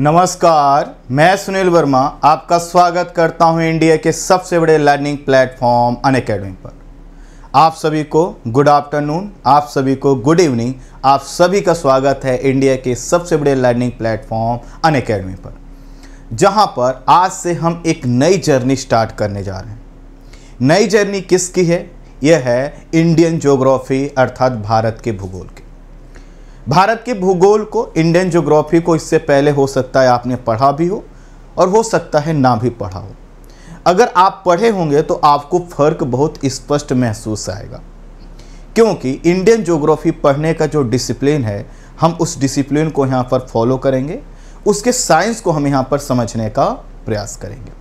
नमस्कार मैं सुनील वर्मा आपका स्वागत करता हूं इंडिया के सबसे बड़े लर्निंग प्लेटफॉर्म अन अकेडमी पर आप सभी को गुड आफ्टरनून आप सभी को गुड इवनिंग आप सभी का स्वागत है इंडिया के सबसे बड़े लर्निंग प्लेटफॉर्म अन अकेडमी पर जहां पर आज से हम एक नई जर्नी स्टार्ट करने जा रहे हैं नई जर्नी किसकी है यह है इंडियन जोग्राफी अर्थात भारत के भूगोल की भारत के भूगोल को इंडियन जोग्राफी को इससे पहले हो सकता है आपने पढ़ा भी हो और हो सकता है ना भी पढ़ा हो अगर आप पढ़े होंगे तो आपको फर्क बहुत स्पष्ट महसूस आएगा क्योंकि इंडियन जोग्राफी पढ़ने का जो डिसिप्लिन है हम उस डिसिप्लिन को यहाँ पर फॉलो करेंगे उसके साइंस को हम यहाँ पर समझने का प्रयास करेंगे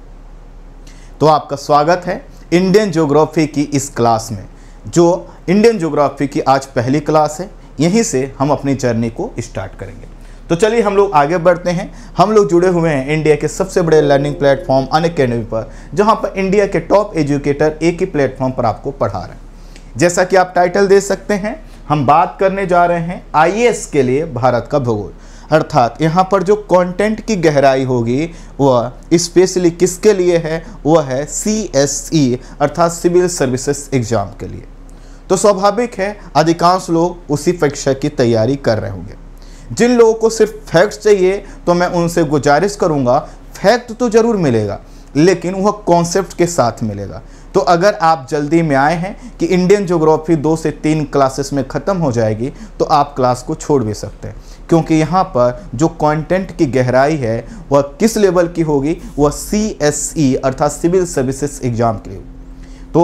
तो आपका स्वागत है इंडियन जोग्राफी की इस क्लास में जो इंडियन जोग्राफी की आज पहली क्लास है यहीं से हम अपनी जर्नी को स्टार्ट करेंगे तो चलिए हम लोग आगे बढ़ते हैं हम लोग जुड़े हुए हैं इंडिया के सबसे बड़े लर्निंग प्लेटफॉर्म अन अकेडमी पर जहाँ पर इंडिया के टॉप एजुकेटर एक ही प्लेटफॉर्म पर आपको पढ़ा रहे हैं जैसा कि आप टाइटल दे सकते हैं हम बात करने जा रहे हैं आई के लिए भारत का भूगोल अर्थात यहाँ पर जो कंटेंट की गहराई होगी वह स्पेशली किसके लिए है वह है सी e, अर्थात सिविल सर्विसेज एग्ज़ाम के लिए तो स्वाभाविक है अधिकांश लोग उसी परीक्षा की तैयारी कर रहे होंगे जिन लोगों को सिर्फ फैक्ट चाहिए तो मैं उनसे गुजारिश करूँगा फैक्ट तो ज़रूर मिलेगा लेकिन वह कॉन्सेप्ट के साथ मिलेगा तो अगर आप जल्दी में आए हैं कि इंडियन ज्योग्राफी दो से तीन क्लासेस में ख़त्म हो जाएगी तो आप क्लास को छोड़ भी सकते हैं क्योंकि यहाँ पर जो कंटेंट की गहराई है वह किस लेवल की होगी वह सी एस ई अर्थात सिविल सर्विसेज एग्ज़ाम के लिए तो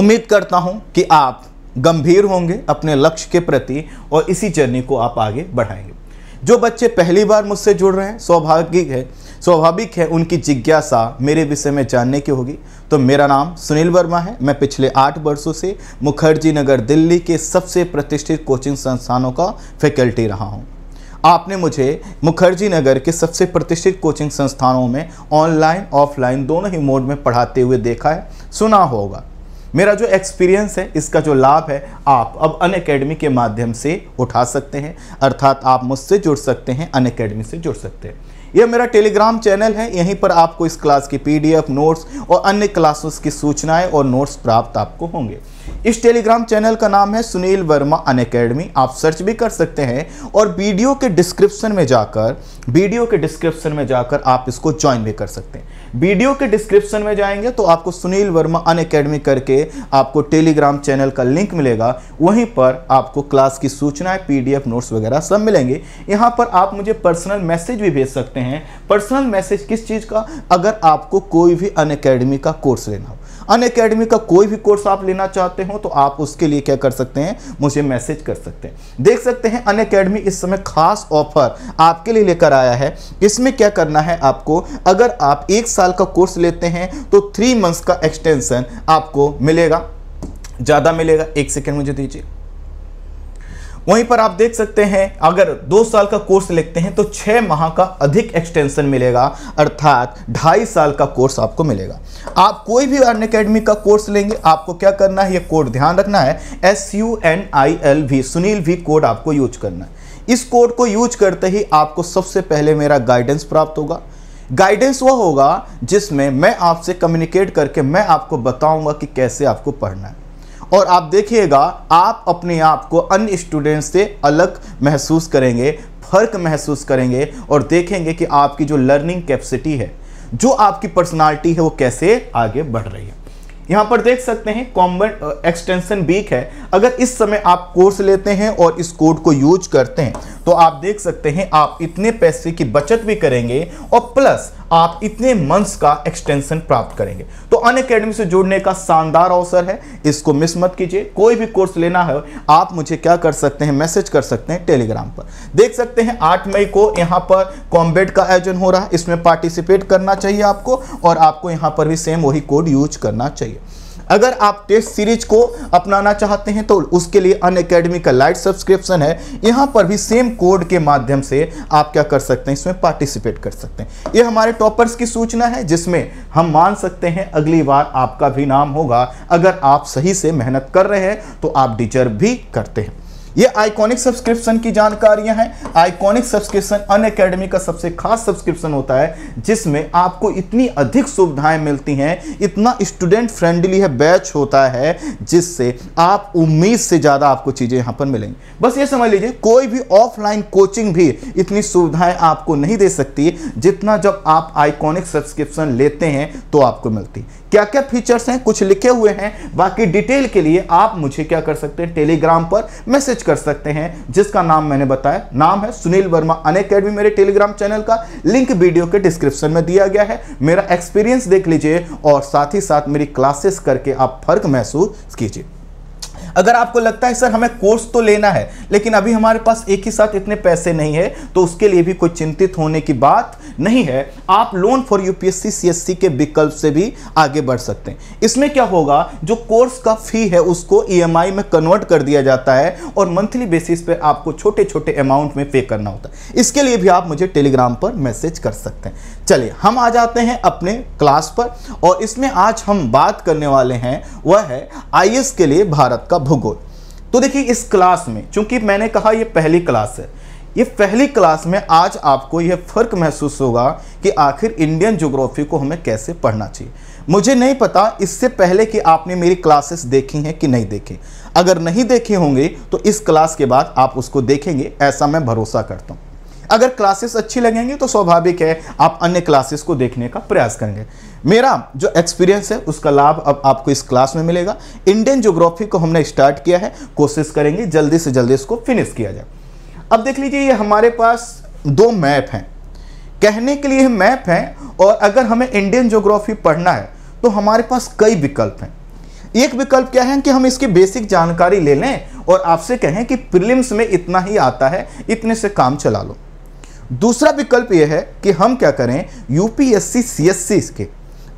उम्मीद करता हूं कि आप गंभीर होंगे अपने लक्ष्य के प्रति और इसी जर्नी को आप आगे बढ़ाएंगे जो बच्चे पहली बार मुझसे जुड़ रहे हैं स्वाभाविक है स्वाभाविक है उनकी जिज्ञासा मेरे विषय में जानने की होगी तो मेरा नाम सुनील वर्मा है मैं पिछले आठ वर्षों से मुखर्जी नगर दिल्ली के सबसे प्रतिष्ठित कोचिंग संस्थानों का फैकल्टी रहा हूँ आपने मुझे मुखर्जी नगर के सबसे प्रतिष्ठित कोचिंग संस्थानों में ऑनलाइन ऑफलाइन दोनों ही मोड में पढ़ाते हुए देखा है सुना होगा मेरा जो एक्सपीरियंस है इसका जो लाभ है आप अब अन अकेडमी के माध्यम से उठा सकते हैं अर्थात आप मुझसे जुड़ सकते हैं अन अकेडमी से जुड़ सकते हैं यह मेरा टेलीग्राम चैनल है यहीं पर आपको इस क्लास की पीडीएफ नोट्स और अन्य क्लासेस की सूचनाएं और नोट्स प्राप्त आपको होंगे इस टेलीग्राम चैनल का नाम है सुनील वर्मा अन अकेडमी आप सर्च भी कर सकते हैं और वीडियो के डिस्क्रिप्शन में जाकर वीडियो के डिस्क्रिप्शन में जाकर आप इसको ज्वाइन भी कर सकते हैं वीडियो के डिस्क्रिप्शन में जाएंगे तो आपको सुनील वर्मा अन अकेडमी करके आपको टेलीग्राम चैनल का लिंक मिलेगा वहीं पर आपको क्लास की सूचनाएं पीडीएफ नोट्स वगैरह सब मिलेंगे यहाँ पर आप मुझे पर्सनल मैसेज भी भेज सकते हैं पर्सनल मैसेज किस चीज़ का अगर आपको कोई भी अन का कोर्स लेना हो अन अकेडमी का कोई भी कोर्स आप लेना चाहते हो तो आप उसके लिए क्या कर सकते हैं मुझे मैसेज कर सकते हैं देख सकते हैं अन अकेडमी इस समय खास ऑफर आपके लिए लेकर आया है इसमें क्या करना है आपको अगर आप एक साल का कोर्स लेते हैं तो थ्री मंथ्स का एक्सटेंशन आपको मिलेगा ज़्यादा मिलेगा एक सेकेंड मुझे दीजिए वहीं पर आप देख सकते हैं अगर दो साल का कोर्स लेते हैं तो छः माह का अधिक एक्सटेंशन मिलेगा अर्थात ढाई साल का कोर्स आपको मिलेगा आप कोई भी अन अकेडमी का कोर्स लेंगे आपको क्या करना है ये कोड ध्यान रखना है S U N I L V Sunil V code आपको यूज करना है इस कोड को यूज करते ही आपको सबसे पहले मेरा गाइडेंस प्राप्त होगा गाइडेंस वह होगा जिसमें मैं आपसे कम्युनिकेट करके मैं आपको बताऊंगा कि कैसे आपको पढ़ना है और आप देखिएगा आप अपने आप को अन्य स्टूडेंट्स से अलग महसूस करेंगे फ़र्क महसूस करेंगे और देखेंगे कि आपकी जो लर्निंग कैपेसिटी है जो आपकी पर्सनालिटी है वो कैसे आगे बढ़ रही है यहां पर देख सकते हैं कॉमन एक्सटेंशन बीक है अगर इस समय आप कोर्स लेते हैं और इस कोड को यूज करते हैं तो आप देख सकते हैं आप इतने पैसे की बचत भी करेंगे और प्लस आप इतने मंथ्स का एक्सटेंशन प्राप्त करेंगे तो अन अकेडमी से जुड़ने का शानदार अवसर है इसको मिस मत कीजिए कोई भी कोर्स लेना है आप मुझे क्या कर सकते हैं मैसेज कर सकते हैं टेलीग्राम पर देख सकते हैं आठ मई को यहाँ पर कॉम्बेट का आयोजन हो रहा है इसमें पार्टिसिपेट करना चाहिए आपको और आपको यहाँ पर भी सेम वही कोड यूज करना चाहिए अगर आप टेस्ट सीरीज को अपनाना चाहते हैं तो उसके लिए अन अकेडमी का लाइट सब्सक्रिप्शन है यहाँ पर भी सेम कोड के माध्यम से आप क्या कर सकते हैं इसमें पार्टिसिपेट कर सकते हैं ये हमारे टॉपर्स की सूचना है जिसमें हम मान सकते हैं अगली बार आपका भी नाम होगा अगर आप सही से मेहनत कर रहे हैं तो आप डिजर्व भी करते हैं ये आइकॉनिक सब्सक्रिप्शन की जानकारियां हैं आइकॉनिक सब्सक्रिप्शन अन अकेडमी का सबसे खास सब्सक्रिप्शन होता है जिसमें आपको इतनी अधिक सुविधाएं मिलती हैं इतना स्टूडेंट फ्रेंडली है बैच होता है जिससे आप उम्मीद से ज़्यादा आपको चीज़ें यहाँ पर मिलेंगी बस ये समझ लीजिए कोई भी ऑफलाइन कोचिंग भी इतनी सुविधाएं आपको नहीं दे सकती जितना जब आप आइकॉनिक सब्सक्रिप्शन लेते हैं तो आपको मिलती क्या क्या फीचर्स हैं कुछ लिखे हुए हैं बाकी डिटेल के लिए आप मुझे क्या कर सकते हैं टेलीग्राम पर मैसेज कर सकते हैं जिसका नाम मैंने बताया नाम है सुनील वर्मा अन अकेडमी मेरे टेलीग्राम चैनल का लिंक वीडियो के डिस्क्रिप्शन में दिया गया है मेरा एक्सपीरियंस देख लीजिए और साथ ही साथ मेरी क्लासेस करके आप फर्क महसूस कीजिए अगर आपको लगता है सर हमें कोर्स तो लेना है लेकिन अभी हमारे पास एक ही साथ इतने पैसे नहीं है तो उसके लिए भी कोई चिंतित होने की बात नहीं है आप लोन फॉर यूपीएससी सीएससी के विकल्प से भी आगे बढ़ सकते हैं इसमें क्या होगा जो कोर्स का फी है उसको ईएमआई e में कन्वर्ट कर दिया जाता है और मंथली बेसिस पे आपको छोटे छोटे अमाउंट में पे करना होता है इसके लिए भी आप मुझे टेलीग्राम पर मैसेज कर सकते हैं चलिए हम आ जाते हैं अपने क्लास पर और इसमें आज हम बात करने वाले हैं वह है आई के लिए भारत का भूगोल तो देखिए इस क्लास में चूंकि मैंने कहा यह पहली क्लास है ये पहली क्लास में आज आपको यह फ़र्क महसूस होगा कि आखिर इंडियन जोग्राफी को हमें कैसे पढ़ना चाहिए मुझे नहीं पता इससे पहले कि आपने मेरी क्लासेस देखी हैं कि नहीं देखी अगर नहीं देखे होंगे तो इस क्लास के बाद आप उसको देखेंगे ऐसा मैं भरोसा करता हूँ अगर क्लासेस अच्छी लगेंगी तो स्वाभाविक है आप अन्य क्लासेस को देखने का प्रयास करेंगे मेरा जो एक्सपीरियंस है उसका लाभ अब आपको इस क्लास में मिलेगा इंडियन ज्योग्राफी को हमने स्टार्ट किया है कोशिश करेंगे जल्दी से जल्दी इसको फिनिश किया जाए अब देख लीजिए ये हमारे पास दो मैप हैं कहने के लिए मैप हैं और अगर हमें इंडियन ज्योग्राफी पढ़ना है तो हमारे पास कई विकल्प हैं एक विकल्प क्या है कि हम इसकी बेसिक जानकारी ले लें और आपसे कहें कि प्रिलिम्स में इतना ही आता है इतने से काम चला लो दूसरा विकल्प यह है कि हम क्या करें यूपीएससी सीएससी के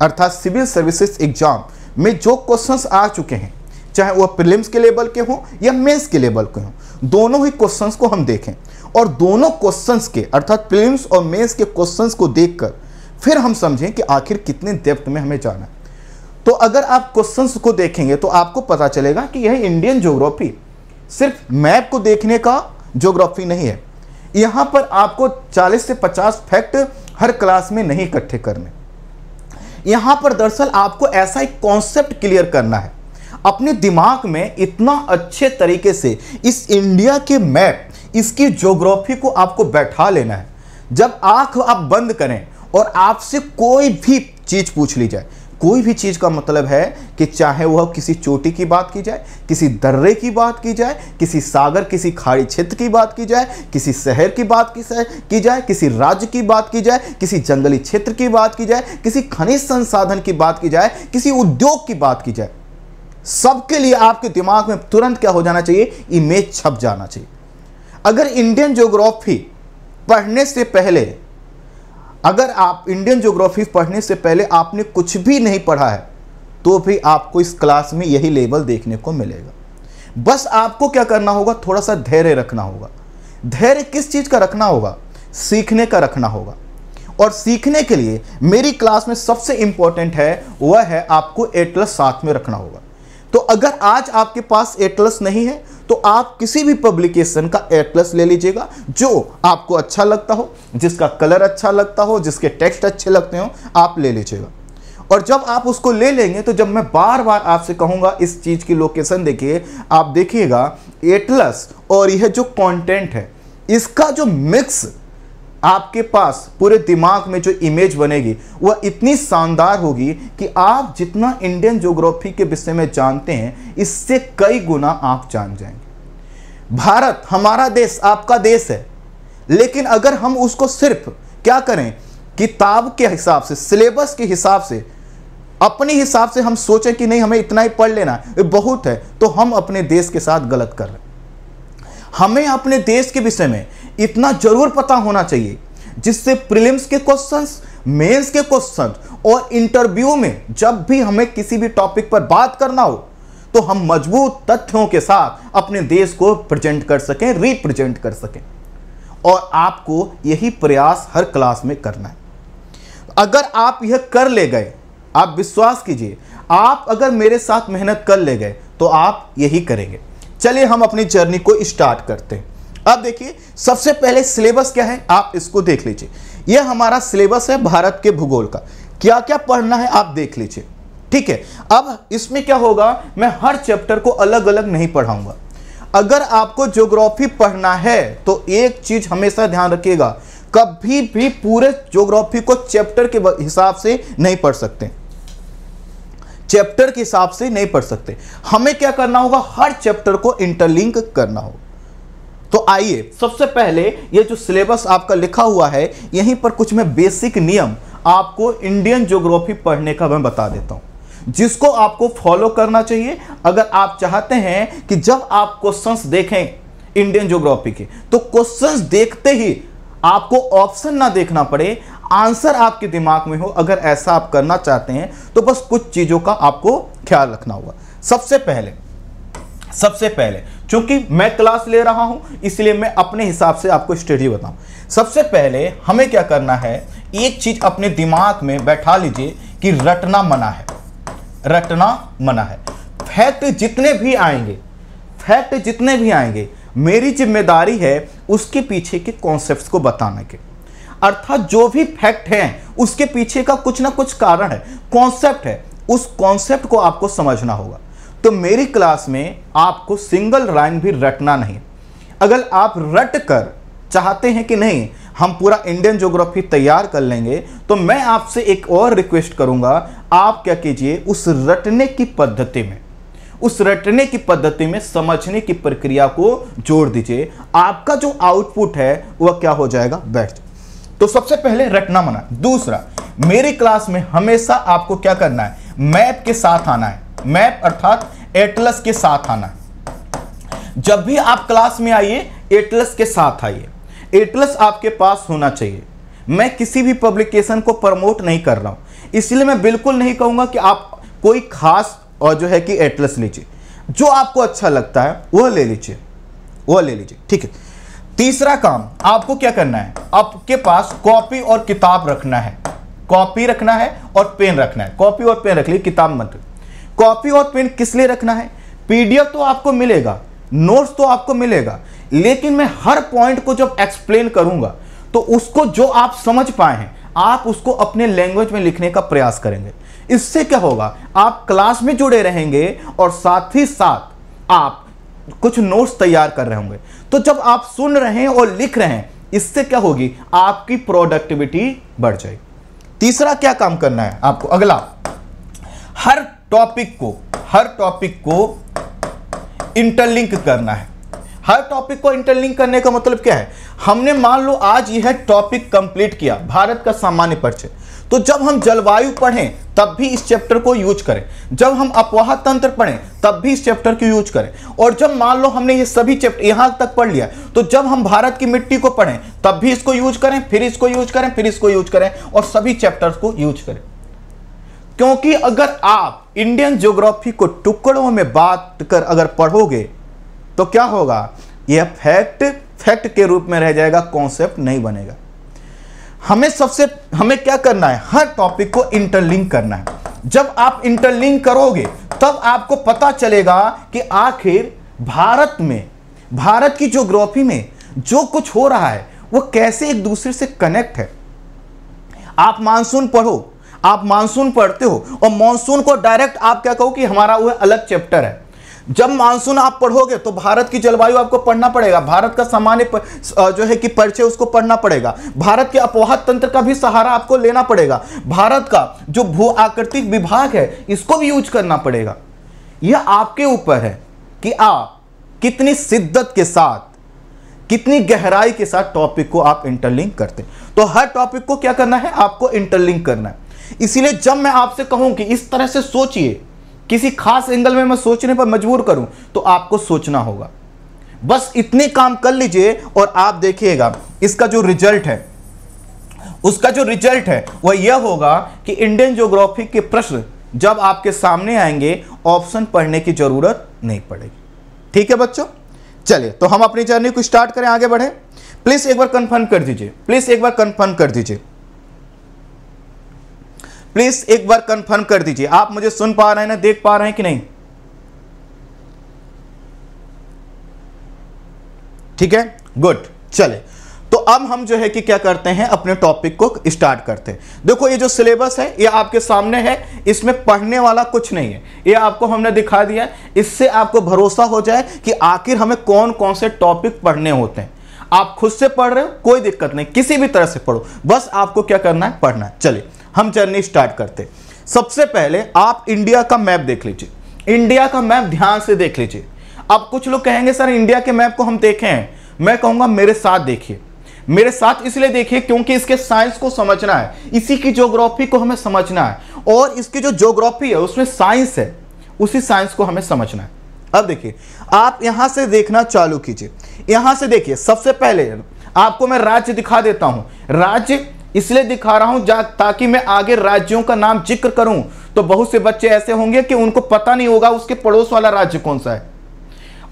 अर्थात सिविल सर्विसेज एग्जाम में जो क्वेश्चंस आ चुके हैं चाहे वह प्रिलिम्स के लेवल के हों या मेंस के लेवल के हों दोनों ही क्वेश्चंस को हम देखें और दोनों क्वेश्चंस के अर्थात प्रिलिम्स और मेंस के क्वेश्चंस को देखकर फिर हम समझें कि आखिर कितने डेप्थ में हमें जाना है तो अगर आप क्वेश्चंस को देखेंगे तो आपको पता चलेगा कि यह इंडियन ज्योग्राफी सिर्फ मैप को देखने का ज्योग्राफी नहीं है यहां पर आपको 40 से 50 फैक्ट हर क्लास में नहीं इकट्ठे करने यहां पर दरअसल आपको ऐसा एक कॉन्सेप्ट क्लियर करना है अपने दिमाग में इतना अच्छे तरीके से इस इंडिया के मैप इसकी जोग्राफी को आपको बैठा लेना है जब आंख आप बंद करें और आपसे कोई भी चीज़ पूछ ली जाए कोई भी चीज़ का मतलब है कि चाहे वह किसी चोटी की बात की जाए किसी दर्रे की बात की जाए किसी सागर किसी खाड़ी क्षेत्र की बात की जाए किसी शहर की बात की, जाए किसी राज्य की बात की जाए किसी जंगली क्षेत्र की बात की जाए किसी खनिज संसाधन की बात की जाए किसी उद्योग की बात की जाए सबके लिए आपके दिमाग में तुरंत क्या हो जाना चाहिए इमेज छप जाना चाहिए अगर इंडियन ज्योग्राफी पढ़ने से पहले अगर आप इंडियन ज्योग्राफी पढ़ने से पहले आपने कुछ भी नहीं पढ़ा है तो भी आपको इस क्लास में यही लेवल देखने को मिलेगा बस आपको क्या करना होगा थोड़ा सा धैर्य रखना होगा धैर्य किस चीज़ का रखना होगा सीखने का रखना होगा और सीखने के लिए मेरी क्लास में सबसे इंपॉर्टेंट है वह है आपको एटलस साथ में रखना होगा तो अगर आज आपके पास एटलस नहीं है तो आप किसी भी पब्लिकेशन का एटलस ले लीजिएगा जो आपको अच्छा लगता हो जिसका कलर अच्छा लगता हो जिसके टेक्स्ट अच्छे लगते हो आप ले लीजिएगा और जब आप उसको ले लेंगे तो जब मैं बार बार आपसे कहूंगा इस चीज़ की लोकेशन देखिए आप देखिएगा एटलस और यह जो कंटेंट है इसका जो मिक्स आपके पास पूरे दिमाग में जो इमेज बनेगी वह इतनी शानदार होगी कि आप जितना इंडियन ज्योग्राफी के विषय में जानते हैं इससे कई गुना आप जान जाएंगे भारत हमारा देश आपका देश है लेकिन अगर हम उसको सिर्फ क्या करें किताब के हिसाब से सिलेबस के हिसाब से अपने हिसाब से हम सोचें कि नहीं हमें इतना ही पढ़ लेना है बहुत है तो हम अपने देश के साथ गलत कर रहे हैं हमें अपने देश के विषय में इतना जरूर पता होना चाहिए जिससे प्रीलिम्स के क्वेश्चंस मेंस के क्वेश्चन और इंटरव्यू में जब भी हमें किसी भी टॉपिक पर बात करना हो तो हम मजबूत तथ्यों के साथ अपने देश को प्रेजेंट कर सकें रिप्रेजेंट कर सकें और आपको यही प्रयास हर क्लास में करना है अगर आप यह कर ले गए आप विश्वास कीजिए आप अगर मेरे साथ मेहनत कर ले गए तो आप यही करेंगे चलिए हम अपनी जर्नी को स्टार्ट करते हैं अब देखिए सबसे पहले सिलेबस क्या है आप इसको देख लीजिए यह हमारा सिलेबस है भारत के भूगोल का क्या क्या पढ़ना है आप देख लीजिए ठीक है अब इसमें क्या होगा मैं हर चैप्टर को अलग अलग नहीं पढ़ाऊंगा अगर आपको ज्योग्राफी पढ़ना है तो एक चीज हमेशा ध्यान रखिएगा कभी भी पूरे ज्योग्राफी को चैप्टर के हिसाब से नहीं पढ़ सकते चैप्टर के हिसाब से नहीं पढ़ सकते हमें क्या करना होगा हर चैप्टर को इंटरलिंक करना होगा तो आइए सबसे पहले ये जो सिलेबस आपका लिखा हुआ है यहीं पर कुछ मैं बेसिक नियम आपको इंडियन ज्योग्राफी पढ़ने का मैं बता देता हूँ जिसको आपको फॉलो करना चाहिए अगर आप चाहते हैं कि जब आप क्वेश्चंस देखें इंडियन ज्योग्राफी के तो क्वेश्चंस देखते ही आपको ऑप्शन ना देखना पड़े आंसर आपके दिमाग में हो अगर ऐसा आप करना चाहते हैं तो बस कुछ चीज़ों का आपको ख्याल रखना होगा सबसे पहले सबसे पहले चूंकि मैं क्लास ले रहा हूं इसलिए मैं अपने हिसाब से आपको स्टडी बताऊं सबसे पहले हमें क्या करना है एक चीज अपने दिमाग में बैठा लीजिए कि रटना मना है रटना मना है फैक्ट जितने भी आएंगे फैक्ट जितने भी आएंगे मेरी जिम्मेदारी है उसके पीछे के कॉन्सेप्ट को बताने के अर्थात जो भी फैक्ट हैं उसके पीछे का कुछ ना कुछ कारण है कॉन्सेप्ट है उस कॉन्सेप्ट को आपको समझना होगा तो मेरी क्लास में आपको सिंगल लाइन भी रटना नहीं अगर आप रट कर चाहते हैं कि नहीं हम पूरा इंडियन ज्योग्राफी तैयार कर लेंगे तो मैं आपसे एक और रिक्वेस्ट करूंगा आप क्या कीजिए उस रटने की पद्धति में उस रटने की पद्धति में समझने की प्रक्रिया को जोड़ दीजिए आपका जो आउटपुट है वह क्या हो जाएगा बेस्ट तो सबसे पहले रटना मना दूसरा मेरी क्लास में हमेशा आपको क्या करना है मैप के साथ आना है मैप अर्थात एटलस के साथ आना जब भी आप क्लास में आइए एटलस के साथ आइए एटलस आपके पास होना चाहिए मैं किसी भी पब्लिकेशन को प्रमोट नहीं कर रहा हूं इसलिए मैं बिल्कुल नहीं कहूंगा कि आप कोई खास और जो है कि एटलस लीजिए जो आपको अच्छा लगता है वह ले लीजिए वह ले लीजिए ठीक है तीसरा काम आपको क्या करना है आपके पास कॉपी और किताब रखना है कॉपी रखना है और पेन रखना है कॉपी और पेन रख लीजिए किताब मत कॉपी और पेन किस लिए रखना है पीडीएफ तो आपको मिलेगा नोट्स तो आपको मिलेगा लेकिन मैं हर पॉइंट को जब एक्सप्लेन करूंगा तो उसको जो आप समझ पाए हैं आप उसको अपने लैंग्वेज में लिखने का प्रयास करेंगे इससे क्या होगा आप क्लास में जुड़े रहेंगे और साथ ही साथ आप कुछ नोट्स तैयार कर रहे होंगे तो जब आप सुन रहे हैं और लिख रहे हैं इससे क्या होगी आपकी प्रोडक्टिविटी बढ़ जाएगी तीसरा क्या काम करना है आपको अगला हर टॉपिक को हर टॉपिक को इंटरलिंक करना है हर टॉपिक को इंटरलिंक करने का मतलब क्या है हमने मान लो आज यह टॉपिक कंप्लीट किया भारत का सामान्य परिचय तो जब हम जलवायु पढ़ें तब भी इस चैप्टर को यूज करें जब हम अपवाह तंत्र पढ़ें तब भी इस चैप्टर को यूज करें और जब मान लो हमने ये सभी चैप्टर यहां तक पढ़ लिया तो जब हम भारत की मिट्टी को पढ़ें तब भी इसको यूज करें फिर इसको यूज करें फिर इसको यूज करें और सभी चैप्टर को यूज करें क्योंकि अगर आप इंडियन ज्योग्राफी को टुकड़ों में बांट कर अगर पढ़ोगे तो क्या होगा यह फैक्ट फैक्ट के रूप में रह जाएगा कॉन्सेप्ट नहीं बनेगा हमें सबसे हमें क्या करना है हर टॉपिक को इंटरलिंक करना है जब आप इंटरलिंक करोगे तब आपको पता चलेगा कि आखिर भारत में भारत की ज्योग्राफी में जो कुछ हो रहा है वो कैसे एक दूसरे से कनेक्ट है आप मानसून पढ़ो आप मानसून पढ़ते हो और मानसून को डायरेक्ट आप क्या कहो कि हमारा वह अलग चैप्टर है जब मानसून आप पढ़ोगे तो भारत की जलवायु आपको पढ़ना पड़ेगा भारत का सामान्य जो है कि परिचय उसको पढ़ना पड़ेगा भारत के अपवाह तंत्र का भी सहारा आपको लेना पड़ेगा भारत का जो भू आकृतिक विभाग है इसको भी यूज करना पड़ेगा यह आपके ऊपर है कि आप कितनी शिद्दत के साथ कितनी गहराई के साथ टॉपिक को आप इंटरलिंक करते तो हर टॉपिक को क्या करना है आपको इंटरलिंक करना है इसीलिए जब मैं आपसे कहूं कि इस तरह से सोचिए किसी खास एंगल में मैं सोचने पर मजबूर करूं तो आपको सोचना होगा बस इतने काम कर लीजिए और आप देखिएगा इसका जो रिजल्ट है उसका जो रिजल्ट है वह यह होगा कि इंडियन ज्योग्राफी के प्रश्न जब आपके सामने आएंगे ऑप्शन पढ़ने की जरूरत नहीं पड़ेगी ठीक है बच्चों चलिए तो हम अपनी जर्नी को स्टार्ट करें आगे बढ़े प्लीज एक बार कंफर्म कर दीजिए प्लीज एक बार कंफर्म कर दीजिए प्लीज एक बार कंफर्म कर दीजिए आप मुझे सुन पा रहे हैं ना देख पा रहे हैं कि नहीं ठीक है गुड चले तो अब हम जो है कि क्या करते हैं अपने टॉपिक को स्टार्ट करते हैं देखो ये जो सिलेबस है ये आपके सामने है इसमें पढ़ने वाला कुछ नहीं है ये आपको हमने दिखा दिया इससे आपको भरोसा हो जाए कि आखिर हमें कौन कौन से टॉपिक पढ़ने होते हैं आप खुद से पढ़ रहे हो कोई दिक्कत नहीं किसी भी तरह से पढ़ो बस आपको क्या करना है पढ़ना है चलिए हम जर्नी स्टार्ट करते सबसे पहले आप इंडिया का मैप देख लीजिए इंडिया का मैप ध्यान से देख लीजिए अब कुछ लोग कहेंगे सर इंडिया के मैप को हम देखे हैं मैं कहूंगा मेरे साथ देखिए मेरे साथ इसलिए देखिए क्योंकि इसके साइंस को समझना है इसी की ज्योग्राफी को हमें समझना है और इसकी जो ज्योग्राफी है उसमें साइंस है उसी साइंस को हमें समझना है अब देखिए आप यहां से देखना चालू कीजिए यहां से देखिए सबसे पहले आपको मैं राज्य दिखा देता हूं राज्य इसलिए दिखा रहा हूं ताकि मैं आगे राज्यों का नाम जिक्र करूं तो बहुत से बच्चे ऐसे होंगे कि उनको पता नहीं होगा उसके पड़ोस वाला राज्य कौन सा है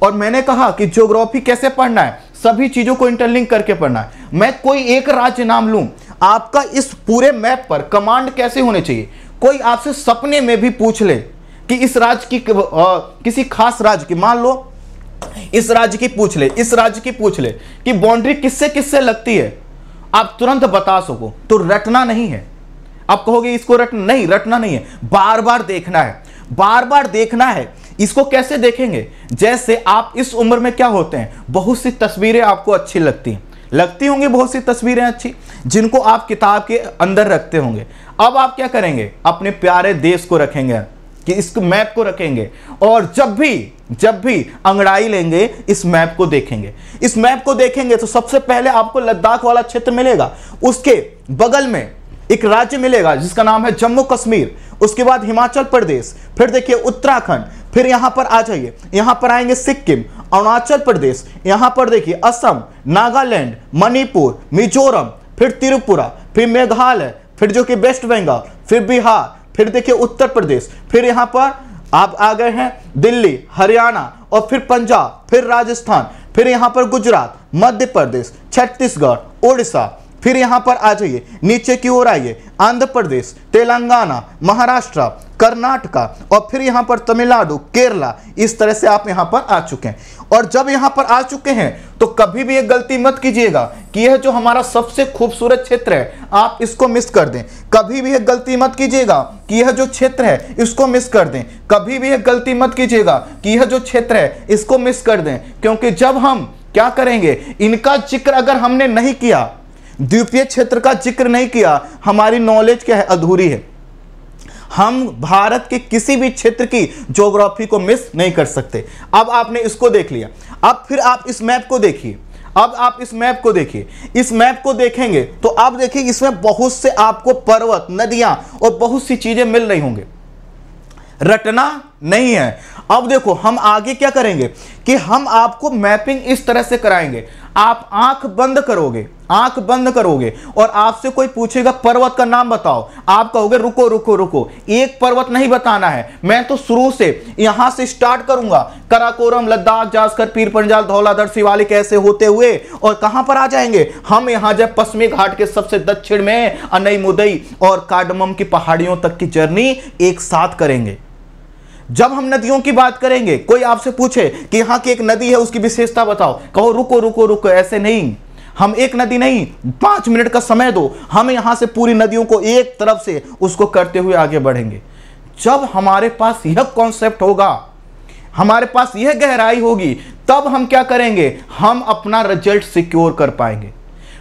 और मैंने कहा कि ज्योग्राफी कैसे पढ़ना है सभी चीजों को इंटरलिंक करके पढ़ना है मैं कोई एक राज्य नाम लू आपका इस पूरे मैप पर कमांड कैसे होने चाहिए कोई आपसे सपने में भी पूछ ले कि इस राज्य की आ, किसी खास राज्य की मान लो इस राज्य की पूछ ले इस राज्य की पूछ ले कि बाउंड्री किससे किससे लगती है आप तुरंत बता सको तो रटना नहीं है आप कहोगे इसको रटना नहीं रटना नहीं है बार बार देखना है बार बार देखना है इसको कैसे देखेंगे जैसे आप इस उम्र में क्या होते हैं बहुत सी तस्वीरें आपको अच्छी लगती हैं लगती होंगी बहुत सी तस्वीरें अच्छी जिनको आप किताब के अंदर रखते होंगे अब आप क्या करेंगे अपने प्यारे देश को रखेंगे कि इस मैप को रखेंगे और जब भी जब भी अंगड़ाई लेंगे इस मैप को देखेंगे इस मैप को देखेंगे तो सबसे पहले आपको लद्दाख वाला क्षेत्र मिलेगा उसके बगल में एक राज्य मिलेगा जिसका नाम है जम्मू कश्मीर उसके बाद हिमाचल प्रदेश फिर देखिए उत्तराखंड फिर यहां पर आ जाइए यहां पर आएंगे सिक्किम अरुणाचल प्रदेश यहां पर देखिए असम नागालैंड मणिपुर मिजोरम फिर त्रिपुरा फिर मेघालय फिर जो कि वेस्ट बंगाल फिर बिहार फिर देखिए उत्तर प्रदेश फिर यहाँ पर आप आ गए हैं दिल्ली हरियाणा और फिर पंजाब फिर राजस्थान फिर यहाँ पर गुजरात मध्य प्रदेश छत्तीसगढ़ उड़ीसा फिर यहां पर आ जाइए नीचे की ओर आइए आंध्र प्रदेश तेलंगाना महाराष्ट्र कर्नाटका और फिर यहाँ पर तमिलनाडु केरला इस तरह से आप यहां पर आ चुके हैं और जब यहां पर आ चुके हैं तो कभी भी ये गलती मत कीजिएगा कि यह जो हमारा सबसे खूबसूरत क्षेत्र है आप इसको मिस कर दें कभी भी एक गलती मत कीजिएगा कि यह जो क्षेत्र है इसको मिस कर दें कभी भी एक गलती मत कीजिएगा कि यह जो क्षेत्र है इसको मिस कर दें क्योंकि जब हम क्या करेंगे इनका जिक्र अगर हमने नहीं किया द्वीपीय क्षेत्र का जिक्र नहीं किया हमारी नॉलेज क्या है अधूरी है हम भारत के किसी भी क्षेत्र की ज्योग्राफी को मिस नहीं कर सकते अब आपने इसको देख लिया अब फिर आप इस मैप को देखिए अब आप इस मैप को देखिए इस मैप को देखेंगे तो आप देखिए इसमें बहुत से आपको पर्वत नदियां और बहुत सी चीजें मिल रही होंगे रटना नहीं है अब देखो हम आगे क्या करेंगे कि हम आपको मैपिंग इस तरह से कराएंगे आप आंख बंद करोगे आंख बंद करोगे और आपसे कोई पूछेगा पर्वत का नाम बताओ आप कहोगे रुको रुको रुको एक पर्वत नहीं बताना है मैं तो शुरू से यहां से स्टार्ट करूंगा कराकोरम लद्दाख जासकर पीर पंजाल धौलाधर शिवालिक ऐसे होते हुए और कहां पर आ जाएंगे हम यहां जब पश्चिमी घाट के सबसे दक्षिण में अनई मुदई और काडमम की पहाड़ियों तक की जर्नी एक साथ करेंगे जब हम नदियों की बात करेंगे कोई आपसे पूछे कि यहां की एक नदी है उसकी विशेषता बताओ कहो रुको रुको रुको ऐसे नहीं हम एक नदी नहीं पांच मिनट का समय दो हम यहां से पूरी नदियों को एक तरफ से उसको करते हुए आगे बढ़ेंगे जब हमारे पास यह कॉन्सेप्ट होगा हमारे पास यह गहराई होगी तब हम क्या करेंगे हम अपना रिजल्ट सिक्योर कर पाएंगे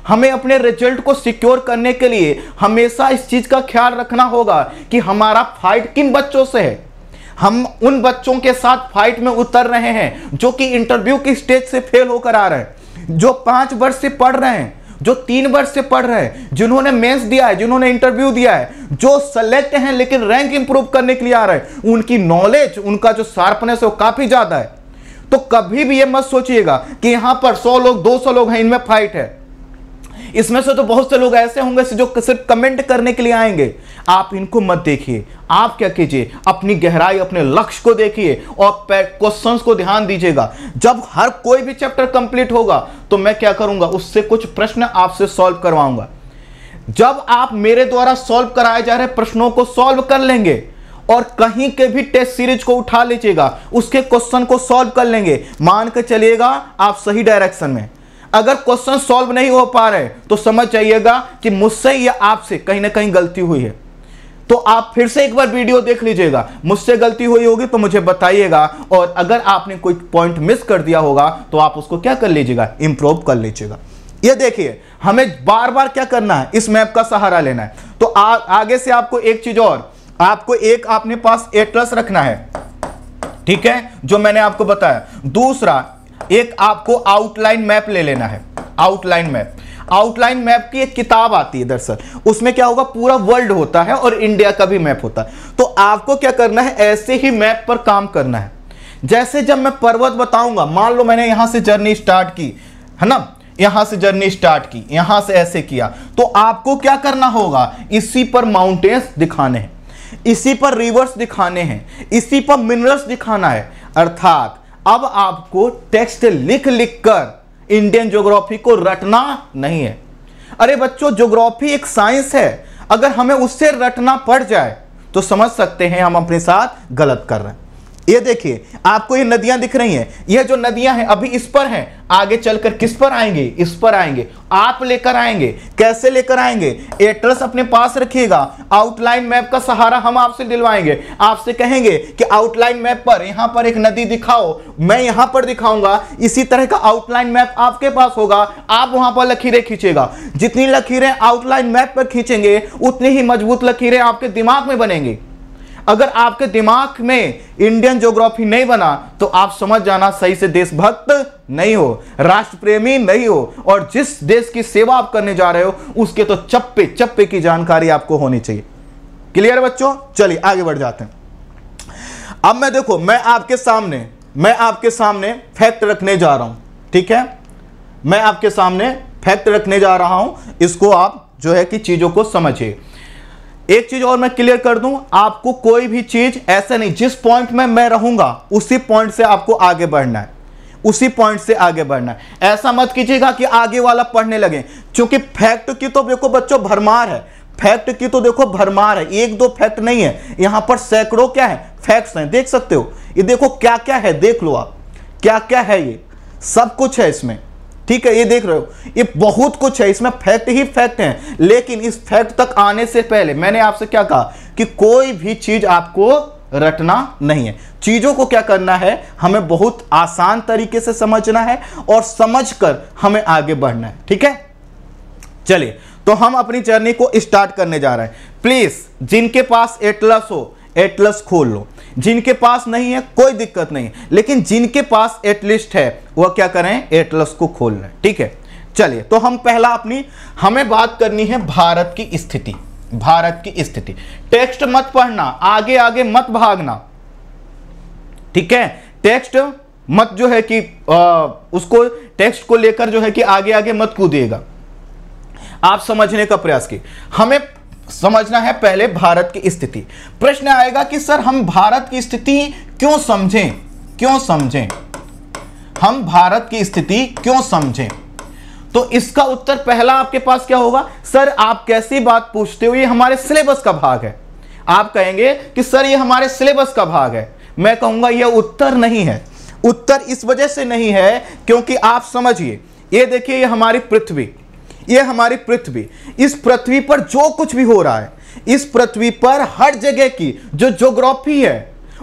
हमें अपने रिजल्ट को सिक्योर करने के लिए हमेशा इस चीज का ख्याल रखना होगा कि हमारा फाइट किन बच्चों से है हम उन बच्चों के साथ फाइट में उतर रहे हैं जो कि इंटरव्यू की स्टेज से फेल होकर आ रहे हैं जो पांच वर्ष से पढ़ रहे हैं जो तीन वर्ष से पढ़ रहे हैं जिन्होंने मेंस दिया है जिन्होंने इंटरव्यू दिया है जो सेलेक्ट हैं लेकिन रैंक इंप्रूव करने के लिए आ रहे हैं उनकी नॉलेज उनका जो शार्पनेस है वो काफी ज्यादा है तो कभी भी ये मत सोचिएगा कि यहां पर सौ लोग दो सौ लोग हैं इनमें फाइट है इसमें से तो बहुत से लोग ऐसे होंगे जो सिर्फ कमेंट करने के लिए आएंगे आप इनको मत देखिए आप क्या कीजिए अपनी गहराई अपने लक्ष्य को देखिए और क्वेश्चंस को ध्यान दीजिएगा जब हर कोई भी चैप्टर कंप्लीट होगा तो मैं क्या करूंगा उससे कुछ प्रश्न आपसे सॉल्व करवाऊंगा जब आप मेरे द्वारा सॉल्व कराए जा रहे प्रश्नों को सॉल्व कर लेंगे और कहीं के भी टेस्ट सीरीज को उठा लीजिएगा उसके क्वेश्चन को सॉल्व कर लेंगे मान के चलिएगा आप सही डायरेक्शन में अगर क्वेश्चन सॉल्व नहीं हो पा रहे तो समझ जाइएगा कि मुझसे या आपसे कहीं ना कहीं गलती हुई है तो आप फिर से एक बार वीडियो देख लीजिएगा मुझसे गलती हुई होगी तो मुझे बताइएगा और अगर आपने कोई पॉइंट मिस कर दिया होगा तो आप उसको क्या कर लीजिएगा इंप्रूव कर लीजिएगा ये देखिए हमें बार बार क्या करना है इस मैप का सहारा लेना है तो आ, आगे से आपको एक चीज और आपको एक अपने पास एटलस रखना है ठीक है जो मैंने आपको बताया दूसरा एक आपको आउटलाइन मैप ले लेना है आउटलाइन मैप आउटलाइन मैप की एक किताब आती है दरअसल उसमें क्या होगा पूरा वर्ल्ड होता है और इंडिया का भी मैप होता है तो आपको क्या करना है ऐसे ही मैप पर काम करना है जैसे जब मैं पर्वत बताऊंगा मान लो मैंने यहां से जर्नी स्टार्ट की है ना यहां से जर्नी स्टार्ट की यहां से ऐसे किया तो आपको क्या करना होगा इसी पर माउंटेन्स दिखाने हैं इसी पर रिवर्स दिखाने हैं इसी पर मिनरल्स दिखाना है अर्थात अब आपको टेक्स्ट लिख लिख कर इंडियन ज्योग्राफी को रटना नहीं है अरे बच्चों ज्योग्राफी एक साइंस है अगर हमें उससे रटना पड़ जाए तो समझ सकते हैं हम अपने साथ गलत कर रहे हैं ये देखिए आपको ये नदियां दिख रही हैं ये जो नदियां हैं अभी इस पर हैं आगे चलकर किस पर आएंगे इस पर आएंगे आप लेकर आएंगे कैसे लेकर आएंगे एटलस अपने पास रखिएगा आउटलाइन मैप का सहारा हम आपसे दिलवाएंगे आपसे कहेंगे कि आउटलाइन मैप पर यहां पर एक नदी दिखाओ मैं यहां पर दिखाऊंगा इसी तरह का आउटलाइन मैप आपके पास होगा आप वहां पर लकीरें खींचेगा जितनी लकीरें आउटलाइन मैप पर खींचेंगे उतनी ही मजबूत लकीरें आपके दिमाग में बनेंगी अगर आपके दिमाग में इंडियन ज्योग्राफी नहीं बना तो आप समझ जाना सही से देशभक्त नहीं हो राष्ट्रप्रेमी नहीं हो और जिस देश की सेवा आप करने जा रहे हो उसके तो चप्पे चप्पे की जानकारी आपको होनी चाहिए क्लियर है बच्चों चलिए आगे बढ़ जाते हैं अब मैं देखो मैं आपके सामने मैं आपके सामने फैक्ट रखने जा रहा हूं ठीक है मैं आपके सामने फैक्ट रखने जा रहा हूं इसको आप जो है कि चीजों को समझिए एक चीज और मैं क्लियर कर दूं आपको कोई भी चीज ऐसा नहीं जिस पॉइंट में मैं रहूंगा उसी पॉइंट से आपको आगे बढ़ना है उसी पॉइंट से आगे बढ़ना है ऐसा मत कीजिएगा कि आगे वाला पढ़ने लगे क्योंकि फैक्ट की तो देखो बच्चों भरमार है फैक्ट की तो देखो भरमार है एक दो फैक्ट नहीं है यहां पर सैकड़ों क्या है फैक्ट्स हैं देख सकते हो ये देखो क्या क्या है देख लो आप क्या क्या है ये सब कुछ है इसमें ठीक है ये देख रहे हो ये बहुत कुछ है इसमें फैक्ट ही फैक्ट हैं लेकिन इस फैक्ट तक आने से पहले मैंने आपसे क्या कहा कि कोई भी चीज आपको रटना नहीं है चीज़ों को क्या करना है हमें बहुत आसान तरीके से समझना है और समझकर हमें आगे बढ़ना है ठीक है चलिए तो हम अपनी जर्नी को स्टार्ट करने जा रहे हैं प्लीज़ जिनके पास एटलस हो एटलस खोल लो जिनके पास नहीं है कोई दिक्कत नहीं लेकिन जिनके पास एटलिस्ट है वह क्या करें एटलस को खोल लें ठीक है चलिए तो हम पहला अपनी हमें बात करनी है भारत की स्थिति भारत की स्थिति टेक्स्ट मत पढ़ना आगे आगे मत भागना ठीक है टेक्स्ट मत जो है कि आ, उसको टेक्स्ट को लेकर जो है कि आगे आगे मत कूदिएगा आप समझने का प्रयास की हमें समझना है पहले भारत की स्थिति प्रश्न आएगा कि सर हम भारत की स्थिति क्यों समझें क्यों समझें हम भारत की स्थिति क्यों समझें तो इसका उत्तर पहला आपके पास क्या होगा सर आप कैसी बात पूछते हो ये हमारे सिलेबस का भाग है आप कहेंगे कि सर ये हमारे सिलेबस का भाग है मैं कहूंगा यह उत्तर नहीं है उत्तर इस वजह से नहीं है क्योंकि आप समझिए ये देखिए ये हमारी पृथ्वी ये हमारी पृथ्वी इस पृथ्वी पर जो कुछ भी हो रहा है इस पृथ्वी पर हर जगह की जो जोग्राफी है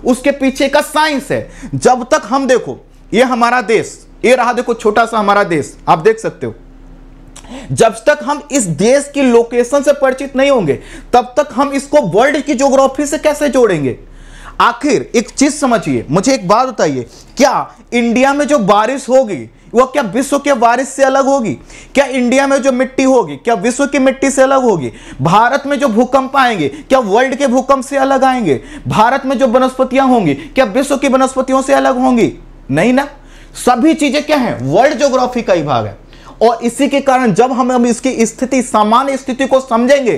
उसके पीछे का साइंस है जब तक हम देखो ये हमारा देश ये रहा देखो छोटा सा हमारा देश आप देख सकते हो जब तक हम इस देश की लोकेशन से परिचित नहीं होंगे तब तक हम इसको वर्ल्ड की ज्योग्राफी से कैसे जोड़ेंगे आखिर एक चीज समझिए मुझे एक बात बताइए क्या इंडिया में जो बारिश होगी वो क्या विश्व के वारिस से अलग होगी क्या इंडिया में जो मिट्टी होगी क्या विश्व की मिट्टी से अलग होगी भारत में जो भूकंप आएंगे क्या वर्ल्ड के भूकंप से अलग आएंगे भारत में जो वनस्पतियां होंगी क्या विश्व की वनस्पतियों से अलग होंगी नहीं ना सभी चीजें क्या है वर्ल्ड ज्योग्राफी का ही भाग है और इसी के कारण जब हम हम इसकी स्थिति सामान्य स्थिति को समझेंगे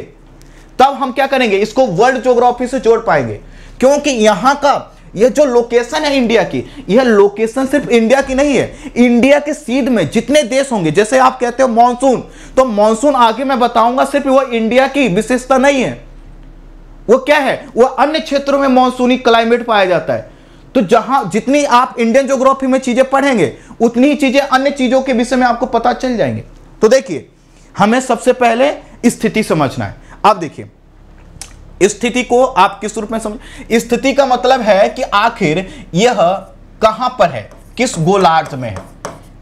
तब हम क्या करेंगे इसको वर्ल्ड ज्योग्राफी से जोड़ पाएंगे क्योंकि यहां का ये जो लोकेशन है इंडिया की यह लोकेशन सिर्फ इंडिया की नहीं है इंडिया के सीड में जितने देश होंगे जैसे आप कहते हो मानसून तो मानसून आगे मैं बताऊंगा सिर्फ वह इंडिया की विशेषता नहीं है वो क्या है वह अन्य क्षेत्रों में मानसूनी क्लाइमेट पाया जाता है तो जहां जितनी आप इंडियन ज्योग्राफी में चीजें पढ़ेंगे उतनी चीजें अन्य चीजों के विषय में आपको पता चल जाएंगे तो देखिए हमें सबसे पहले स्थिति समझना है आप देखिए स्थिति को आप किस रूप में समझ स्थिति का मतलब है कि आखिर यह कहां पर है किस गोलार्ध में है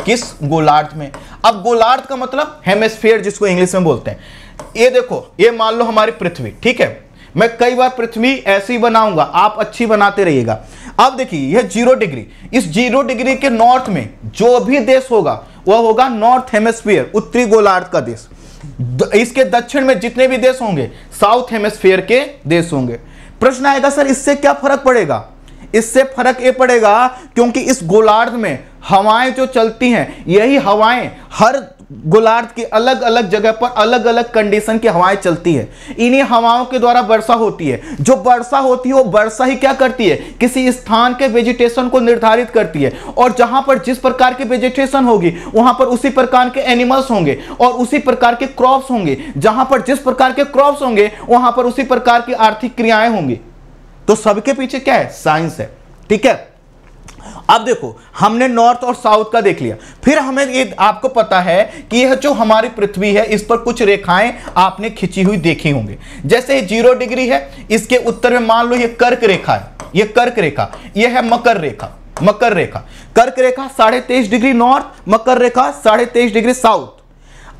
किस गोलार्ध में अब गोलार्ध का मतलब हेमस्फेयर जिसको इंग्लिश में बोलते हैं ये देखो ये मान लो हमारी पृथ्वी ठीक है मैं कई बार पृथ्वी ऐसी बनाऊंगा आप अच्छी बनाते रहिएगा अब देखिए यह जीरो डिग्री इस जीरो डिग्री के नॉर्थ में जो भी देश होगा वह होगा नॉर्थ हेमेस्फीयर उत्तरी गोलार्ध का देश इसके दक्षिण में जितने भी देश होंगे साउथ हेमस्फेयर के देश होंगे प्रश्न आएगा सर इससे क्या फर्क पड़ेगा इससे फर्क ये पड़ेगा क्योंकि इस गोलार्ध में हवाएं जो चलती हैं यही हवाएं हर गोलार्ध के अलग अलग जगह पर अलग अलग कंडीशन की हवाएं चलती है इन्हीं हवाओं के द्वारा वर्षा होती है जो वर्षा होती है वो वर्षा ही क्या करती है किसी स्थान के वेजिटेशन को निर्धारित करती है और जहां पर जिस प्रकार की वेजिटेशन होगी वहां पर उसी प्रकार के एनिमल्स होंगे और उसी प्रकार के क्रॉप्स होंगे जहां पर जिस प्रकार के क्रॉप्स होंगे वहां पर उसी प्रकार की आर्थिक क्रियाएं होंगी तो सबके पीछे क्या है साइंस है ठीक है अब देखो हमने नॉर्थ और साउथ का देख लिया फिर हमें ये आपको पता है कि यह जो हमारी पृथ्वी है इस पर कुछ रेखाएं आपने खिंची हुई देखी होंगे जैसे जीरो डिग्री है इसके उत्तर में मान लो ये कर्क रेखा है ये कर्क रेखा ये है मकर रेखा मकर रेखा कर्क रेखा साढ़े तेईस डिग्री नॉर्थ मकर रेखा साढ़े तेईस डिग्री साउथ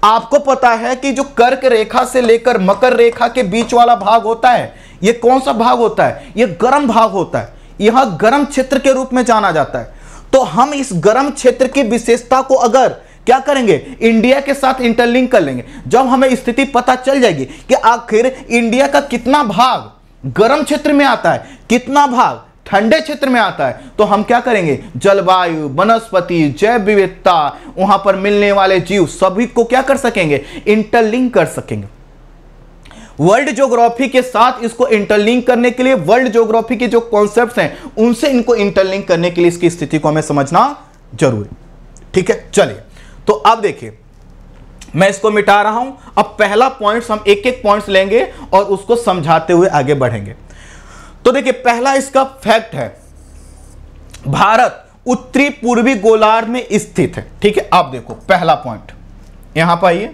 आपको पता है कि जो कर्क रेखा से लेकर मकर रेखा के बीच वाला भाग होता है ये कौन सा भाग होता है ये गर्म भाग होता है यह गर्म क्षेत्र के रूप में जाना जाता है तो हम इस गर्म क्षेत्र की विशेषता को अगर क्या करेंगे इंडिया के साथ इंटरलिंक कर लेंगे जब हमें स्थिति पता चल जाएगी कि आखिर इंडिया का कितना भाग गर्म क्षेत्र में आता है कितना भाग ठंडे क्षेत्र में आता है तो हम क्या करेंगे जलवायु वनस्पति जैव विविधता वहां पर मिलने वाले जीव सभी को क्या कर सकेंगे इंटरलिंक कर सकेंगे वर्ल्ड ज्योग्राफी के साथ इसको इंटरलिंक करने के लिए वर्ल्ड ज्योग्राफी के जो कॉन्सेप्ट हैं उनसे इनको इंटरलिंक करने के लिए इसकी स्थिति को हमें समझना जरूरी ठीक है चलिए तो अब देखिए मैं इसको मिटा रहा हूं अब पहला पॉइंट हम एक एक पॉइंट लेंगे और उसको समझाते हुए आगे बढ़ेंगे तो देखिए पहला इसका फैक्ट है भारत उत्तरी पूर्वी गोलार्ध में स्थित है ठीक है आप देखो पहला पॉइंट यहां पर आइए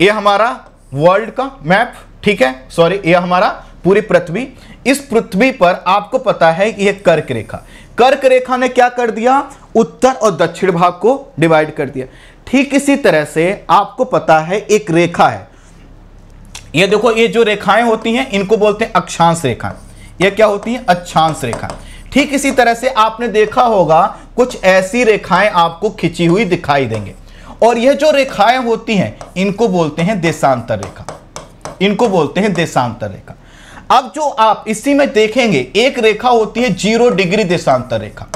यह हमारा वर्ल्ड का मैप ठीक है सॉरी ये हमारा पूरी पृथ्वी इस पृथ्वी पर आपको पता है कि यह कर्क रेखा कर्क रेखा ने क्या कर दिया उत्तर और दक्षिण भाग को डिवाइड कर दिया ठीक इसी तरह से आपको पता है एक रेखा है ये देखो ये जो रेखाएं होती हैं इनको बोलते हैं अक्षांश रेखा यह क्या होती है अक्षांश रेखा ठीक इसी तरह से आपने देखा होगा कुछ ऐसी रेखाएं आपको खिंची हुई दिखाई देंगे और यह जो रेखाएं होती हैं इनको बोलते हैं देशांतर रेखा इनको बोलते हैं देशांतर रेखा अब जो आप इसी में देखेंगे एक रेखा होती है जीरो डिग्री देशांतर रेखा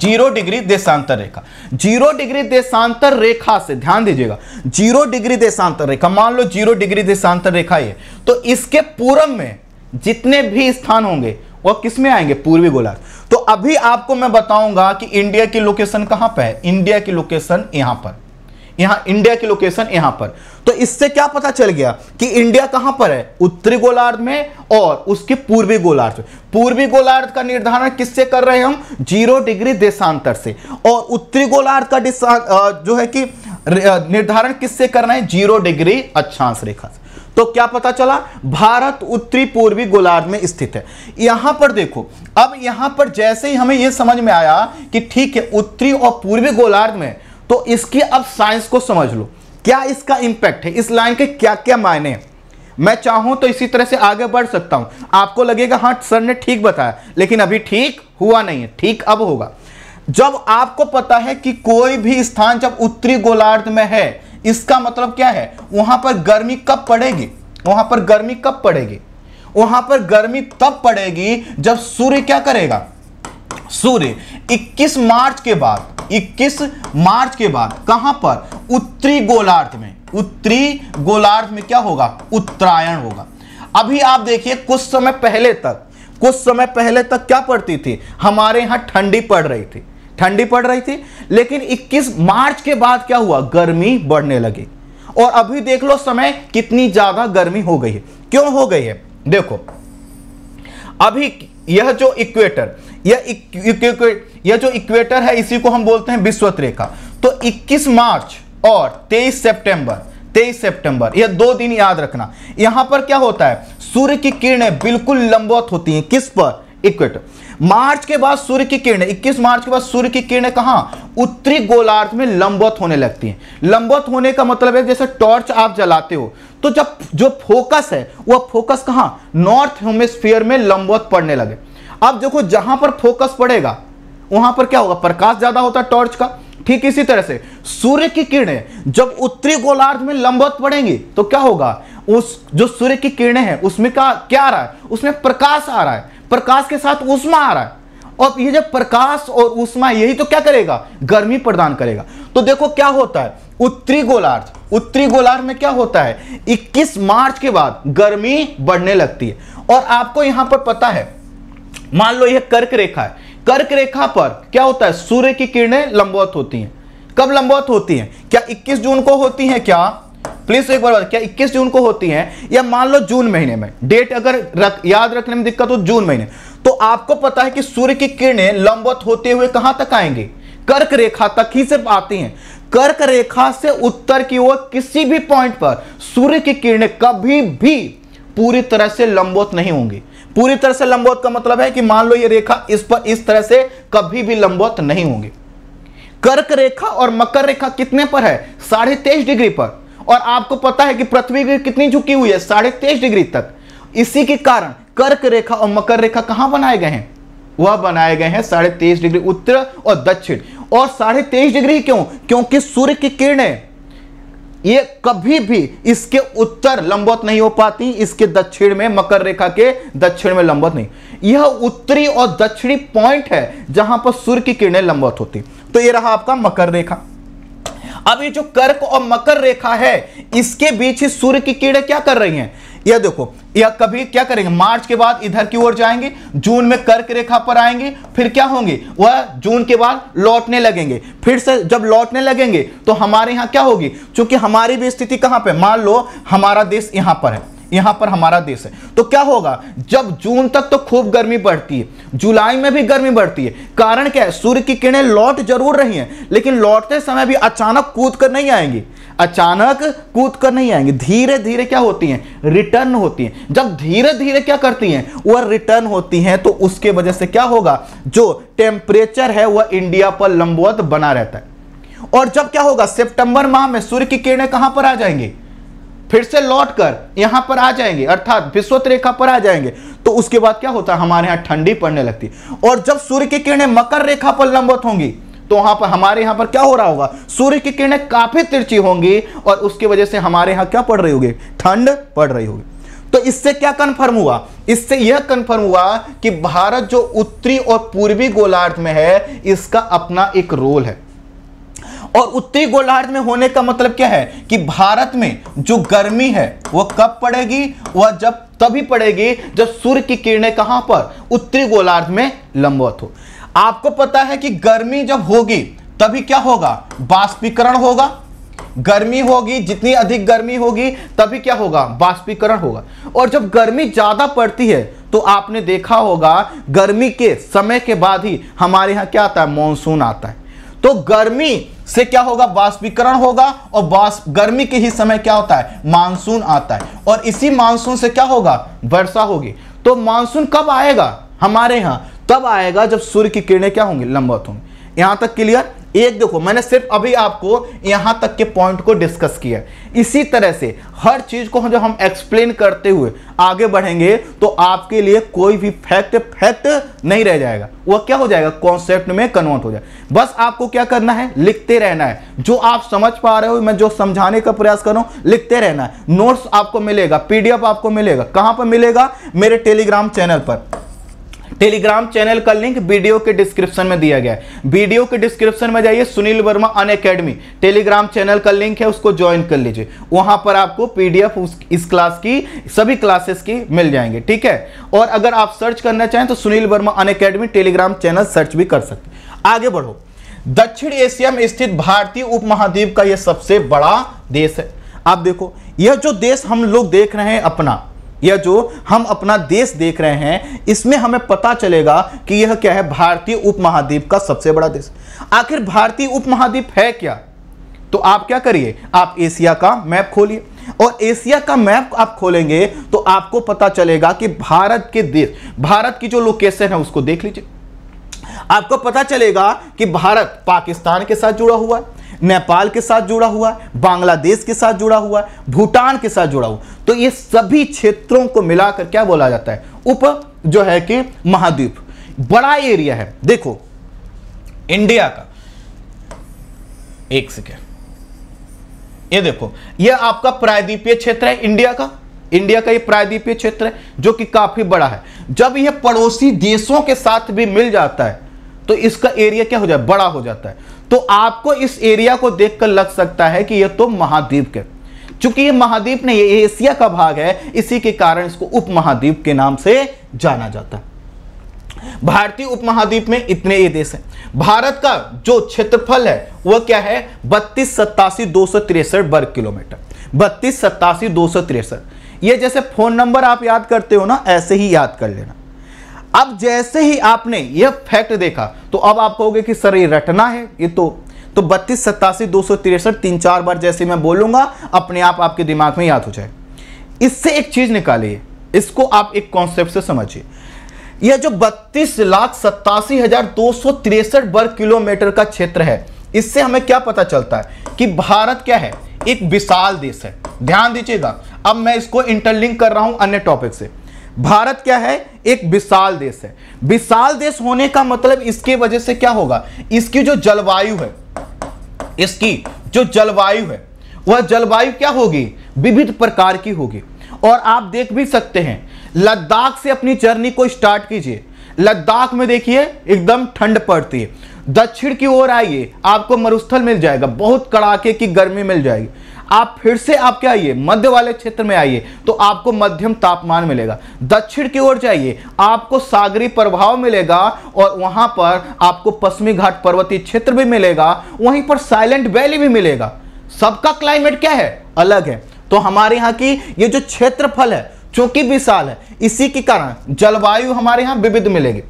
जीरो डिग्री देशांतर रेखा जीरो डिग्री देशांतर रेखा से ध्यान दीजिएगा जीरो डिग्री देशांतर रेखा मान लो जीरो डिग्री देशांतर रेखा ये तो इसके पूरब में जितने भी स्थान होंगे वह किस में आएंगे पूर्वी गोलार्ध तो अभी आपको मैं बताऊंगा कि इंडिया की लोकेशन कहां पर है इंडिया की लोकेशन यहां पर यहां इंडिया की लोकेशन यहां पर तो इससे क्या पता चल गया कि इंडिया कहां पर है उत्तरी गोलार्ध में और उसके पूर्वी गोलार्ध में पूर्वी गोलार्ध का निर्धारण किससे कर रहे हैं हम जीरो डिग्री देशांतर से और उत्तरी गोलार्ध का जो है कि निर्धारण किससे कर रहे हैं जीरो डिग्री अक्षांश रेखा से तो क्या पता चला भारत उत्तरी पूर्वी गोलार्ध में स्थित है यहां पर देखो अब यहां पर जैसे ही हमें यह समझ में आया कि ठीक है उत्तरी और पूर्वी गोलार्ध में तो इसकी अब साइंस को समझ लो क्या इसका इंपैक्ट है इस लाइन के क्या क्या मायने मैं चाहूं तो इसी तरह से आगे बढ़ सकता हूं आपको लगेगा हाँ सर ने ठीक बताया लेकिन अभी ठीक हुआ नहीं है ठीक अब होगा जब आपको पता है कि कोई भी स्थान जब उत्तरी गोलार्ध में है इसका मतलब क्या है वहां पर गर्मी कब पड़ेगी वहां पर गर्मी कब पड़ेगी वहां पर गर्मी तब पड़ेगी जब सूर्य क्या करेगा सूर्य 21 मार्च के बाद 21 मार्च के बाद कहां पर उत्तरी गोलार्ध में उत्तरी गोलार्ध में क्या होगा उत्तरायण होगा अभी आप देखिए कुछ समय पहले तक कुछ समय पहले तक क्या पड़ती थी हमारे यहां ठंडी पड़ रही थी ठंडी पड़ रही थी लेकिन 21 मार्च के बाद क्या हुआ गर्मी बढ़ने लगी और अभी देख लो समय कितनी ज्यादा गर्मी हो गई है क्यों हो गई है देखो अभी यह जो इक्वेटर यह इक, यह जो इक्वेटर है इसी को हम बोलते हैं विश्वत रेखा तो 21 मार्च और 23 सितंबर 23 सितंबर यह दो दिन याद रखना यहां पर क्या होता है सूर्य की किरणें बिल्कुल लंबवत होती हैं किस पर इक्वेटर मार्च के बाद सूर्य की किरण 21 मार्च के बाद सूर्य की किरण कहा उत्तरी गोलार्ध में लंबवत होने लगती है लंबवत होने का मतलब है जैसे टॉर्च आप जलाते हो तो जब जो फोकस है वह फोकस कहाँ नॉर्थ हेमोस्फीयर में लंबवत पड़ने लगे अब देखो जहां पर फोकस पड़ेगा वहां पर क्या होगा प्रकाश ज्यादा होता है टॉर्च का ठीक इसी तरह से सूर्य की किरणें जब उत्तरी गोलार्ध में लंबवत पड़ेंगी तो क्या होगा उस जो सूर्य की किरणें हैं उसमें का क्या आ रहा है उसमें प्रकाश आ रहा है प्रकाश के साथ उष्मा आ रहा है और ये जब प्रकाश और उष्मा यही तो क्या करेगा गर्मी प्रदान करेगा तो देखो क्या होता है उत्तरी गोलार्ध उत्तरी गोलार्ध में क्या होता है 21 मार्च के बाद गर्मी बढ़ने लगती है और आपको यहां पर पता है मान लो यह कर्क रेखा है कर्क रेखा पर क्या होता है सूर्य की किरणें लंबवत होती हैं कब लंबवत होती हैं क्या 21 जून को होती हैं क्या प्लीज तो एक बार क्या 21 जून को होती है या मान लो जून महीने में डेट अगर रख, याद रखने में दिक्कत हो जून महीने तो आपको पता है कि सूर्य की किरणें लंबवत होते हुए कहां तक आएंगे कर्क रेखा तक ही सिर्फ आती हैं कर्क रेखा से उत्तर की ओर किसी भी पॉइंट पर सूर्य की किरणें कभी भी पूरी तरह से लंबवत नहीं होंगी पूरी तरह से लंबवत का मतलब है कि मान लो ये रेखा इस पर इस तरह से कभी भी लंबवत नहीं होंगे कर्क रेखा और मकर रेखा कितने पर है साढ़े तेईस डिग्री पर और आपको पता है कि पृथ्वी की कितनी झुकी हुई है साढ़े तेईस डिग्री तक इसी के कारण कर्क रेखा और मकर रेखा कहां बनाए गए हैं वह बनाए गए हैं साढ़े तेईस डिग्री उत्तर और दक्षिण और साढ़े तेईस डिग्री क्यों क्योंकि सूर्य की किरणें ये कभी भी इसके उत्तर लंबवत नहीं हो पाती इसके दक्षिण में मकर रेखा के दक्षिण में लंबवत नहीं यह उत्तरी और दक्षिणी पॉइंट है जहां पर सूर्य की किरणें लंबवत होती तो ये रहा आपका मकर रेखा अब ये जो कर्क और मकर रेखा है इसके बीच ही सूर्य की कीड़े क्या कर रही हैं यह देखो यह कभी क्या करेंगे मार्च के बाद इधर की ओर जाएंगे जून में कर्क रेखा पर आएंगे फिर क्या होंगे वह जून के बाद लौटने लगेंगे फिर से जब लौटने लगेंगे तो हमारे यहां क्या होगी क्योंकि हमारी भी स्थिति कहाँ पर मान लो हमारा देश यहां पर है यहां पर हमारा देश है तो क्या होगा जब जून तक तो खूब गर्मी बढ़ती है जुलाई में भी गर्मी बढ़ती है कारण क्या है सूर्य की किरणें लौट जरूर रही हैं लेकिन लौटते समय भी अचानक कूद कर नहीं आएंगी अचानक कूद कर नहीं आएंगे धीरे धीरे क्या होती हैं रिटर्न होती हैं जब धीरे धीरे क्या करती हैं वह रिटर्न होती हैं तो उसके वजह से क्या होगा जो टेम्परेचर है वह इंडिया पर लंबवत बना रहता है और जब क्या होगा सितंबर माह में सूर्य की किरणें कहां पर आ जाएंगी फिर से लौट कर यहां पर आ जाएंगे अर्थात विश्वत रेखा पर आ जाएंगे तो उसके बाद क्या होता है हमारे यहाँ ठंडी पड़ने लगती और जब सूर्य की किरणें मकर रेखा पर लंबत होंगी तो वहां पर हमारे यहां पर क्या हो रहा होगा सूर्य की किरणें काफी तिरछी होंगी और उसकी वजह से हमारे यहाँ क्या पड़ रही होगी ठंड पड़ रही होगी तो इससे क्या कंफर्म हुआ इससे यह कंफर्म हुआ कि भारत जो उत्तरी और पूर्वी गोलार्ध में है इसका अपना एक रोल है और उत्तरी गोलार्ध में होने का मतलब क्या है कि भारत में जो गर्मी है वह कब पड़ेगी वह जब तभी पड़ेगी जब सूर्य की किरणें कहां पर उत्तरी गोलार्ध में लंबवत हो आपको पता है कि गर्मी जब होगी तभी क्या होगा बाष्पीकरण होगा गर्मी होगी जितनी अधिक गर्मी होगी तभी क्या होगा बाष्पीकरण होगा और जब गर्मी ज़्यादा पड़ती है तो आपने देखा होगा गर्मी के समय के बाद ही हमारे यहां क्या आता है मानसून आता है तो गर्मी से क्या होगा वाष्पीकरण होगा और वाष्प गर्मी के ही समय क्या होता है मानसून आता है और इसी मानसून से क्या होगा वर्षा होगी तो मानसून कब आएगा हमारे यहां तब आएगा जब सूर्य की किरणें क्या होंगी लंबवत होंगी यहां तक क्लियर एक देखो मैंने सिर्फ अभी आपको यहां तक के पॉइंट को डिस्कस किया इसी तरह से हर चीज को जब हम एक्सप्लेन करते हुए आगे बढ़ेंगे तो आपके लिए कोई भी फैक्ट फैक्ट नहीं रह जाएगा वह क्या हो जाएगा कॉन्सेप्ट में कन्वर्ट हो जाए बस आपको क्या करना है लिखते रहना है जो आप समझ पा रहे हो मैं जो समझाने का प्रयास कर रहा हूं लिखते रहना है नोट्स आपको मिलेगा पीडीएफ आपको मिलेगा कहां पर मिलेगा मेरे टेलीग्राम चैनल पर टेलीग्राम चैनल का लिंक वीडियो के डिस्क्रिप्शन में दिया गया है वीडियो के डिस्क्रिप्शन में जाइए Sunil Verma Unacademy Telegram channel का लिंक है उसको ज्वाइन कर लीजिए वहां पर आपको पीडीएफ इस क्लास की सभी क्लासेस की मिल जाएंगे ठीक है और अगर आप सर्च करना चाहें तो Sunil Verma Unacademy Telegram channel search भी कर सकते आगे बढ़ो दक्षिण एशिया में स्थित भारतीय उपमहाद्वीप का यह सबसे बड़ा देश है आप देखो यह जो देश हम लोग देख रहे हैं अपना या जो हम अपना देश देख रहे हैं इसमें हमें पता चलेगा कि यह क्या है भारतीय उपमहाद्वीप का सबसे बड़ा देश आखिर भारतीय उपमहाद्वीप है क्या तो आप क्या करिए आप एशिया का मैप खोलिए और एशिया का मैप आप खोलेंगे तो आपको पता चलेगा कि भारत के देश भारत की जो लोकेशन है उसको देख लीजिए आपको पता चलेगा कि भारत पाकिस्तान के साथ जुड़ा हुआ है नेपाल के साथ जुड़ा हुआ है बांग्लादेश के साथ जुड़ा हुआ है भूटान के साथ जुड़ा हुआ तो ये सभी क्षेत्रों को मिलाकर क्या बोला जाता है उप जो है कि महाद्वीप बड़ा एरिया है देखो इंडिया का एक सेकेंड ये देखो ये आपका प्रायद्वीपीय क्षेत्र है इंडिया का इंडिया का ये प्रायद्वीपीय क्षेत्र है जो कि काफी बड़ा है जब यह पड़ोसी देशों के साथ भी मिल जाता है तो इसका एरिया क्या हो जाए बड़ा हो जाता है तो आपको इस एरिया को देखकर लग सकता है कि यह तो महाद्वीप है चूंकि यह महाद्वीप नहीं ये एशिया का भाग है इसी के कारण इसको उप महाद्वीप के नाम से जाना जाता है भारतीय उपमहाद्वीप में इतने ये देश हैं भारत का जो क्षेत्रफल है वह क्या है बत्तीस सत्तासी दो सौ तिरसठ वर्ग किलोमीटर बत्तीस सत्तासी दो सौ तिरसठ ये जैसे फोन नंबर आप याद करते हो ना ऐसे ही याद कर लेना अब जैसे ही आपने यह फैक्ट देखा तो अब आप कहोगे कि सर ये रटना है ये तो तो बत्तीस सत्तासी दो सौ तिरसठ तीन चार बार जैसे मैं बोलूंगा अपने आप आपके दिमाग में याद हो जाए इससे एक चीज निकालिए इसको आप एक कॉन्सेप्ट से समझिए यह जो बत्तीस लाख सत्तासी हजार दो सौ तिरसठ वर्ग किलोमीटर का क्षेत्र है इससे हमें क्या पता चलता है कि भारत क्या है एक विशाल देश है ध्यान दीजिएगा अब मैं इसको इंटरलिंक कर रहा हूं अन्य टॉपिक से भारत क्या है एक विशाल देश है विशाल देश होने का मतलब इसके वजह से क्या होगा इसकी जो जलवायु है इसकी जो जलवायु है वह जलवायु क्या होगी विविध प्रकार की होगी और आप देख भी सकते हैं लद्दाख से अपनी जर्नी को स्टार्ट कीजिए लद्दाख में देखिए एकदम ठंड पड़ती है दक्षिण की ओर आइए आपको मरुस्थल मिल जाएगा बहुत कड़ाके की गर्मी मिल जाएगी आप फिर से आप क्या आइए मध्य वाले क्षेत्र में आइए तो आपको मध्यम तापमान मिलेगा दक्षिण की ओर जाइए आपको सागरी प्रभाव मिलेगा और वहां पर आपको पश्चिमी घाट पर्वतीय क्षेत्र भी मिलेगा वहीं पर साइलेंट वैली भी मिलेगा सबका क्लाइमेट क्या है अलग है तो हमारे यहाँ की ये जो क्षेत्रफल है चूंकि विशाल है इसी के कारण जलवायु हमारे यहाँ विविध मिलेगी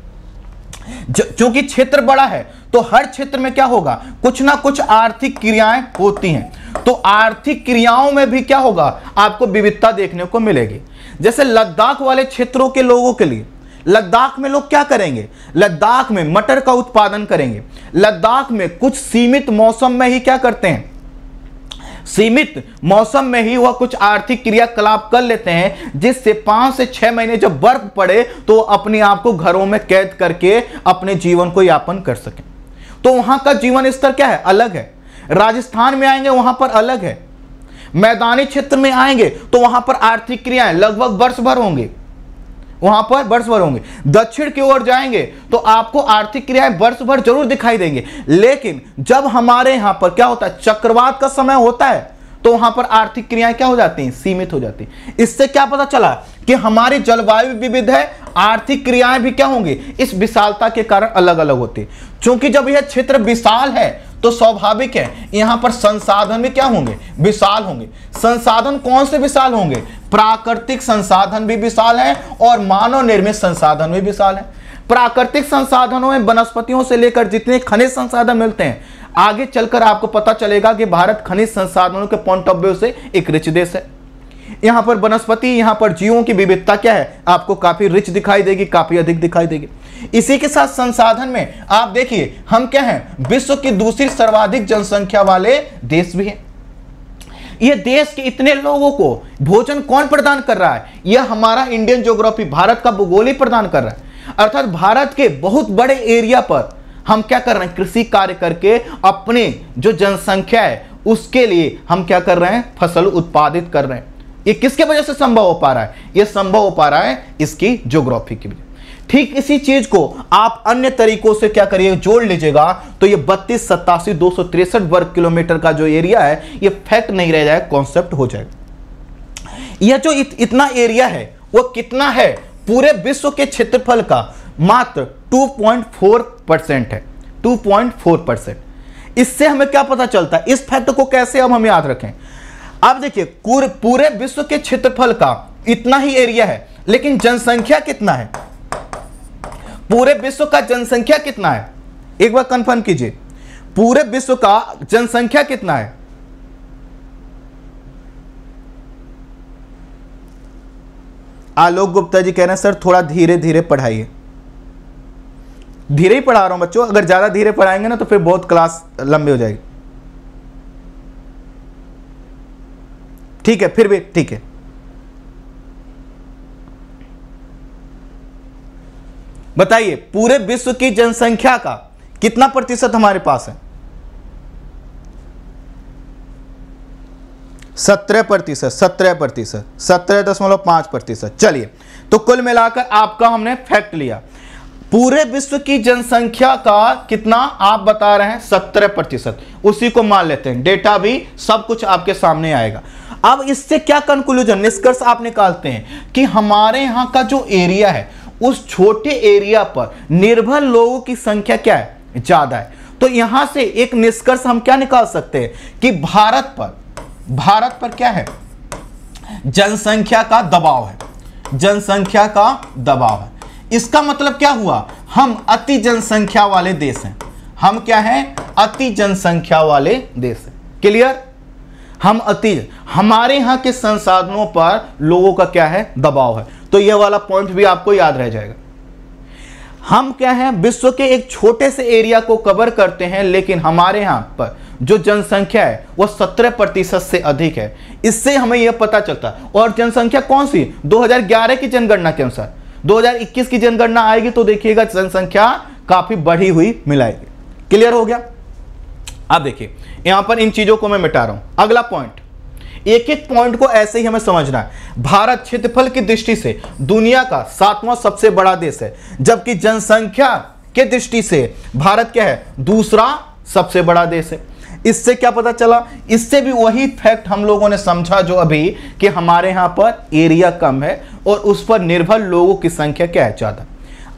चूंकि क्षेत्र बड़ा है तो हर क्षेत्र में क्या होगा कुछ ना कुछ आर्थिक क्रियाएं होती हैं तो आर्थिक क्रियाओं में भी क्या होगा आपको विविधता देखने को मिलेगी जैसे लद्दाख वाले क्षेत्रों के लोगों के लिए लद्दाख में लोग क्या करेंगे लद्दाख में मटर का उत्पादन करेंगे लद्दाख में कुछ सीमित मौसम में ही क्या करते हैं सीमित मौसम में ही वह कुछ आर्थिक क्रियाकलाप कर लेते हैं जिससे पांच से छह महीने जब बर्फ पड़े तो अपने आप को घरों में कैद करके अपने जीवन को यापन कर सकें तो वहां का जीवन स्तर क्या है अलग है राजस्थान में आएंगे वहां पर अलग है मैदानी क्षेत्र में आएंगे तो वहां पर आर्थिक क्रियाएं लगभग वर्ष भर होंगे वहां पर वर्ष भर होंगे दक्षिण की ओर जाएंगे तो आपको आर्थिक क्रियाएं वर्ष भर जरूर दिखाई देंगे लेकिन जब हमारे यहां पर क्या होता है चक्रवात का समय होता है तो वहां पर आर्थिक क्रियाएं क्या हो जाती हैं सीमित हो जाती हैं इससे क्या पता चला कि हमारी जलवायु विविध है आर्थिक क्रियाएं भी क्या होंगी इस विशालता के कारण अलग अलग होती चूंकि जब यह क्षेत्र विशाल है तो स्वाभाविक है यहां पर संसाधन भी क्या होंगे विशाल होंगे संसाधन कौन से विशाल होंगे प्राकृतिक संसाधन भी विशाल है और मानव निर्मित संसाधन भी विशाल है प्राकृतिक संसाधनों में वनस्पतियों से लेकर जितने खनिज संसाधन मिलते हैं आगे चलकर आपको पता चलेगा कि भारत खनिज संसाधनों के पॉइंट ऑफ व्यू से एक रिच देश है यहां पर वनस्पति यहां पर जीवों की विविधता क्या है आपको काफी रिच दिखाई देगी काफी अधिक दिखाई देगी इसी के साथ संसाधन में आप देखिए हम क्या हैं विश्व की दूसरी सर्वाधिक जनसंख्या वाले देश भी हैं यह देश के इतने लोगों को भोजन कौन प्रदान कर रहा है यह हमारा इंडियन ज्योग्राफी भारत का भूगोल ही प्रदान कर रहा है अर्थात भारत के बहुत बड़े एरिया पर हम क्या कर रहे हैं कृषि कार्य करके अपने जो जनसंख्या है उसके लिए हम क्या कर रहे हैं फसल उत्पादित कर रहे हैं ये किसके वजह से संभव हो पा रहा है ये संभव हो पा रहा है इसकी ज्योग्राफी की वजह ठीक इसी चीज को आप अन्य तरीकों से क्या करिए जोड़ लीजिएगा तो ये बत्तीस सत्तासी दो वर्ग किलोमीटर का जो एरिया है ये फैक्ट नहीं रह जाएगा कॉन्सेप्ट हो जाएगा यह जो इत, इतना एरिया है वो कितना है पूरे विश्व के क्षेत्रफल का मात्र 2.4 परसेंट है 2.4 परसेंट इससे हमें क्या पता चलता है इस फैक्ट को कैसे अब हम याद रखें आप देखिए पूरे विश्व के क्षेत्रफल का इतना ही एरिया है लेकिन जनसंख्या कितना है पूरे विश्व का जनसंख्या कितना है एक बार कंफर्म कीजिए पूरे विश्व का जनसंख्या कितना है आलोक गुप्ता जी कह रहे हैं सर थोड़ा धीरे धीरे पढ़ाइए धीरे ही पढ़ा रहा हूं बच्चों अगर ज़्यादा धीरे पढ़ाएंगे ना तो फिर बहुत क्लास लंबी हो जाएगी ठीक है फिर भी ठीक है बताइए पूरे विश्व की जनसंख्या का कितना प्रतिशत हमारे पास है सत्रह प्रतिशत सत्रह प्रतिशत सत्रह दशमलव पांच प्रतिशत चलिए तो कुल मिलाकर आपका हमने फैक्ट लिया पूरे विश्व की जनसंख्या का कितना आप बता रहे हैं सत्रह प्रतिशत उसी को मान लेते हैं डेटा भी सब कुछ आपके सामने आएगा अब इससे क्या कंक्लूजन निष्कर्ष आप निकालते हैं कि हमारे यहाँ का जो एरिया है उस छोटे एरिया पर निर्भर लोगों की संख्या क्या है ज़्यादा है तो यहां से एक निष्कर्ष हम क्या निकाल सकते हैं कि भारत पर भारत पर क्या है जनसंख्या का दबाव है जनसंख्या का दबाव है इसका मतलब क्या हुआ हम अति जनसंख्या वाले देश हैं हम क्या हैं अति जनसंख्या वाले देश हैं क्लियर हम अति हमारे यहां के संसाधनों पर लोगों का क्या है दबाव है तो यह वाला पॉइंट भी आपको याद रह जाएगा हम क्या है विश्व के एक छोटे से एरिया को कवर करते हैं लेकिन हमारे यहाँ पर जो जनसंख्या है वह सत्रह प्रतिशत से अधिक है इससे हमें यह पता चलता और जनसंख्या कौन सी 2011 की जनगणना के अनुसार 2021 की जनगणना आएगी तो देखिएगा जनसंख्या काफी बढ़ी हुई मिलाएगी क्लियर हो गया अब देखिए यहां पर इन चीजों को मैं मिटा रहा हूं अगला पॉइंट एक एक पॉइंट को ऐसे ही हमें समझना है भारत क्षेत्रफल की दृष्टि से दुनिया का सातवां सबसे बड़ा देश है जबकि जनसंख्या के दृष्टि से भारत क्या है दूसरा सबसे बड़ा देश है इससे क्या पता चला इससे भी वही फैक्ट हम लोगों ने समझा जो अभी कि हमारे यहां पर एरिया कम है और उस पर निर्भर लोगों की संख्या क्या है ज़्यादा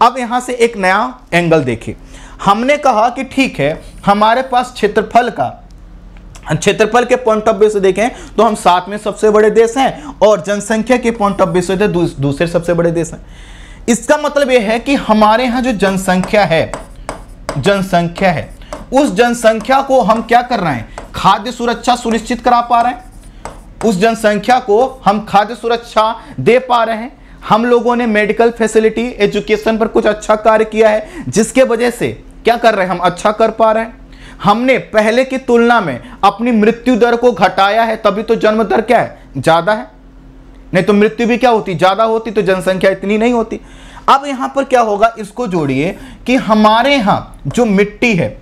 अब यहां से एक नया एंगल देखिए हमने कहा कि ठीक है हमारे पास क्षेत्रफल का क्षेत्रफल के पॉइंट ऑफ व्यू से देखें तो हम में सबसे बड़े देश हैं और जनसंख्या के पॉइंट ऑफ व्यू से तो दूसरे सबसे बड़े देश हैं इसका मतलब यह है कि हमारे यहाँ जो जनसंख्या है जनसंख्या है उस जनसंख्या को हम क्या कर रहे हैं खाद्य सुरक्षा सुनिश्चित करा पा रहे हैं उस जनसंख्या को हम खाद्य सुरक्षा दे पा रहे हैं हम लोगों ने मेडिकल फैसिलिटी एजुकेशन पर कुछ अच्छा कार्य किया है जिसके वजह से क्या कर रहे हैं हम अच्छा कर पा रहे हैं हमने पहले की तुलना में अपनी मृत्यु दर को घटाया है तभी तो जन्म दर क्या है ज्यादा है नहीं तो मृत्यु भी क्या होती ज्यादा होती तो जनसंख्या इतनी नहीं होती अब यहां पर क्या होगा इसको जोड़िए कि हमारे यहां जो मिट्टी है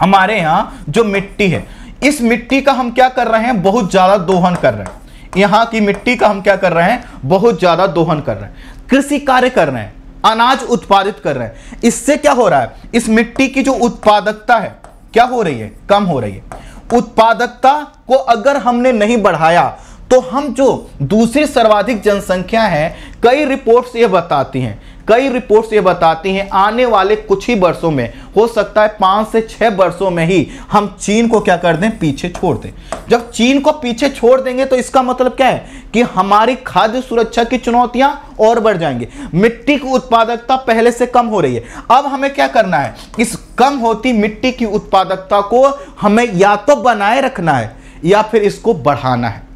हमारे यहां जो मिट्टी है इस मिट्टी का हम क्या कर रहे हैं बहुत ज्यादा दोहन कर रहे हैं यहां की मिट्टी का हम क्या कर रहे हैं बहुत ज्यादा दोहन कर रहे हैं कृषि कार्य कर रहे हैं अनाज उत्पादित कर रहे हैं इससे क्या हो रहा है इस मिट्टी की जो उत्पादकता है क्या हो रही है कम हो रही है उत्पादकता को अगर हमने नहीं बढ़ाया तो हम जो दूसरी सर्वाधिक जनसंख्या है कई रिपोर्ट्स ये बताती हैं कई रिपोर्ट्स ये बताती हैं आने वाले कुछ ही वर्षों में हो सकता है पाँच से छः वर्षों में ही हम चीन को क्या कर दें पीछे छोड़ दें जब चीन को पीछे छोड़ देंगे तो इसका मतलब क्या है कि हमारी खाद्य सुरक्षा की चुनौतियां और बढ़ जाएंगी मिट्टी की उत्पादकता पहले से कम हो रही है अब हमें क्या करना है इस कम होती मिट्टी की उत्पादकता को हमें या तो बनाए रखना है या फिर इसको बढ़ाना है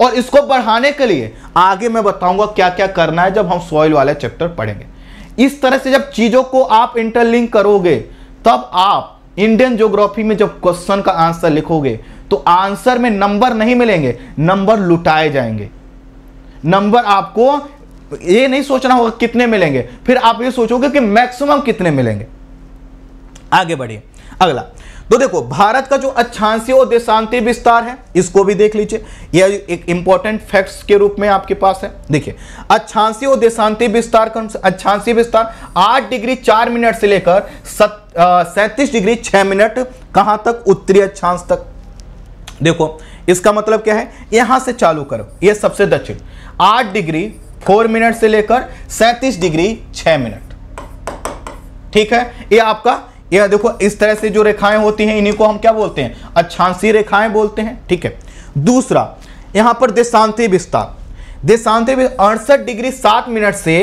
और इसको बढ़ाने के लिए आगे मैं बताऊंगा क्या क्या करना है जब हम सॉइल वाले चैप्टर पढ़ेंगे इस तरह से जब चीज़ों को आप इंटरलिंक करोगे तब आप इंडियन ज्योग्राफी में जब क्वेश्चन का आंसर लिखोगे तो आंसर में नंबर नहीं मिलेंगे नंबर लुटाए जाएंगे नंबर आपको ये नहीं सोचना होगा कितने मिलेंगे फिर आप ये सोचोगे कि मैक्सिमम कितने मिलेंगे आगे बढ़िए अगला तो देखो भारत का जो अच्छांसी और देशांति विस्तार है इसको भी देख लीजिए यह एक इंपॉर्टेंट फैक्ट्स के रूप में आपके पास है देखिए अच्छांसी और देशांति विस्तार अच्छांसी विस्तार आठ डिग्री चार मिनट से लेकर सैंतीस डिग्री छह मिनट कहां तक उत्तरी अच्छांश तक देखो इसका मतलब क्या है यहां से चालू करो यह सबसे दक्षिण आठ डिग्री फोर मिनट से लेकर सैंतीस डिग्री छह मिनट ठीक है ये आपका यह देखो इस तरह से जो रेखाएं होती हैं इन्हीं को हम क्या बोलते हैं अच्छांसी रेखाएं बोलते हैं ठीक है दूसरा यहां पर देशांति विस्तार देशांति अड़सठ डिग्री सात मिनट से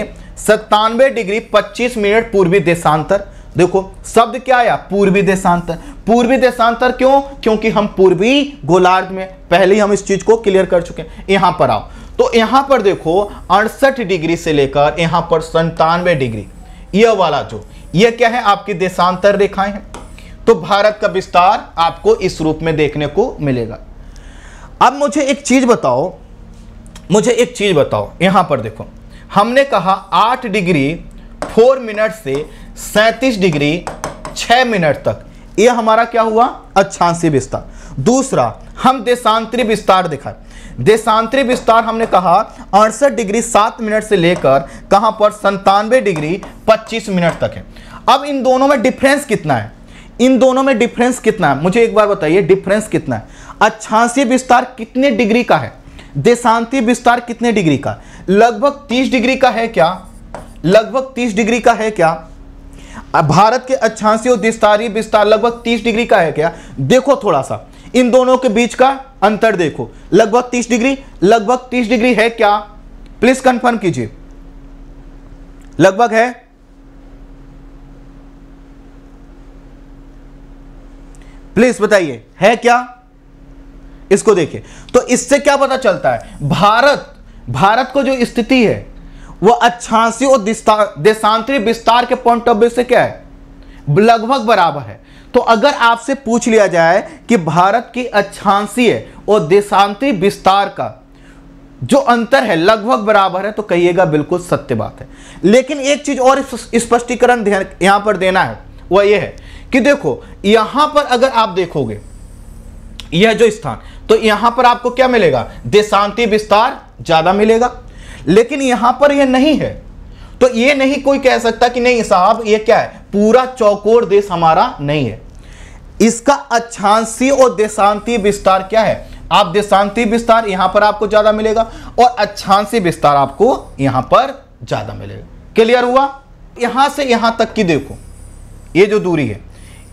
सत्तानवे डिग्री पच्चीस मिनट पूर्वी देशांतर देखो शब्द क्या आया पूर्वी देशांतर पूर्वी देशांतर क्यों क्योंकि हम पूर्वी गोलार्ध में पहले ही हम इस चीज को क्लियर कर चुके हैं यहां पर आओ तो यहां पर देखो अड़सठ डिग्री से लेकर यहां पर संतानवे डिग्री यह वाला जो यह क्या है आपकी देशांतर रेखाएं हैं तो भारत का विस्तार आपको इस रूप में देखने को मिलेगा अब मुझे एक चीज बताओ मुझे एक चीज बताओ यहां पर देखो हमने कहा आठ डिग्री फोर मिनट से सैतीस डिग्री छः मिनट तक यह हमारा क्या हुआ अच्छांशी विस्तार दूसरा हम देशांतरी विस्तार दिखाए देशांतरी विस्तार हमने कहा अड़सठ डिग्री सात मिनट से लेकर कहां पर संतानवे डिग्री पच्चीस मिनट तक है अब इन दोनों में डिफरेंस कितना है इन दोनों में डिफरेंस कितना है मुझे एक बार बताइए डिफरेंस कितना है अच्छासी विस्तार कितने डिग्री का है देशांति विस्तार कितने डिग्री का लगभग तीस डिग्री का है क्या लगभग तीस डिग्री का है क्या भारत के अच्छासी और दिस्तारी विस्तार लगभग तीस डिग्री का है क्या देखो थोड़ा सा इन दोनों के बीच का अंतर देखो लगभग 30 डिग्री लगभग 30 डिग्री है क्या प्लीज कंफर्म कीजिए लगभग है प्लीज बताइए है क्या इसको देखिए तो इससे क्या पता चलता है भारत भारत को जो स्थिति है वह अच्छासी और देशांतरी विस्तार के पॉइंट ऑफ व्यू से क्या है लगभग बराबर है तो अगर आपसे पूछ लिया जाए कि भारत की अच्छांसीय और देशांतरी विस्तार का जो अंतर है लगभग बराबर है तो कहिएगा बिल्कुल सत्य बात है लेकिन एक चीज और स्पष्टीकरण यहां पर देना है वह यह है कि देखो यहां पर अगर आप देखोगे यह जो स्थान तो यहां पर आपको क्या मिलेगा देशांति विस्तार ज्यादा मिलेगा लेकिन यहां पर यह नहीं है तो यह नहीं कोई कह सकता कि नहीं साहब यह क्या है पूरा चौकोर देश हमारा नहीं है इसका अच्छांशीय और देशांतीय विस्तार क्या है आप देशांतीय विस्तार यहां पर आपको ज्यादा मिलेगा और अच्छांशीय विस्तार आपको यहां पर ज्यादा मिलेगा क्लियर हुआ यहां से यहां तक की देखो ये जो दूरी है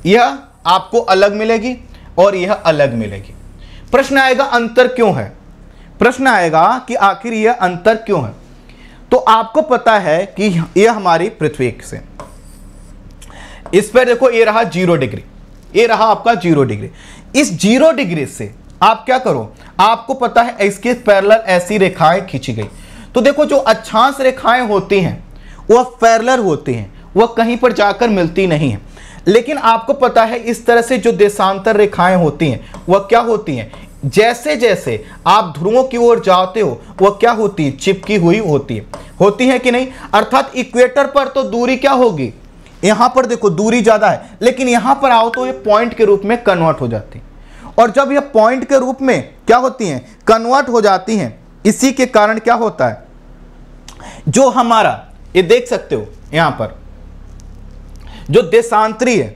यह आपको अलग मिलेगी और यह अलग मिलेगी प्रश्न आएगा अंतर क्यों है प्रश्न आएगा कि आखिर यह अंतर क्यों है तो आपको पता है कि यह हमारी पृथ्वी से इस पर देखो ये रहा जीरो डिग्री ये रहा आपका जीरो डिग्री इस जीरो डिग्री से आप क्या करो आपको पता है इसके पैरलर ऐसी रेखाएं खींची गई तो देखो जो अच्छांश रेखाएं होती हैं वह पैरलर होती हैं वह कहीं पर जाकर मिलती नहीं है लेकिन आपको पता है इस तरह से जो देशांतर रेखाएं होती हैं वह क्या होती हैं जैसे जैसे आप ध्रुवों की ओर जाते हो वह क्या होती है चिपकी हुई होती है होती है कि नहीं अर्थात इक्वेटर पर तो दूरी क्या होगी यहां पर देखो दूरी ज्यादा है लेकिन यहां पर आओ तो ये पॉइंट के रूप में कन्वर्ट हो जाती है और जब ये पॉइंट के रूप में क्या होती हैं कन्वर्ट हो जाती हैं इसी के कारण क्या होता है जो हमारा ये देख सकते हो यहां पर जो देशांतरी है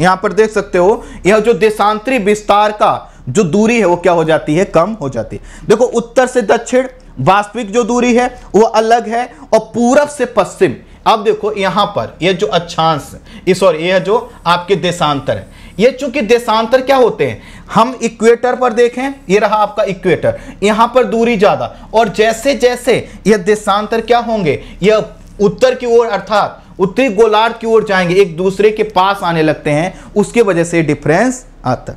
यहां पर देख सकते हो यह जो देशांतरी विस्तार का जो दूरी है वो क्या हो जाती है कम हो जाती है देखो उत्तर से दक्षिण वास्तविक जो दूरी है वो अलग है और पूरब से पश्चिम अब देखो यहां पर ये यह जो अच्छांश सॉरी यह जो आपके देशांतर है ये चूंकि देशांतर क्या होते हैं हम इक्वेटर पर देखें ये रहा आपका इक्वेटर यहां पर दूरी ज्यादा और जैसे जैसे यह देशांतर क्या होंगे यह उत्तर की ओर अर्थात उत्तरी गोलार्ध की ओर जाएंगे एक दूसरे के पास आने लगते हैं उसके वजह से डिफरेंस आता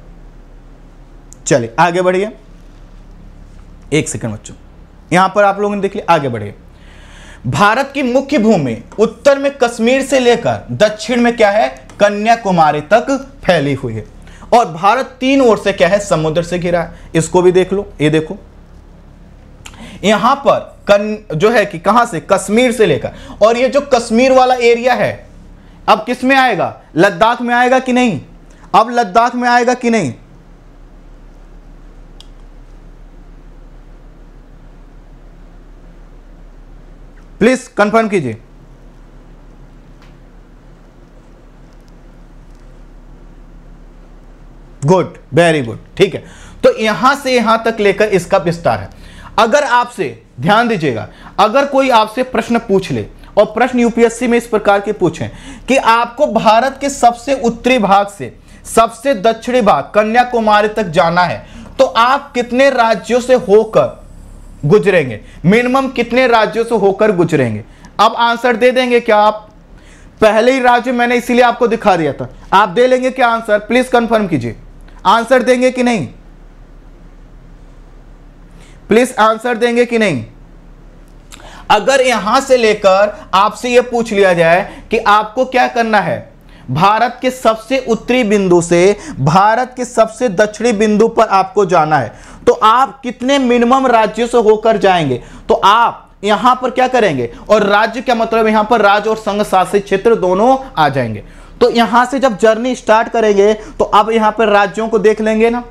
चले आगे बढ़िए एक सेकंड बच्चों यहां पर आप लोगों ने देख लिया आगे बढ़िए भारत की मुख्य भूमि उत्तर में कश्मीर से लेकर दक्षिण में क्या है कन्याकुमारी तक फैली हुई है और भारत तीन ओर से क्या है समुद्र से घिरा है इसको भी देख लो ये देखो यहां पर कन जो है कि कहां से कश्मीर से लेकर और ये जो कश्मीर वाला एरिया है अब किस में आएगा लद्दाख में आएगा कि नहीं अब लद्दाख में आएगा कि नहीं प्लीज कंफर्म कीजिए गुड वेरी गुड ठीक है तो यहां से यहां तक लेकर इसका विस्तार है अगर आपसे ध्यान दीजिएगा अगर कोई आपसे प्रश्न पूछ ले और प्रश्न यूपीएससी में इस प्रकार के पूछें कि आपको भारत के सबसे उत्तरी भाग से सबसे दक्षिणी भाग कन्याकुमारी तक जाना है तो आप कितने राज्यों से होकर गुजरेंगे मिनिमम कितने राज्यों से होकर गुजरेंगे अब आंसर दे देंगे क्या आप पहले ही राज्य मैंने इसीलिए आपको दिखा दिया था आप दे लेंगे क्या आंसर प्लीज कंफर्म कीजिए आंसर देंगे कि नहीं प्लीज आंसर देंगे कि नहीं अगर यहां से लेकर आपसे यह पूछ लिया जाए कि आपको क्या करना है भारत के सबसे उत्तरी बिंदु से भारत के सबसे दक्षिणी बिंदु पर आपको जाना है तो आप कितने मिनिमम राज्यों से होकर जाएंगे तो आप यहां पर क्या करेंगे और राज्य क्या मतलब यहां पर राज्य और संघ शासित क्षेत्र दोनों आ जाएंगे तो यहां से जब जर्नी स्टार्ट करेंगे तो अब यहां पर राज्यों को देख लेंगे ना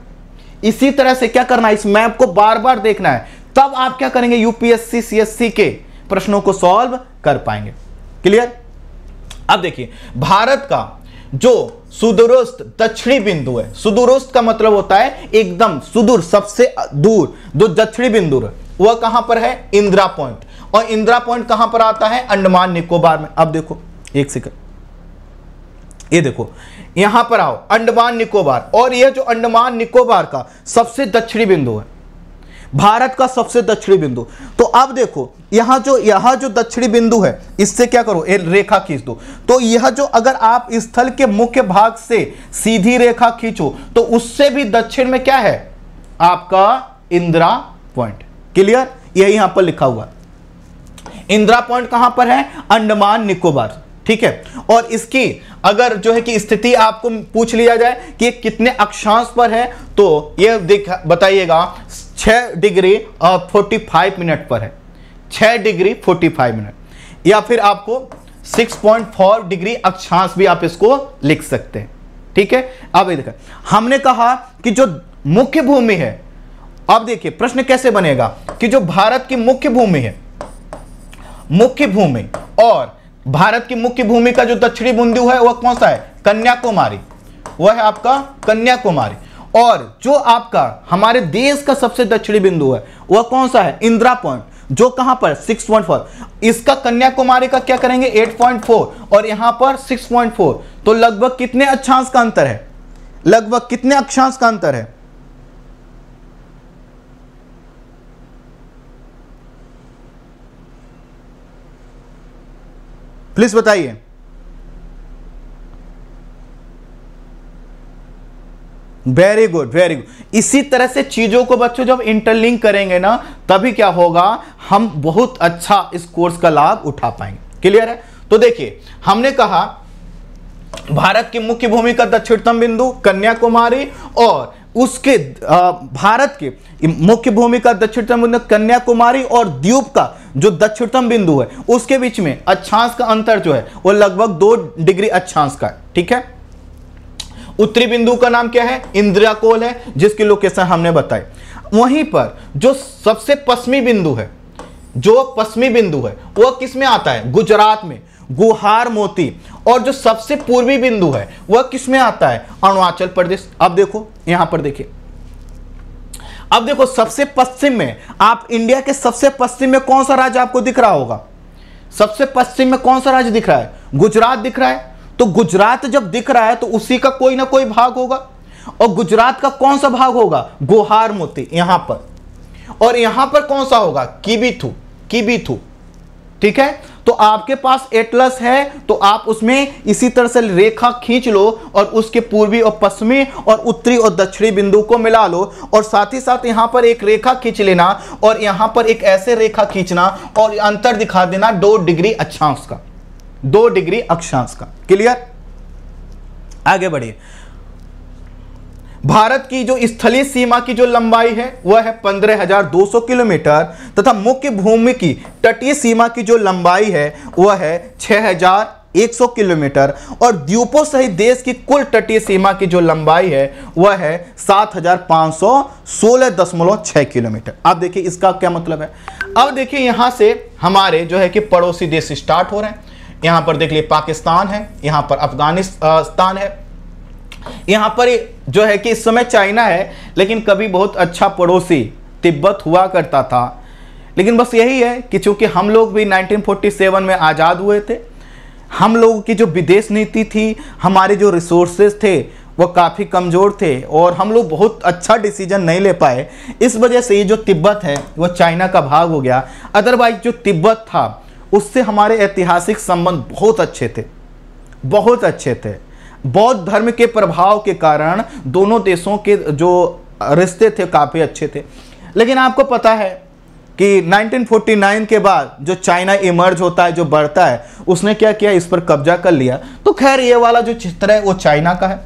इसी तरह से क्या करना है इस मैप को बार बार देखना है तब आप क्या करेंगे यूपीएससी सीएससी के प्रश्नों को सॉल्व कर पाएंगे क्लियर अब देखिए भारत का जो सुदूरस्त दक्षिणी बिंदु है सुदूरस्त का मतलब होता है एकदम सुदूर सबसे दूर जो दक्षिणी बिंदु है वह कहां पर है इंदिरा पॉइंट और इंदिरा पॉइंट कहां पर आता है अंडमान निकोबार में अब देखो एक सेकंड ये देखो यहां पर आओ अंडमान निकोबार और यह जो अंडमान निकोबार का सबसे दक्षिणी बिंदु है भारत का सबसे दक्षिणी बिंदु तो अब देखो यहां जो यहां जो दक्षिणी बिंदु है इससे क्या करो ए, रेखा खींच दो तो यह जो अगर आप स्थल के मुख्य भाग से सीधी रेखा खींचो तो उससे भी दक्षिण में क्या है आपका इंदिरा पॉइंट क्लियर यही यहां पर लिखा हुआ इंदिरा पॉइंट कहां पर है अंडमान निकोबार ठीक है और इसकी अगर जो है कि स्थिति आपको पूछ लिया जाए कि कितने अक्षांश पर है तो यह देख बताइएगा छः डिग्री और फोर्टी फाइव मिनट पर है छः डिग्री फोर्टी फाइव मिनट या फिर आपको सिक्स पॉइंट फोर डिग्री अक्षांश भी आप इसको लिख सकते हैं ठीक है अब ये देखा हमने कहा कि जो मुख्य भूमि है अब देखिए प्रश्न कैसे बनेगा कि जो भारत की मुख्य भूमि है मुख्य भूमि और भारत की मुख्य भूमि का जो दक्षिणी बिंदु है वह कौन सा है कन्याकुमारी वह है आपका कन्याकुमारी और जो आपका हमारे देश का सबसे दक्षिणी बिंदु है वह कौन सा है इंदिरा पॉइंट जो कहां पर 6.4 इसका कन्याकुमारी का क्या करेंगे 8.4 और यहां पर 6.4 तो लगभग कितने अक्षांश का अंतर है लगभग कितने अक्षांश का अंतर है प्लीज बताइए वेरी गुड वेरी गुड इसी तरह से चीज़ों को बच्चों जब इंटरलिंक करेंगे ना तभी क्या होगा हम बहुत अच्छा इस कोर्स का लाभ उठा पाएंगे क्लियर है तो देखिए हमने कहा भारत की मुख्य भूमि का दक्षिणतम बिंदु कन्याकुमारी और उसके भारत के मुख्य भूमि का दक्षिणतम बिंदु कन्याकुमारी और द्वीप का जो दक्षिणतम बिंदु है उसके बीच में अच्छांश का अंतर जो है वो लगभग दो डिग्री अच्छांश का है ठीक है उत्तरी बिंदु का नाम क्या है इंदिरा कोल है जिसकी लोकेशन हमने बताई वहीं पर जो सबसे पश्चिमी बिंदु है जो पश्चिमी बिंदु है वह किस में आता है गुजरात में गुहार मोती और जो सबसे पूर्वी बिंदु है वह किस में आता है अरुणाचल प्रदेश अब देखो यहां पर देखिए अब देखो सबसे पश्चिम में आप इंडिया के सबसे पश्चिम में कौन सा राज्य आपको दिख रहा होगा सबसे पश्चिम में कौन सा राज्य दिख रहा है गुजरात दिख रहा है तो गुजरात जब दिख रहा है तो उसी का कोई ना कोई भाग होगा और गुजरात का कौन सा भाग होगा गोहार मोती यहां पर और यहां पर कौन सा होगा किबिथू किबिथू ठीक है तो आपके पास एटलस है तो आप उसमें इसी तरह से रेखा खींच लो और उसके पूर्वी और पश्चिमी और उत्तरी और दक्षिणी बिंदु को मिला लो और साथ ही साथ यहां पर एक रेखा खींच लेना और यहां पर एक ऐसे रेखा खींचना और अंतर दिखा देना दो डिग्री अच्छा उसका दो डिग्री अक्षांश का क्लियर आगे बढ़िए भारत की जो स्थलीय सीमा की जो लंबाई है वह है 15,200 किलोमीटर तथा मुख्य भूमि की तटीय सीमा की जो लंबाई है वह है 6,100 किलोमीटर और द्वीपों सहित देश की कुल तटीय सीमा की जो लंबाई है वह है 7,516.6 किलोमीटर अब देखिए इसका क्या मतलब है अब देखिए यहां से हमारे जो है कि पड़ोसी देश स्टार्ट हो रहे हैं यहाँ पर देख लिए पाकिस्तान है यहाँ पर अफगानिस्तान है यहाँ पर जो है कि इस समय चाइना है लेकिन कभी बहुत अच्छा पड़ोसी तिब्बत हुआ करता था लेकिन बस यही है कि चूंकि हम लोग भी 1947 में आज़ाद हुए थे हम लोगों की जो विदेश नीति थी हमारे जो रिसोर्सेज थे वो काफ़ी कमज़ोर थे और हम लोग बहुत अच्छा डिसीजन नहीं ले पाए इस वजह से ये जो तिब्बत है वो चाइना का भाग हो गया अदरवाइज जो तिब्बत था उससे हमारे ऐतिहासिक संबंध बहुत अच्छे थे बहुत अच्छे थे बौद्ध धर्म के प्रभाव के कारण दोनों देशों के जो रिश्ते थे काफ़ी अच्छे थे लेकिन आपको पता है कि 1949 के बाद जो चाइना इमर्ज होता है जो बढ़ता है उसने क्या किया इस पर कब्जा कर लिया तो खैर ये वाला जो चित्र है वो चाइना का है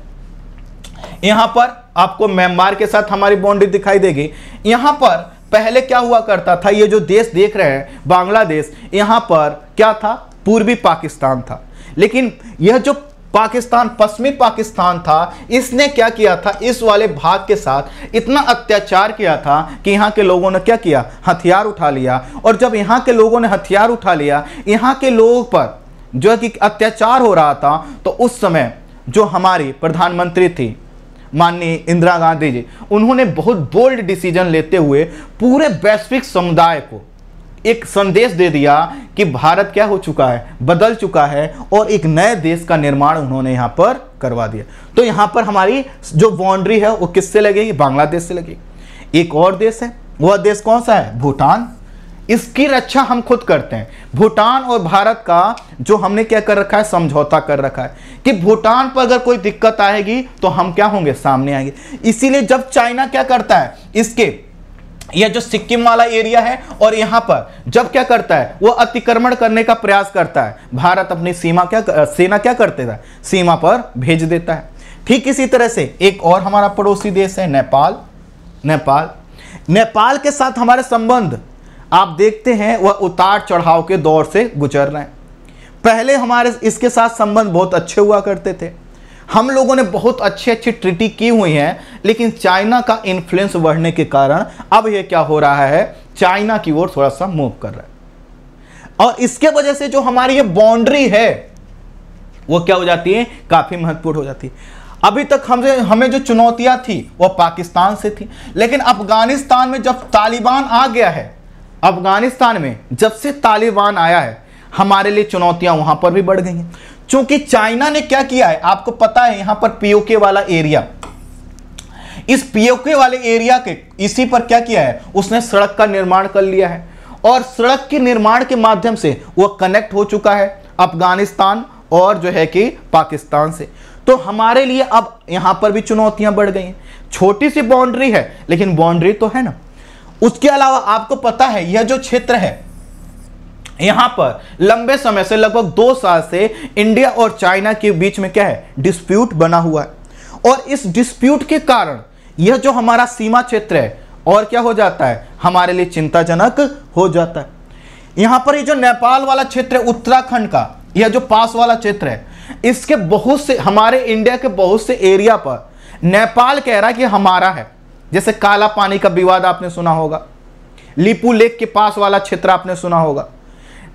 यहाँ पर आपको म्यांमार के साथ हमारी बाउंड्री दिखाई देगी यहाँ पर पहले क्या हुआ करता था ये जो देश देख रहे हैं बांग्लादेश यहाँ पर क्या था पूर्वी पाकिस्तान था लेकिन यह जो पाकिस्तान पश्चिमी पाकिस्तान था इसने क्या किया था इस वाले भाग के साथ इतना अत्याचार किया था कि यहाँ के लोगों ने क्या किया हथियार उठा लिया और जब यहाँ के लोगों ने हथियार उठा लिया यहाँ के लोगों पर जो कि अत्याचार हो रहा था तो उस समय जो हमारी प्रधानमंत्री थी माननीय इंदिरा गांधी जी उन्होंने बहुत बोल्ड डिसीजन लेते हुए पूरे वैश्विक समुदाय को एक संदेश दे दिया कि भारत क्या हो चुका है बदल चुका है और एक नए देश का निर्माण उन्होंने यहाँ पर करवा दिया तो यहाँ पर हमारी जो बाउंड्री है वो किससे लगेगी बांग्लादेश से लगेगी एक और देश है वह देश कौन सा है भूटान इसकी रक्षा हम खुद करते हैं भूटान और भारत का जो हमने क्या कर रखा है समझौता कर रखा है कि भूटान पर अगर कोई दिक्कत आएगी तो हम क्या होंगे सामने आएंगे इसीलिए जब चाइना क्या करता है इसके यह जो सिक्किम वाला एरिया है और यहां पर जब क्या करता है वो अतिक्रमण करने का प्रयास करता है भारत अपनी सीमा क्या सेना क्या करते थे सीमा पर भेज देता है ठीक इसी तरह से एक और हमारा पड़ोसी देश है नेपाल नेपाल नेपाल के साथ हमारे संबंध आप देखते हैं वह उतार चढ़ाव के दौर से गुजर रहे हैं पहले हमारे इसके साथ संबंध बहुत अच्छे हुआ करते थे हम लोगों ने बहुत अच्छी अच्छी ट्रिटी की हुई हैं लेकिन चाइना का इन्फ्लुएंस बढ़ने के कारण अब यह क्या हो रहा है चाइना की ओर थोड़ा सा मूव कर रहा है और इसके वजह से जो हमारी ये बाउंड्री है वो क्या हो जाती है काफ़ी महत्वपूर्ण हो जाती है अभी तक हमसे हमें जो चुनौतियां थी वह पाकिस्तान से थी लेकिन अफगानिस्तान में जब तालिबान आ गया है अफगानिस्तान में जब से तालिबान आया है हमारे लिए चुनौतियां वहां पर भी बढ़ गई हैं क्योंकि चाइना ने क्या किया है आपको पता है यहां पर पीओके वाला एरिया इस पीओके वाले एरिया के इसी पर क्या किया है उसने सड़क का निर्माण कर लिया है और सड़क के निर्माण के माध्यम से वह कनेक्ट हो चुका है अफगानिस्तान और जो है कि पाकिस्तान से तो हमारे लिए अब यहां पर भी चुनौतियां बढ़ गई हैं छोटी सी बाउंड्री है लेकिन बाउंड्री तो है ना उसके अलावा आपको पता है यह जो क्षेत्र है यहां पर लंबे समय से लगभग दो साल से इंडिया और चाइना के बीच में क्या है डिस्प्यूट बना हुआ है और इस डिस्प्यूट के कारण यह जो हमारा सीमा क्षेत्र है और क्या हो जाता है हमारे लिए चिंताजनक हो जाता है यहां पर ये जो नेपाल वाला क्षेत्र है उत्तराखंड का यह जो पास वाला क्षेत्र है इसके बहुत से हमारे इंडिया के बहुत से एरिया पर नेपाल कह रहा है कि हमारा है जैसे काला पानी का विवाद आपने सुना होगा लिपू लेक के पास वाला क्षेत्र आपने सुना होगा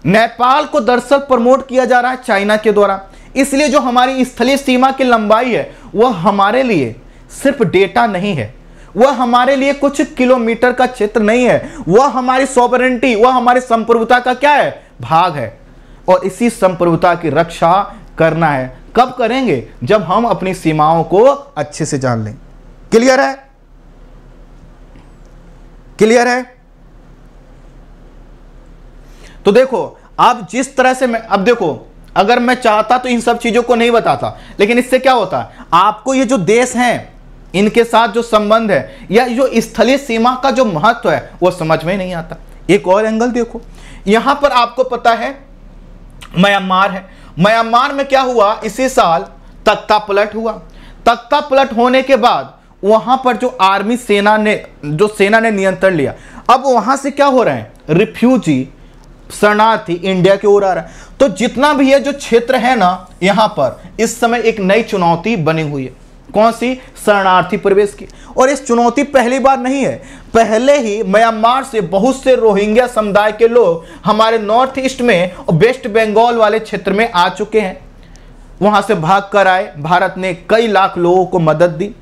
नेपाल को दरअसल प्रमोट किया जा रहा है चाइना के द्वारा इसलिए जो हमारी स्थलीय सीमा की लंबाई है वह हमारे लिए सिर्फ डेटा नहीं है वह हमारे लिए कुछ किलोमीटर का क्षेत्र नहीं है वह हमारी सॉबरेंटी वह हमारी संप्रभुता का क्या है भाग है और इसी संप्रभुता की रक्षा करना है कब करेंगे जब हम अपनी सीमाओं को अच्छे से जान लें क्लियर है क्लियर है तो देखो आप जिस तरह से मैं अब देखो अगर मैं चाहता तो इन सब चीजों को नहीं बताता लेकिन इससे क्या होता है आपको ये जो देश हैं इनके साथ जो संबंध है या जो स्थलीय सीमा का जो महत्व है वो समझ में नहीं आता एक और एंगल देखो यहां पर आपको पता है म्यांमार है म्यांमार में क्या हुआ इसी साल तख्ता पलट हुआ तख्ता पलट होने के बाद वहां पर जो आर्मी सेना ने जो सेना ने नियंत्रण लिया अब वहां से क्या हो रहा है रिफ्यूजी शरणार्थी इंडिया की ओर आ रहा है तो जितना भी है जो क्षेत्र है ना यहां पर इस समय एक नई चुनौती बनी हुई है कौन सी शरणार्थी प्रवेश की और इस चुनौती पहली बार नहीं है पहले ही म्यांमार से बहुत से रोहिंग्या समुदाय के लोग हमारे नॉर्थ ईस्ट में और वेस्ट बंगाल वाले क्षेत्र में आ चुके हैं वहां से भाग कर आए भारत ने कई लाख लोगों को मदद दी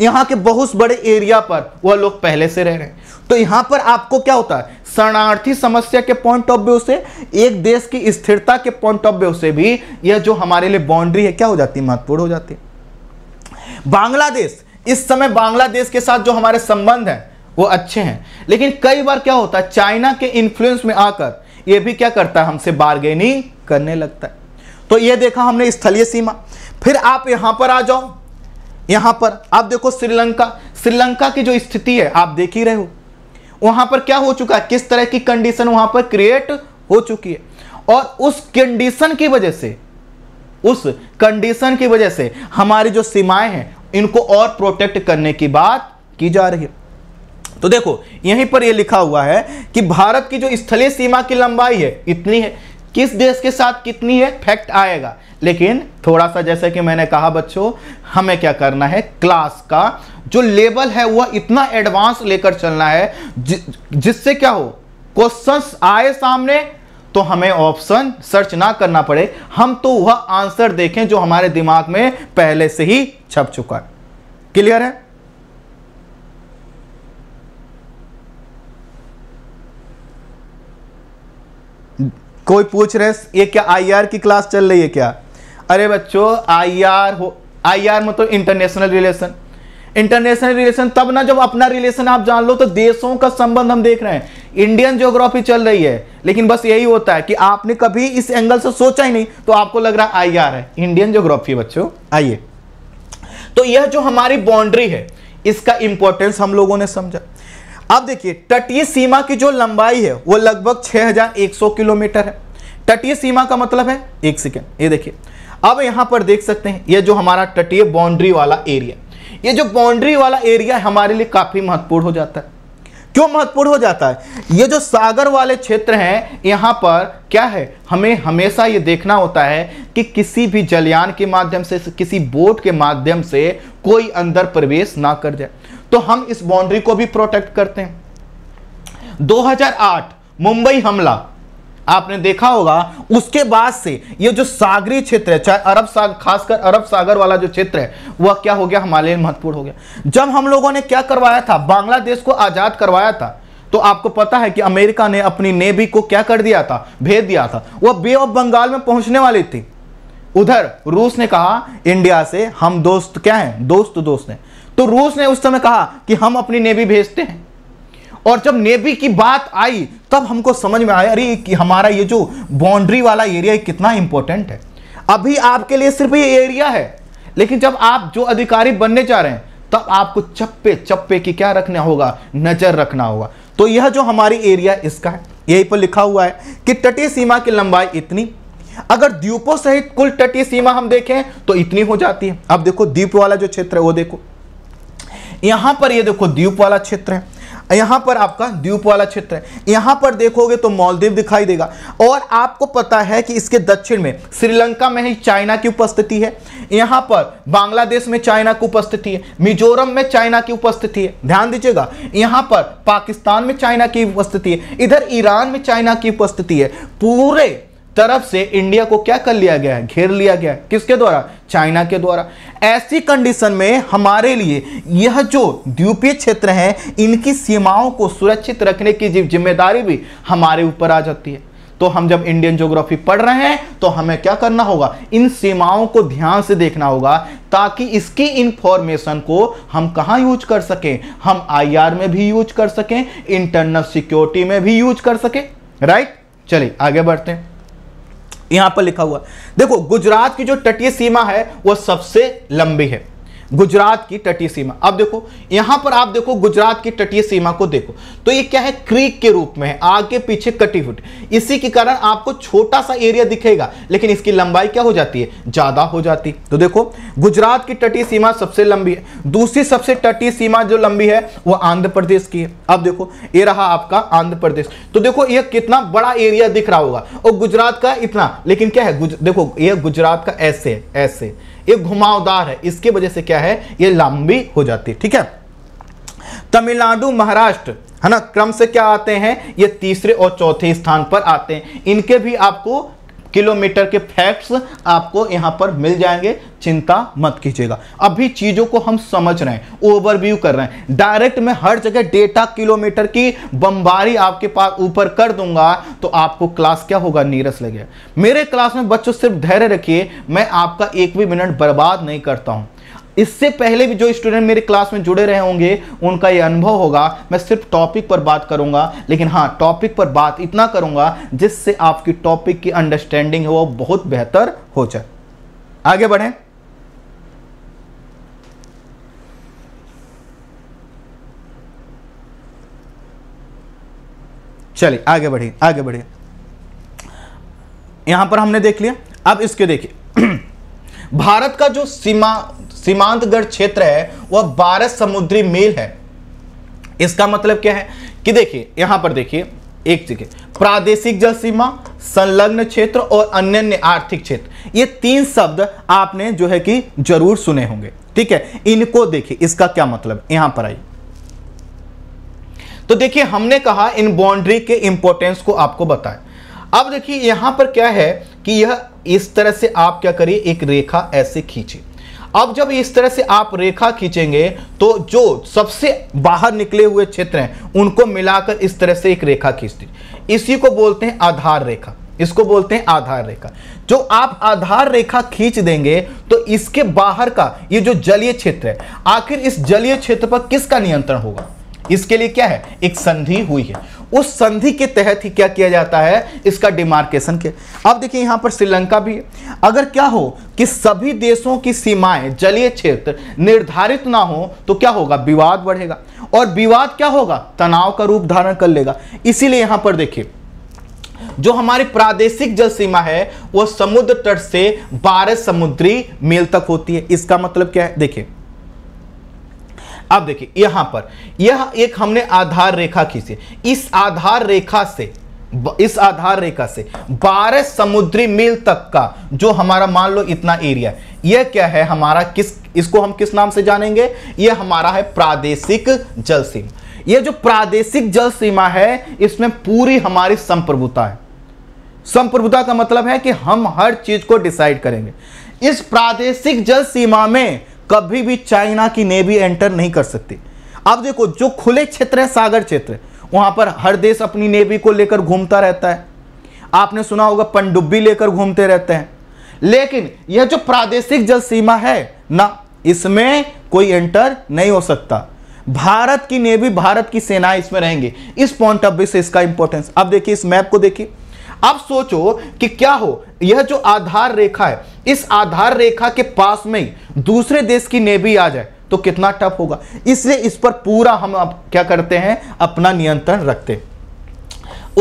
यहाँ के बहुत बड़े एरिया पर वह लोग पहले से रह रहे हैं तो यहाँ पर आपको क्या होता है शरणार्थी समस्या के पॉइंट ऑफ व्यू से एक देश की स्थिरता के पॉइंट ऑफ व्यू से भी यह जो हमारे लिए बाउंड्री है क्या हो जाती है महत्वपूर्ण हो जाती है बांग्लादेश इस समय बांग्लादेश के साथ जो हमारे संबंध हैं वो अच्छे हैं लेकिन कई बार क्या होता है चाइना के इन्फ्लुएंस में आकर ये भी क्या करता है हमसे बारगेनिंग करने लगता है तो ये देखा हमने स्थलीय सीमा फिर आप यहां पर आ जाओ यहां पर आप देखो श्रीलंका श्रीलंका की जो स्थिति है आप देख ही रहे हो वहां पर क्या हो चुका है किस तरह की कंडीशन वहां पर क्रिएट हो चुकी है और उस कंडीशन की वजह से उस कंडीशन की वजह से हमारी जो सीमाएं हैं इनको और प्रोटेक्ट करने की बात की जा रही है तो देखो यहीं पर यह लिखा हुआ है कि भारत की जो स्थलीय सीमा की लंबाई है इतनी है किस देश के साथ कितनी है फैक्ट आएगा लेकिन थोड़ा सा जैसे कि मैंने कहा बच्चों हमें क्या करना है क्लास का जो लेवल है वह इतना एडवांस लेकर चलना है जि, जिससे क्या हो क्वेश्चंस आए सामने तो हमें ऑप्शन सर्च ना करना पड़े हम तो वह आंसर देखें जो हमारे दिमाग में पहले से ही छप चुका है क्लियर है कोई पूछ रहे हैं ये क्या आई की क्लास चल रही है क्या अरे बच्चों आईआर हो आईआर मतलब इंटरनेशनल रिलेशन इंटरनेशनल रिलेशन तब ना जब अपना रिलेशन आप जान लो तो देशों का संबंध हम देख रहे हैं इंडियन ज्योग्राफी चल रही है लेकिन बस यही होता है कि आपने कभी इस एंगल से सोचा ही नहीं तो आपको लग रहा है आई आर है इंडियन ज्योग्राफी बच्चों आइए तो यह जो हमारी बाउंड्री है इसका इंपॉर्टेंस हम लोगों ने समझा अब देखिए तटीय सीमा की जो लंबाई है वो लगभग 6100 किलोमीटर है तटीय सीमा का मतलब है एक सेकेंड ये देखिए अब यहाँ पर देख सकते हैं ये जो हमारा तटीय बाउंड्री वाला एरिया ये जो बाउंड्री वाला एरिया हमारे लिए काफ़ी महत्वपूर्ण हो जाता है क्यों महत्वपूर्ण हो जाता है ये जो सागर वाले क्षेत्र हैं यहाँ पर क्या है हमें हमेशा ये देखना होता है कि किसी भी जलयान के माध्यम से किसी बोट के माध्यम से कोई अंदर प्रवेश ना कर जाए तो हम इस बाउंड्री को भी प्रोटेक्ट करते हैं 2008 मुंबई हमला आपने देखा होगा उसके बाद से ये जो सागरी क्षेत्र है चाहे अरब सागर खासकर अरब सागर वाला जो क्षेत्र है वह क्या हो गया हमारे लिए महत्वपूर्ण हो गया जब हम लोगों ने क्या करवाया था बांग्लादेश को आजाद करवाया था तो आपको पता है कि अमेरिका ने अपनी नेवी को क्या कर दिया था भेज दिया था वह बे ऑफ बंगाल में पहुंचने वाली थी उधर रूस ने कहा इंडिया से हम दोस्त क्या हैं दोस्त दोस्त हैं तो रूस ने उस समय कहा कि हम अपनी नेवी भेजते हैं और जब नेवी की बात आई तब हमको समझ में आया अरे कि हमारा ये जो बाउंड्री वाला एरिया कितना इंपॉर्टेंट है अभी आपके लिए सिर्फ ये एरिया है लेकिन जब आप जो अधिकारी बनने जा रहे हैं तब आपको चप्पे चप्पे की क्या रखना होगा नजर रखना होगा तो यह जो हमारी एरिया इसका है यही पर लिखा हुआ है कि तटीय सीमा की लंबाई इतनी अगर द्वीपों सहित कुल तटीय सीमा हम देखें तो इतनी हो जाती है अब देखो द्वीप वाला जो क्षेत्र है वो देखो यहां पर ये देखो द्वीप वाला क्षेत्र है यहाँ पर आपका द्वीप वाला क्षेत्र है यहाँ पर देखोगे तो मालदीव दिखाई देगा और आपको पता है कि इसके दक्षिण में श्रीलंका में ही चाइना की उपस्थिति है यहाँ पर बांग्लादेश में चाइना की उपस्थिति है मिजोरम में चाइना की उपस्थिति है ध्यान दीजिएगा यहाँ पर पाकिस्तान में चाइना की उपस्थिति है इधर ईरान में चाइना की उपस्थिति है पूरे तरफ से इंडिया को क्या कर लिया गया है घेर लिया गया है किसके द्वारा चाइना के द्वारा ऐसी कंडीशन में हमारे लिए यह जो द्वीपीय क्षेत्र हैं इनकी सीमाओं को सुरक्षित रखने की जिम्मेदारी भी हमारे ऊपर आ जाती है तो हम जब इंडियन ज्योग्राफी पढ़ रहे हैं तो हमें क्या करना होगा इन सीमाओं को ध्यान से देखना होगा ताकि इसकी इंफॉर्मेशन को हम कहाँ यूज कर सकें हम आईआर में भी यूज कर सकें इंटरनल सिक्योरिटी में भी यूज कर सकें राइट चलिए आगे बढ़ते हैं यहां पर लिखा हुआ देखो गुजरात की जो तटीय सीमा है वो सबसे लंबी है गुजरात की तटीय सीमा अब देखो यहां पर आप देखो गुजरात की तटीय सीमा को देखो तो ये क्या है क्रीक के रूप में है आगे पीछे कटी हुई इसी के कारण आपको छोटा सा एरिया दिखेगा लेकिन इसकी लंबाई क्या हो जाती है ज्यादा हो जाती तो देखो गुजरात की तटीय सीमा सबसे लंबी है दूसरी सबसे तटीय सीमा जो लंबी है वह आंध्र प्रदेश की है अब देखो ये रहा आपका आंध्र प्रदेश तो देखो यह कितना बड़ा एरिया दिख रहा होगा और गुजरात का इतना लेकिन क्या है देखो यह गुजरात का ऐसे ऐसे ये घुमावदार है इसके वजह से क्या है ये लंबी हो जाती है ठीक है तमिलनाडु महाराष्ट्र है ना क्रम से क्या आते हैं ये तीसरे और चौथे स्थान पर आते हैं इनके भी आपको किलोमीटर के फैक्ट्स आपको यहां पर मिल जाएंगे चिंता मत कीजिएगा अभी चीज़ों को हम समझ रहे हैं ओवरव्यू कर रहे हैं डायरेक्ट मैं हर जगह डेटा किलोमीटर की बम्बारी आपके पास ऊपर कर दूंगा तो आपको क्लास क्या होगा नीरस लगे मेरे क्लास में बच्चों सिर्फ धैर्य रखिए मैं आपका एक भी मिनट बर्बाद नहीं करता हूं इससे पहले भी जो स्टूडेंट मेरे क्लास में जुड़े रहे होंगे उनका यह अनुभव होगा मैं सिर्फ टॉपिक पर बात करूंगा लेकिन हाँ टॉपिक पर बात इतना करूंगा जिससे आपकी टॉपिक की अंडरस्टैंडिंग है वो बहुत बेहतर हो जाए आगे बढ़ें चलिए आगे बढ़िए आगे बढ़िए यहां पर हमने देख लिया अब इसके देखिए भारत का जो सीमा सीमांतगढ़ क्षेत्र है वह बारह समुद्री मील है इसका मतलब क्या है कि देखिए यहां पर देखिए एक जगह प्रादेशिक जल सीमा संलग्न क्षेत्र और अन्य आर्थिक क्षेत्र ये तीन शब्द आपने जो है कि जरूर सुने होंगे ठीक है इनको देखिए इसका क्या मतलब यहां पर आइए तो देखिए हमने कहा इन बाउंड्री के इंपोर्टेंस को आपको बताएं अब देखिए यहां पर क्या है कि यह इस तरह से आप क्या करिए एक रेखा ऐसे खींचे अब जब इस तरह से आप रेखा खींचेंगे तो जो सबसे बाहर निकले हुए क्षेत्र हैं उनको मिलाकर इस तरह से एक रेखा खींच दीजिए इसी को बोलते हैं आधार रेखा इसको बोलते हैं आधार रेखा जो आप आधार रेखा खींच देंगे तो इसके बाहर का ये जो जलीय क्षेत्र है आखिर इस जलीय क्षेत्र पर किसका नियंत्रण होगा इसके लिए क्या है एक संधि हुई है उस संधि के तहत ही क्या किया जाता है इसका डिमार्केशन किया अब देखिए यहां पर श्रीलंका भी है अगर क्या हो कि सभी देशों की सीमाएं जलीय क्षेत्र निर्धारित ना हो तो क्या होगा विवाद बढ़ेगा और विवाद क्या होगा तनाव का रूप धारण कर लेगा इसीलिए यहां पर देखिए जो हमारी प्रादेशिक जल सीमा है वह समुद्र तट से बारह समुद्री मील तक होती है इसका मतलब क्या है देखिए अब देखिए यहां पर यह एक हमने आधार रेखा खींची इस आधार रेखा से इस आधार रेखा से 12 समुद्री मील तक का जो हमारा मान लो इतना एरिया यह क्या है हमारा किस इसको हम किस नाम से जानेंगे यह हमारा है प्रादेशिक जल सीमा यह जो प्रादेशिक जल सीमा है इसमें पूरी हमारी संप्रभुता है संप्रभुता का मतलब है कि हम हर चीज को डिसाइड करेंगे इस प्रादेशिक जल सीमा में कभी भी चाइना की नेवी एंटर नहीं कर सकती अब देखो जो खुले क्षेत्र है सागर क्षेत्र वहां पर हर देश अपनी नेवी को लेकर घूमता रहता है आपने सुना होगा पनडुब्बी लेकर घूमते रहते हैं लेकिन यह जो प्रादेशिक जल सीमा है ना इसमें कोई एंटर नहीं हो सकता भारत की नेवी भारत की सेना इसमें रहेंगे इस पॉइंट ऑफ व्यू से इसका इंपॉर्टेंस अब देखिए इस मैप को देखिए अब सोचो कि क्या हो यह जो आधार रेखा है इस आधार रेखा के पास में ही दूसरे देश की नेवी आ जाए तो कितना टफ होगा इसलिए इस पर पूरा हम अब क्या करते हैं अपना नियंत्रण रखते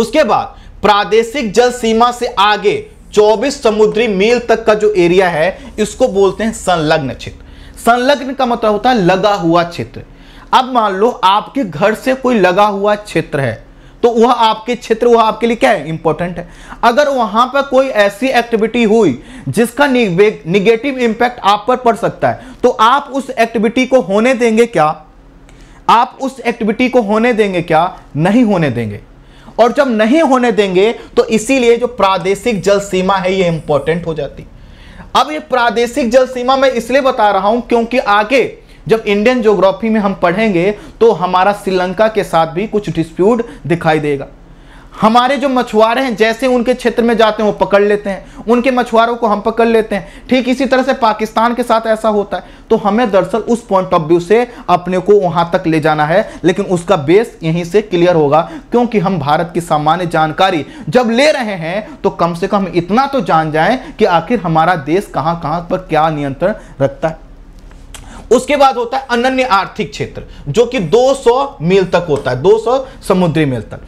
उसके बाद प्रादेशिक जल सीमा से आगे 24 समुद्री मील तक का जो एरिया है इसको बोलते हैं संलग्न क्षेत्र संलग्न का मतलब होता है लगा हुआ क्षेत्र अब मान लो आपके घर से कोई लगा हुआ क्षेत्र है तो वह आपके क्षेत्र वह आपके लिए क्या है इंपॉर्टेंट है अगर वहां पर कोई ऐसी एक्टिविटी हुई जिसका निगेटिव इंपैक्ट आप पर पड़ सकता है तो आप उस एक्टिविटी को होने देंगे क्या आप उस एक्टिविटी को होने देंगे क्या नहीं होने देंगे और जब नहीं होने देंगे तो इसीलिए जो प्रादेशिक जल सीमा है ये इंपॉर्टेंट हो जाती अब ये प्रादेशिक जल सीमा मैं इसलिए बता रहा हूं क्योंकि आगे जब इंडियन ज्योग्राफी में हम पढ़ेंगे तो हमारा श्रीलंका के साथ भी कुछ डिस्प्यूट दिखाई देगा हमारे जो मछुआरे हैं जैसे उनके क्षेत्र में जाते हैं वो पकड़ लेते हैं उनके मछुआरों को हम पकड़ लेते हैं ठीक इसी तरह से पाकिस्तान के साथ ऐसा होता है तो हमें दरअसल उस पॉइंट ऑफ व्यू से अपने को वहां तक ले जाना है लेकिन उसका बेस यहीं से क्लियर होगा क्योंकि हम भारत की सामान्य जानकारी जब ले रहे हैं तो कम से कम इतना तो जान जाए कि आखिर हमारा देश कहाँ कहाँ पर क्या नियंत्रण रखता है उसके बाद होता है अनन्य आर्थिक क्षेत्र जो कि 200 मील तक होता है 200 समुद्री मील तक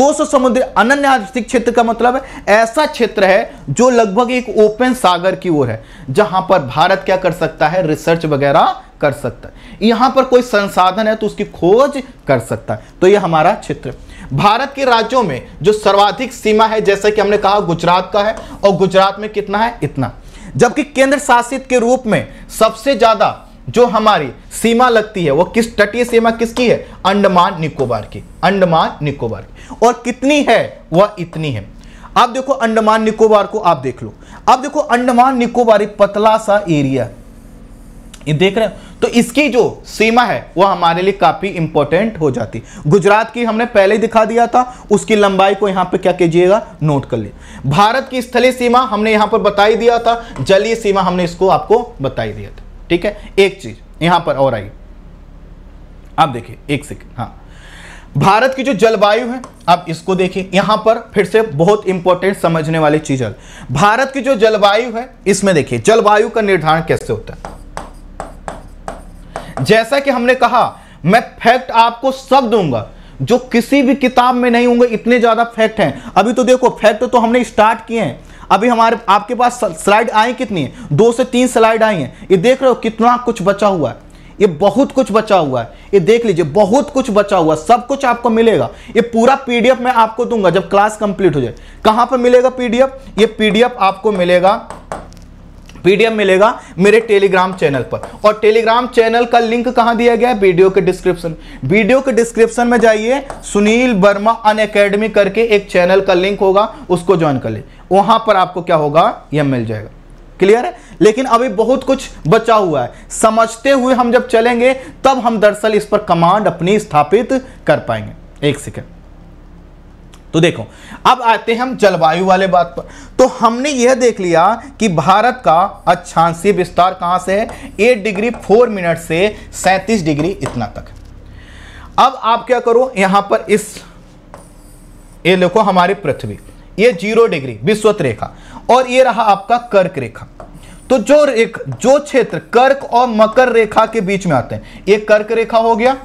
200 समुद्री अनन्य आर्थिक क्षेत्र का मतलब है ऐसा क्षेत्र है जो लगभग एक ओपन सागर की ओर है जहां पर भारत क्या कर सकता है रिसर्च वगैरह कर सकता है यहां पर कोई संसाधन है तो उसकी खोज कर सकता है तो यह हमारा क्षेत्र भारत के राज्यों में जो सर्वाधिक सीमा है जैसे कि हमने कहा गुजरात का है और गुजरात में कितना है इतना जबकि केंद्र शासित के रूप में सबसे ज्यादा जो हमारी सीमा लगती है वो किस तटीय सीमा किसकी है अंडमान निकोबार की अंडमान निकोबार की और कितनी है वह इतनी है आप देखो अंडमान निकोबार को आप देख लो आप देखो अंडमान निकोबार एक पतला सा एरिया ये देख रहे हो तो इसकी जो सीमा है वह हमारे लिए काफ़ी इंपॉर्टेंट हो जाती गुजरात की हमने पहले ही दिखा दिया था उसकी लंबाई को यहां पे क्या कीजिएगा नोट कर लिए भारत की स्थलीय सीमा हमने यहां पर बताई दिया था जलीय सीमा हमने इसको आपको बताई दिया था ठीक है एक चीज यहां पर और आई आप देखिए एक सेकेंड हाँ भारत की जो जलवायु है आप इसको देखिए यहां पर फिर से बहुत इंपॉर्टेंट समझने वाली चीज है भारत की जो जलवायु है इसमें देखिए जलवायु का निर्धारण कैसे होता है जैसा कि हमने कहा मैं फैक्ट आपको सब दूंगा जो किसी भी किताब में नहीं होंगे इतने ज्यादा फैक्ट हैं अभी तो देखो फैक्ट तो हमने स्टार्ट किए हैं अभी हमारे आपके पास स्लाइड आई कितनी है दो से तीन स्लाइड आई हैं ये देख रहे हो कितना कुछ बचा हुआ है ये बहुत कुछ बचा हुआ है ये देख लीजिए बहुत कुछ बचा हुआ सब कुछ आपको मिलेगा ये पूरा पीडीएफ मैं आपको दूंगा जब क्लास कंप्लीट हो जाए कहां पर मिलेगा पीडीएफ ये पीडीएफ आपको मिलेगा पीडीएफ मिलेगा मेरे टेलीग्राम चैनल पर और टेलीग्राम चैनल का लिंक कहां दिया गया है वीडियो के डिस्क्रिप्शन वीडियो के डिस्क्रिप्शन में जाइए सुनील वर्मा अन करके एक चैनल का लिंक होगा उसको ज्वाइन कर ले वहां पर आपको क्या होगा यह मिल जाएगा क्लियर है लेकिन अभी बहुत कुछ बचा हुआ है समझते हुए हम जब चलेंगे तब हम दरअसल इस पर कमांड अपनी स्थापित कर पाएंगे एक सेकेंड तो देखो अब आते हैं हम जलवायु वाले बात पर तो हमने यह देख लिया कि भारत का अच्छांसी विस्तार कहां से है एट डिग्री फोर मिनट से सैंतीस डिग्री इतना तक अब आप क्या करो यहां पर इस ये देखो हमारी पृथ्वी ये जीरो डिग्री विश्वत रेखा और ये रहा आपका कर्क रेखा तो जो एक जो क्षेत्र कर्क और मकर रेखा के बीच में आते हैं ये कर्क रेखा हो गया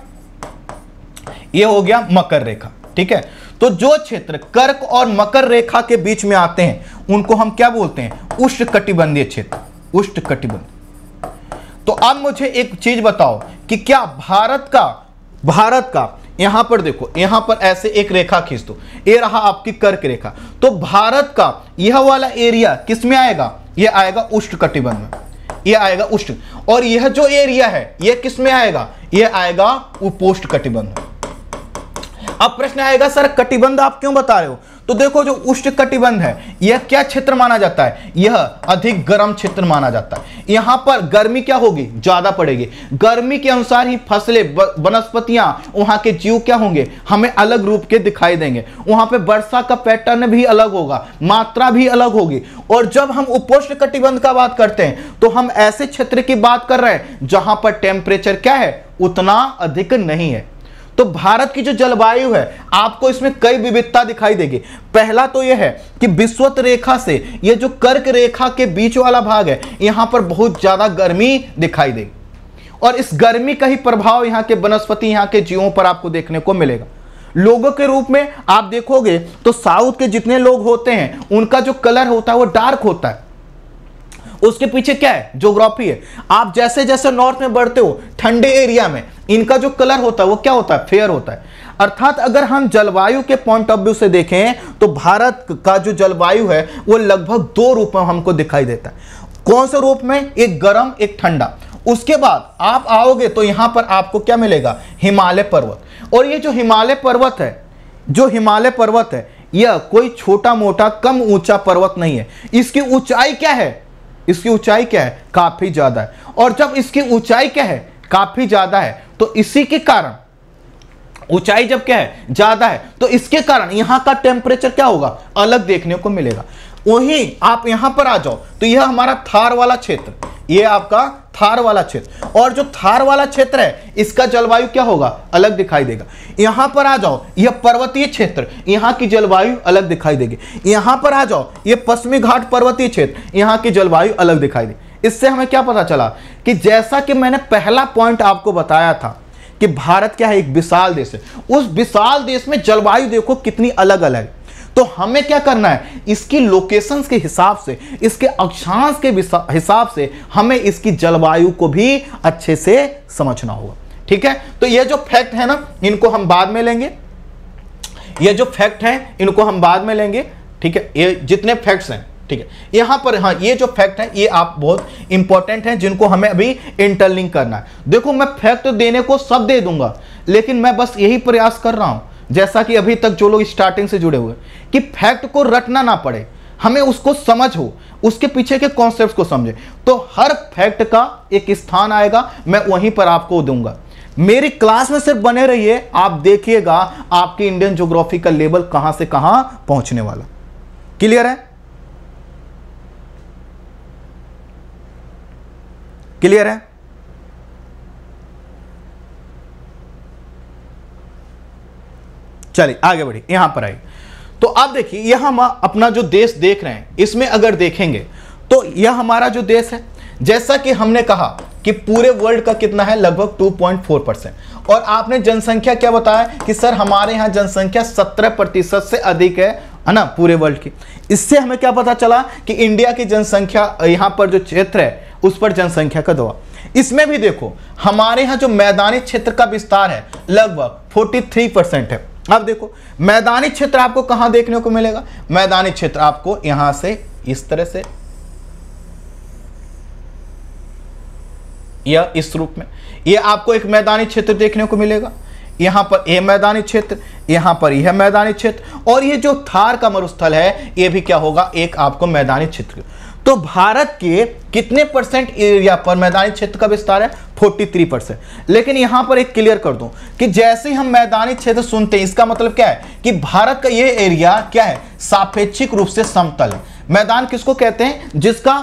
ये हो गया मकर रेखा ठीक है तो जो क्षेत्र कर्क और मकर रेखा के बीच में आते हैं उनको हम क्या बोलते हैं उष्ट कटिबंधीय क्षेत्र उष्ट कटिबंध तो अब मुझे एक चीज बताओ कि क्या भारत का भारत का यहां पर देखो यहां पर ऐसे एक रेखा खींच दो ये रहा आपकी कर्क रेखा तो भारत का यह वाला एरिया किस में आएगा यह आएगा उष्ट कटिबंध में यह आएगा उष्ट और यह जो एरिया है यह किस में आएगा यह आएगा उपोष्ट कटिबंध अब प्रश्न आएगा सर कटिबंध आप क्यों बता रहे हो तो देखो जो उष्ण कटिबंध है यह क्या क्षेत्र माना जाता है यह अधिक गर्म क्षेत्र माना जाता है यहां पर गर्मी क्या होगी ज्यादा पड़ेगी गर्मी के अनुसार ही फसलें वनस्पतियां वहां के जीव क्या होंगे हमें अलग रूप के दिखाई देंगे वहां पर वर्षा का पैटर्न भी अलग होगा मात्रा भी अलग होगी और जब हम उपोष्ण कटिबंध का बात करते हैं तो हम ऐसे क्षेत्र की बात कर रहे हैं जहां पर टेम्परेचर क्या है उतना अधिक नहीं है तो भारत की जो जलवायु है आपको इसमें कई विविधता दिखाई देगी पहला तो यह है कि विश्वत रेखा से यह जो कर्क रेखा के बीच वाला भाग है यहां पर बहुत ज्यादा गर्मी दिखाई देगी और इस गर्मी का ही प्रभाव यहाँ के वनस्पति यहां के जीवों पर आपको देखने को मिलेगा लोगों के रूप में आप देखोगे तो साउथ के जितने लोग होते हैं उनका जो कलर होता है वो डार्क होता है उसके पीछे क्या है जोग्राफी है आप जैसे जैसे नॉर्थ में बढ़ते हो ठंडे एरिया में इनका जो कलर होता है वो क्या होता है फेयर होता है अर्थात अगर हम जलवायु के पॉइंट ऑफ व्यू से देखें तो भारत का जो जलवायु है वो लगभग दो रूप में हमको दिखाई देता है कौन से रूप में एक गर्म एक ठंडा उसके बाद आप आओगे तो यहां पर आपको क्या मिलेगा हिमालय पर्वत और ये जो हिमालय पर्वत है जो हिमालय पर्वत है यह कोई छोटा मोटा कम ऊंचा पर्वत नहीं है इसकी ऊंचाई क्या है इसकी ऊंचाई क्या है काफी ज्यादा है और जब इसकी ऊंचाई क्या है काफी ज्यादा है तो इसी के कारण ऊंचाई जब क्या है ज्यादा है तो इसके कारण यहां का टेम्परेचर क्या होगा अलग देखने को मिलेगा वहीं आप यहां पर आ जाओ तो यह हमारा थार वाला क्षेत्र ये आपका थार वाला क्षेत्र और जो थार वाला क्षेत्र है इसका जलवायु क्या होगा अलग दिखाई देगा यहां पर आ जाओ यह पर्वतीय क्षेत्र यहां की जलवायु अलग दिखाई देगी यहां पर आ जाओ यह पश्चिमी घाट पर्वतीय क्षेत्र यहां की जलवायु अलग दिखाई देगी इससे हमें क्या पता चला कि जैसा कि मैंने पहला पॉइंट आपको बताया था कि भारत क्या है एक विशाल देश है उस विशाल देश में जलवायु देखो कितनी अलग अलग है तो हमें क्या करना है इसकी लोकेशंस के हिसाब से इसके अक्षांश के हिसाब से हमें इसकी जलवायु को भी अच्छे से समझना होगा ठीक है तो ये जो फैक्ट है ना इनको हम बाद में लेंगे ये जो फैक्ट है इनको हम बाद में लेंगे ठीक है ये जितने फैक्ट्स हैं ठीक है यहां पर हाँ ये जो फैक्ट है ये आप बहुत इंपॉर्टेंट हैं जिनको हमें अभी इंटरलिंक करना है देखो मैं फैक्ट तो देने को सब दे दूंगा लेकिन मैं बस यही प्रयास कर रहा हूं जैसा कि अभी तक जो लोग स्टार्टिंग से जुड़े हुए कि फैक्ट को रटना ना पड़े हमें उसको समझ हो उसके पीछे के कॉन्सेप्ट को समझे तो हर फैक्ट का एक स्थान आएगा मैं वहीं पर आपको दूंगा मेरी क्लास में सिर्फ बने रहिए आप देखिएगा आपके इंडियन ज्योग्राफी का लेवल कहां से कहां पहुंचने वाला क्लियर है क्लियर है चलिए आगे बढ़िए यहां पर आइए तो अब देखिए यह हम अपना जो देश देख रहे हैं इसमें अगर देखेंगे तो यह हमारा जो देश है जैसा कि हमने कहा कि पूरे वर्ल्ड का कितना है लगभग 2.4 परसेंट और आपने जनसंख्या क्या बताया कि सर हमारे यहाँ जनसंख्या 17 प्रतिशत से अधिक है है ना पूरे वर्ल्ड की इससे हमें क्या पता चला कि इंडिया की जनसंख्या यहाँ पर जो क्षेत्र है उस पर जनसंख्या का दवा इसमें भी देखो हमारे यहाँ जो मैदानी क्षेत्र का विस्तार है लगभग फोर्टी परसेंट है अब देखो मैदानी क्षेत्र आपको कहां देखने को मिलेगा मैदानी क्षेत्र आपको यहां से इस तरह से या इस रूप में यह आपको एक मैदानी क्षेत्र देखने को मिलेगा यहां पर यह मैदानी क्षेत्र यहां पर यह मैदानी क्षेत्र और यह जो थार का मरुस्थल है यह भी क्या होगा एक आपको मैदानी क्षेत्र तो भारत के कितने परसेंट एरिया पर मैदानी क्षेत्र का विस्तार है 43 परसेंट लेकिन यहां पर एक क्लियर कर दूं कि जैसे ही हम मैदानी क्षेत्र सुनते हैं इसका मतलब क्या है कि भारत का ये एरिया क्या है सापेक्षिक रूप से समतल है मैदान किसको कहते हैं जिसका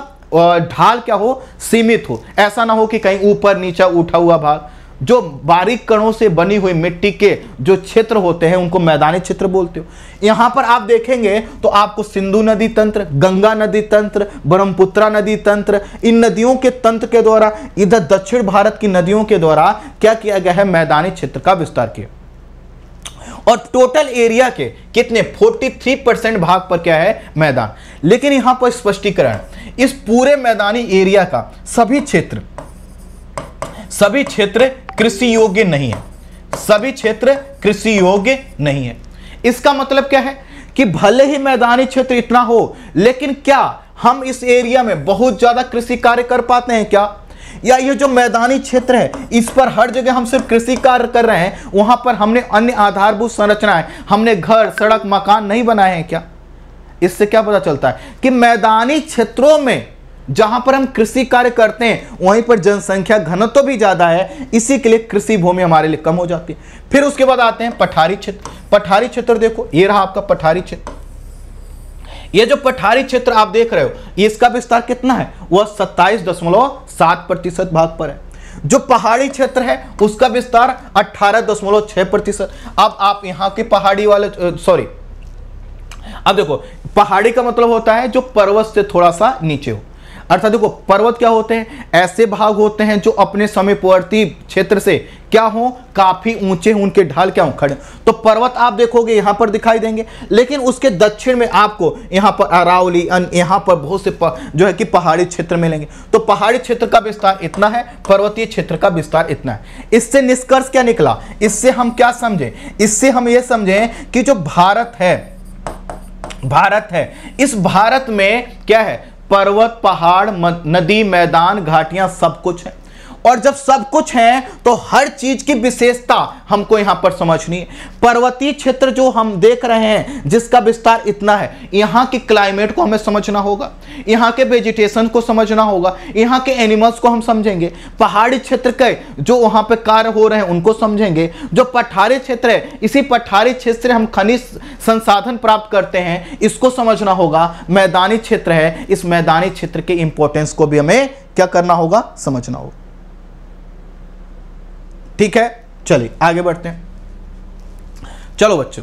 ढाल क्या हो सीमित हो ऐसा ना हो कि कहीं ऊपर नीचा उठा हुआ भाग जो बारीक कणों से बनी हुई मिट्टी के जो क्षेत्र होते हैं उनको मैदानी क्षेत्र बोलते हो यहां पर आप देखेंगे तो आपको सिंधु नदी तंत्र गंगा नदी तंत्र ब्रह्मपुत्रा नदी तंत्र इन नदियों के तंत्र के द्वारा इधर दक्षिण भारत की नदियों के द्वारा क्या किया गया है मैदानी क्षेत्र का विस्तार किया और टोटल एरिया के कितने 43 परसेंट भाग पर क्या है मैदान लेकिन यहां पर स्पष्टीकरण इस पूरे मैदानी एरिया का सभी क्षेत्र सभी क्षेत्र कृषि योग्य नहीं है सभी क्षेत्र कृषि योग्य नहीं है इसका मतलब क्या है कि भले ही मैदानी क्षेत्र इतना हो लेकिन क्या हम इस एरिया में बहुत ज्यादा कृषि कार्य कर पाते हैं क्या या ये जो मैदानी क्षेत्र है इस पर हर जगह हम सिर्फ कृषि कार्य कर रहे हैं वहां पर हमने अन्य आधारभूत संरचनाएं हमने घर सड़क मकान नहीं बनाए हैं क्या इससे क्या पता चलता है कि मैदानी क्षेत्रों में जहां पर हम कृषि कार्य करते हैं वहीं पर जनसंख्या घनत्व तो भी ज्यादा है इसी के लिए कृषि भूमि हमारे लिए कम हो जाती है फिर उसके बाद आते हैं पठारी क्षेत्र पठारी क्षेत्र देखो ये रहा आपका पठारी क्षेत्र ये जो पठारी क्षेत्र आप देख रहे हो इसका विस्तार कितना है वह सत्ताईस दशमलव सात प्रतिशत भाग पर है जो पहाड़ी क्षेत्र है उसका विस्तार अठारह दशमलव छह प्रतिशत अब आप यहां के पहाड़ी वाले सॉरी अब देखो पहाड़ी का मतलब होता है जो पर्वत से थोड़ा सा नीचे हो अर्थात देखो पर्वत क्या होते हैं ऐसे भाग होते हैं जो अपने समयवर्ती क्षेत्र से क्या हो काफी ऊंचे हों उनके ढाल क्या हो खड़े तो पर्वत आप देखोगे यहाँ पर दिखाई देंगे लेकिन उसके दक्षिण में आपको यहाँ पर अरावली यहां पर बहुत से जो है कि पहाड़ी क्षेत्र मिलेंगे तो पहाड़ी क्षेत्र का विस्तार इतना है पर्वतीय क्षेत्र का विस्तार इतना है इससे निष्कर्ष क्या निकला इससे हम क्या समझें इससे हम ये समझें कि जो भारत है भारत है इस भारत में क्या है पर्वत पहाड़ नदी मैदान घाटियां सब कुछ है और जब सब कुछ है तो हर चीज की विशेषता हमको यहां पर समझनी है पर्वतीय क्षेत्र जो हम देख रहे हैं जिसका विस्तार इतना है यहां के क्लाइमेट को हमें समझना होगा यहां के वेजिटेशन को समझना होगा यहां के एनिमल्स को हम समझेंगे पहाड़ी क्षेत्र के जो वहां पर कार्य हो रहे हैं उनको समझेंगे जो पठारी क्षेत्र है इसी पठारी क्षेत्र हम खनिज संसाधन प्राप्त करते हैं इसको समझना होगा मैदानी क्षेत्र है इस मैदानी क्षेत्र के इंपोर्टेंस को भी हमें क्या करना होगा समझना होगा ठीक है चलिए आगे बढ़ते हैं चलो बच्चों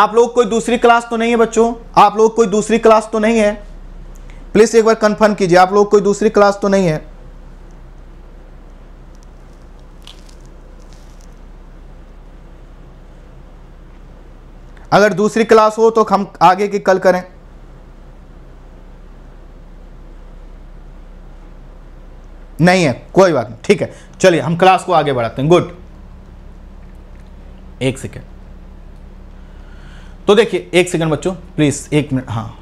आप लोग कोई दूसरी क्लास तो नहीं है बच्चों आप लोग कोई दूसरी क्लास तो नहीं है प्लीज़ एक बार कंफर्म कीजिए आप लोग कोई दूसरी क्लास तो नहीं है अगर दूसरी क्लास हो तो हम आगे की कल करें नहीं है कोई बात नहीं ठीक है चलिए हम क्लास को आगे बढ़ाते हैं गुड एक सेकेंड तो देखिए एक सेकंड बच्चों प्लीज़ एक मिनट हाँ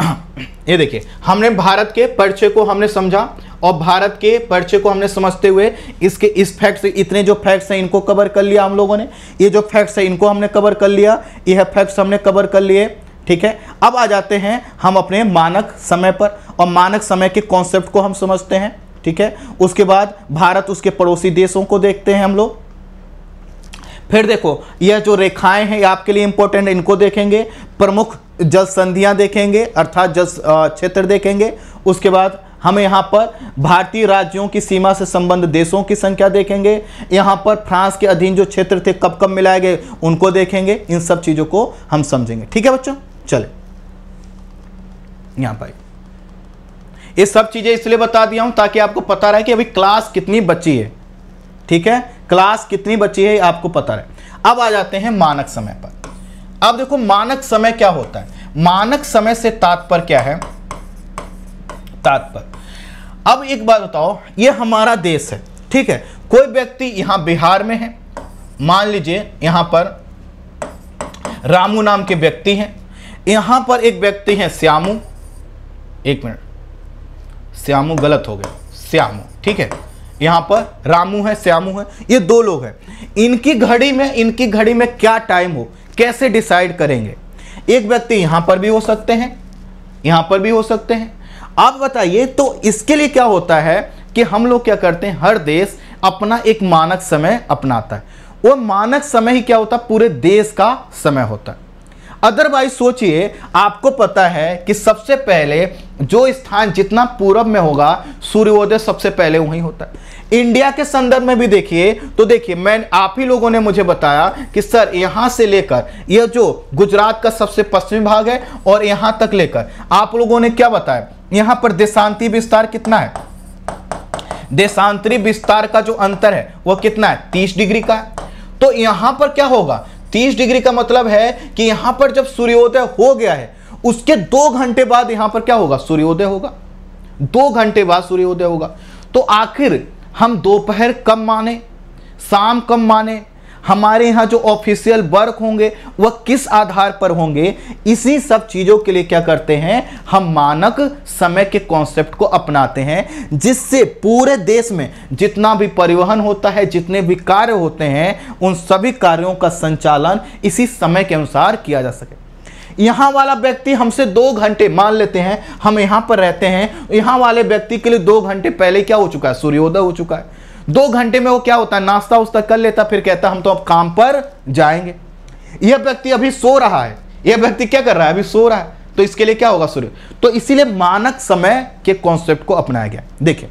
ये देखिए हमने भारत के पर्चे को हमने समझा और भारत के पर्चे को हमने समझते हुए इसके इस फैक्ट इतने जो फैक्ट्स हैं इनको कवर कर लिया हम लोगों ने ये जो फैक्ट्स हैं इनको हमने कवर कर लिया यह फैक्ट्स हमने कवर कर लिए ठीक है अब आ जाते हैं हम अपने मानक समय पर और मानक समय के कॉन्सेप्ट को हम समझते हैं ठीक है उसके बाद भारत उसके पड़ोसी देशों को देखते हैं हम लोग फिर देखो यह जो रेखाएं हैं आपके लिए इंपॉर्टेंट इनको देखेंगे प्रमुख जल संधियां देखेंगे अर्थात जल क्षेत्र देखेंगे उसके बाद हम यहाँ पर भारतीय राज्यों की सीमा से संबंध देशों की संख्या देखेंगे यहाँ पर फ्रांस के अधीन जो क्षेत्र थे कब कब मिलाए गए उनको देखेंगे इन सब चीज़ों को हम समझेंगे ठीक है बच्चों चले यहाँ पर ये सब चीज़ें इसलिए बता दिया हूँ ताकि आपको पता रहे कि अभी क्लास कितनी बची है ठीक है क्लास कितनी बची है आपको पता रहे अब आ जाते हैं मानक समय पर अब देखो मानक समय क्या होता है मानक समय से तात्पर्य क्या है तात्पर्य अब एक बात बताओ ये हमारा देश है ठीक है कोई व्यक्ति यहां बिहार में है मान लीजिए यहां पर रामू नाम के व्यक्ति हैं यहां पर एक व्यक्ति है श्यामू एक मिनट श्यामू गलत हो गया श्यामू ठीक है यहां पर रामू है श्यामू है ये दो लोग हैं इनकी घड़ी में इनकी घड़ी में क्या टाइम हो कैसे डिसाइड करेंगे एक व्यक्ति यहां पर भी हो सकते हैं यहां पर भी हो सकते हैं आप बताइए तो इसके लिए क्या होता है कि हम लोग क्या करते हैं हर देश अपना एक मानक समय अपनाता है वो मानक समय ही क्या होता है पूरे देश का समय होता है अदरवाइज सोचिए आपको पता है कि सबसे पहले जो स्थान जितना पूरब में होगा सूर्योदय सबसे पहले वहीं होता है इंडिया के संदर्भ में भी देखिए तो देखिए मैं आप ही लोगों ने मुझे बताया कि सर यहां से लेकर यह जो गुजरात का सबसे पश्चिमी भाग है और यहां तक लेकर आप लोगों ने क्या बताया यहां पर देशांति विस्तार कितना है देशांतरी विस्तार का जो अंतर है वह कितना है तीस डिग्री का है तो यहां पर क्या होगा 30 डिग्री का मतलब है कि यहां पर जब सूर्योदय हो गया है उसके दो घंटे बाद यहां पर क्या होगा सूर्योदय होगा दो घंटे बाद सूर्योदय होगा तो आखिर हम दोपहर कम माने शाम कम माने हमारे यहाँ जो ऑफिशियल वर्क होंगे वह किस आधार पर होंगे इसी सब चीज़ों के लिए क्या करते हैं हम मानक समय के कॉन्सेप्ट को अपनाते हैं जिससे पूरे देश में जितना भी परिवहन होता है जितने भी कार्य होते हैं उन सभी कार्यों का संचालन इसी समय के अनुसार किया जा सके यहाँ वाला व्यक्ति हमसे दो घंटे मान लेते हैं हम यहाँ पर रहते हैं यहाँ वाले व्यक्ति के लिए दो घंटे पहले क्या हो चुका है सूर्योदय हो चुका है दो घंटे में वो क्या होता है नाश्ता उस्ता कर लेता फिर कहता हम तो अब काम पर जाएंगे यह व्यक्ति अभी सो रहा है यह व्यक्ति क्या कर रहा है अभी सो रहा है तो इसके लिए क्या होगा सूर्य तो इसीलिए मानक समय के कॉन्सेप्ट को अपनाया गया देखिए